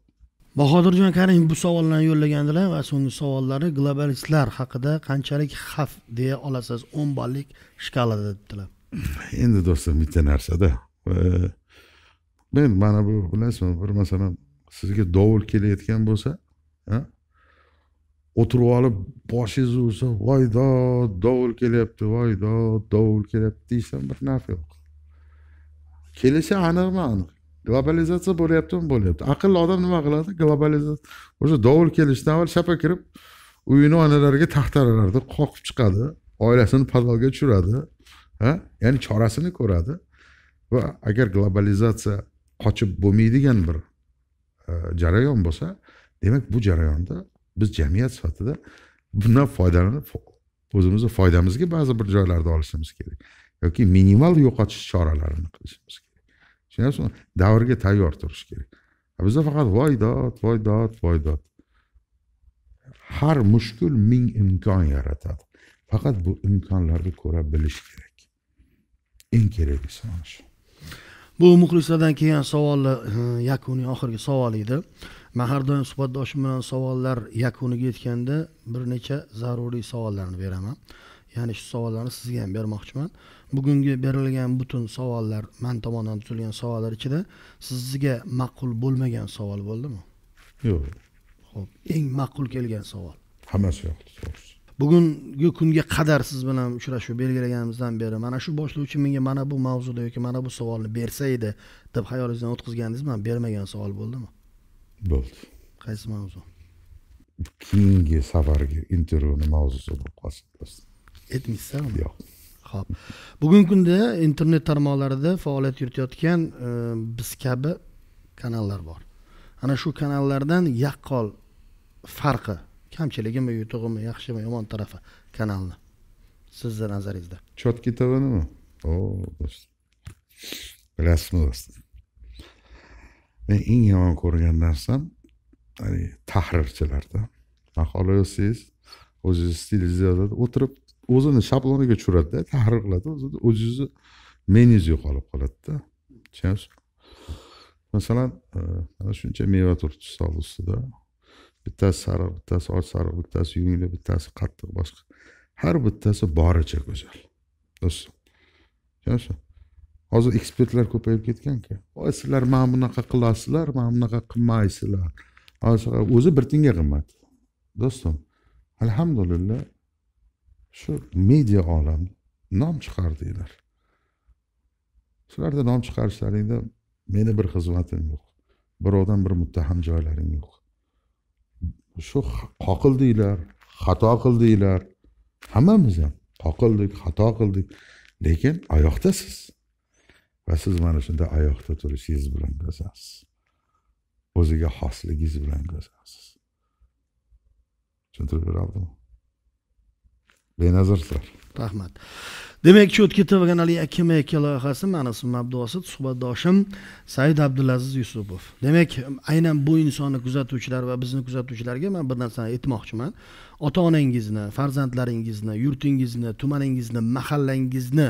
bahodirjon karim bu savollarni yo'llagandilar va so'nggi savollari globalistlar haqida qanchalik xavf deya olasiz o'n ballik shkalada debdilar endi do'stim bitta narsada men mana bu bilasizmi bir masalan sizga dovul kelayotgan bo'lsa o'tirib olib boshingizni ursa voydo dovul kelyapti voydo dovul kelyapti deyishdan bir naf yo'q kelishi aniqmi aniq globalizatsiya bo'lyaptimi bo'lyapti aqlli odam nima qiladi globalizatsiya o'sha dovul kelishidan avval shapa kirib uyini onalariga taxtaralarni qoqib chiqadi oilasini padolga tushiradi ha ya'ni chorasini ko'radi va agar globalizatsiya qochib bo'lmaydigan bir e, jarayon bo'lsa demak bu jarayonda biz jamiyat sifatida bundan foydalanib o'zimizni foydamizga ba'zi bir joylarda olishimiz kerak yoki minimal yo'qotish choralarini qilishimiz kerak tushunyapsizmi davrga tayyor turish kerak bizda faqat voy dod voy dod voy dod har mushkul ming imkon yaratadi faqat bu imkonlarni ko'ra bilish kerak eng kerakli mana shu bu muxlislardan kelgan savollar yakuniy oxirgi savol edi man har doim suhbatdoshim bilan savollar yakuniga yetganda bir necha zaruriy savollarni beraman ya'ni shu savollarni sizga ham bermoqchiman bugungi berilgan butun savollar man tomonidan tuzilgan savollar ichida sizga ma'qul bo'lmagan savol bo'ldimi yo'q ho'p eng ma'qul kelgan savol hammasi yo'q bugungi kunga qadar siz bilan uchrashuv belgilaganimizdan beri mana shu boshlovchi menga mana bu mavzuda yoki mana bu savolni bersa edi deb xayolingizdan o'tkazganingiz bilan bermagan savol bo'ldimi bo'ldi qaysi mavzu keyingi safargi intervyuni mavzusi bo'lib qolsa aytmaysizmi yo'q ho'p bugungi kunda internet tarmoqlarida faoliyat yuritayotgan e, biz kabi kanallar bor ana shu kanallardan yaqqol farqi kamchiligimi yutug'imi yaxshimi yomon tarafi kanalni sizni nazaringizda четкий tvnimi o bilasizmi do'stim men eng yomon ko'rgan narsam tahrirchilarda maqola yozsangiz o'zingizni stilingizni yozadi o'tirib o'zini shabloniga tushiradida tahrir qiladi o'zini o'zizni menez yo'qolib qoladida masalan e, mana shuncha meva turibdi stol ustida bittasi sariq bittasi och sariq bittasi yungli bittasi qattiq boshqa har bittasi boricha go'zal do'stim tushunyapsizmi hozir ekspertlar ko'payib ketganku voy sizlar mana bunaqa qilasizlar mana bunaqa qilmaysizlar o'zi bir tiyinga qimmat do'stim alhamdulillah shu media olam nom chiqardinglar sizlarda nom chiqarishlaringda meni bir xizmatim yo'q birovdan bir muttaham joylarim yo'q shu qoqildinglar xato qildinglar hammamiz ham qoqildik xato qildik lekin oyoqdasiz va siz mana shunday oyoqda turishingiz bilan go'zalsiz o'ziga xosligingiz bilan go'zalsiz tushuntirib bera benazir sizlar rahmat demak o'tib tv kanali akma aka loyihasi ma'nosi mabdosi suhbatdoshim said abdulaziz yusupov demak aynan bu insonni kuzatuvchilar va bizni kuzatuvchilarga man bir narsani aytmoqchiman ota onangizni farzandlaringizni yurtingizni tumaningizni mahallangizni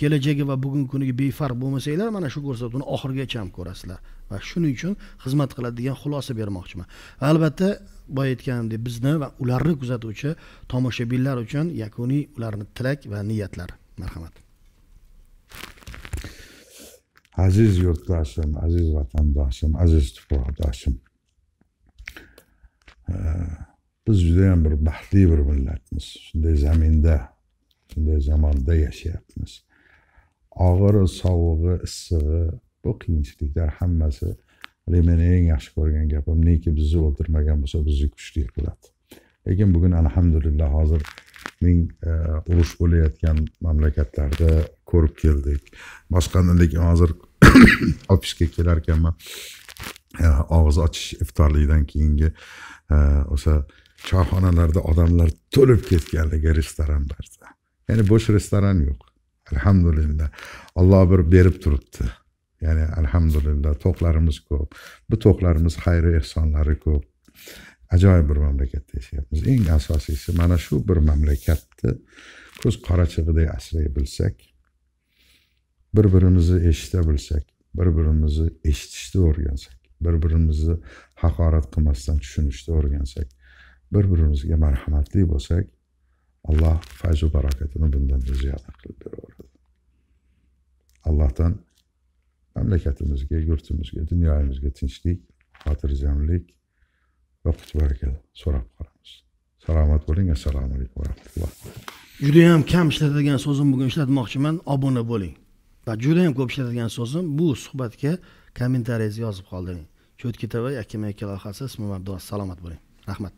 kelajagi va bugungi kuniga befarq bo'lmasanglar mana shu ko'rsatuvni oxirigacha ham ko'rasizlar va shuning uchun xizmat qiladi degan xulosa bermoqchiman albatta boya aytganimdek bizni va ularni kuzatuvchi tomoshabinlar uchun yakuniy ularni tilak va niyatlari marhamat aziz yurtdoshim aziz vatandoshim aziz tuproqdoshim e, biz judayam bir baxtli bir millatmiz shunday zaminda shunday zamonda yashayapmiz og'iri sovug'i issig'i bu qiyinchiliklar hammasi haligi meni eng yaxshi ko'rgan gapim neki bizni o'ldirmagan bo'lsa bizni kuchli qiladi lekin bugun alhamdulillah hozir ming e, urush bo'layotgan mamlakatlarda ko'rib keldik boshqa lekin hozir ofisga kelar ekanman e, og'iz ochish iftorlikdan keyingi e, o'sha choyxonalarda odamlar to'lib ketganligi restoranlarda ya'ni bo'sh restoran yo'q alhamdulillah olloh bir berib turibdi ya'ni alhamdulillah to'qlarimiz ko'p bu to'qlarimiz xayri ehsonlari ko'p ajoyib bir mamlakatda yashayapmiz eng asosiysi mana shu bir mamlakatni ko'z qorachig'idek asray bilsak bir birimizni eshita bilsak bir birimizni eshitishni o'rgansak bir birimizni haqorat qilmasdan tushunishni o'rgansak bir birimizga marhamatli bo'lsak alloh fayzu barakatini bundanda ziyoda qilib beraveradi allohdan mamlakatimizga yurtimizga dunyoyimizga tinchlik xotirjamlik va qut baraka so'rab qolamiz salomat bo'ling assalomu alaykum va rahmatulloh judayam kam ishlatilgan so'zim bugun ishlatmoqchiman obuna bo'ling va judayam ko'p ishlatilgan so'zim bu suhbatga kommentariyangizni yozib qoldiring cho'tkitava Ekim yakka loyihasi ismi abdulaziz salomat bo'ling rahmat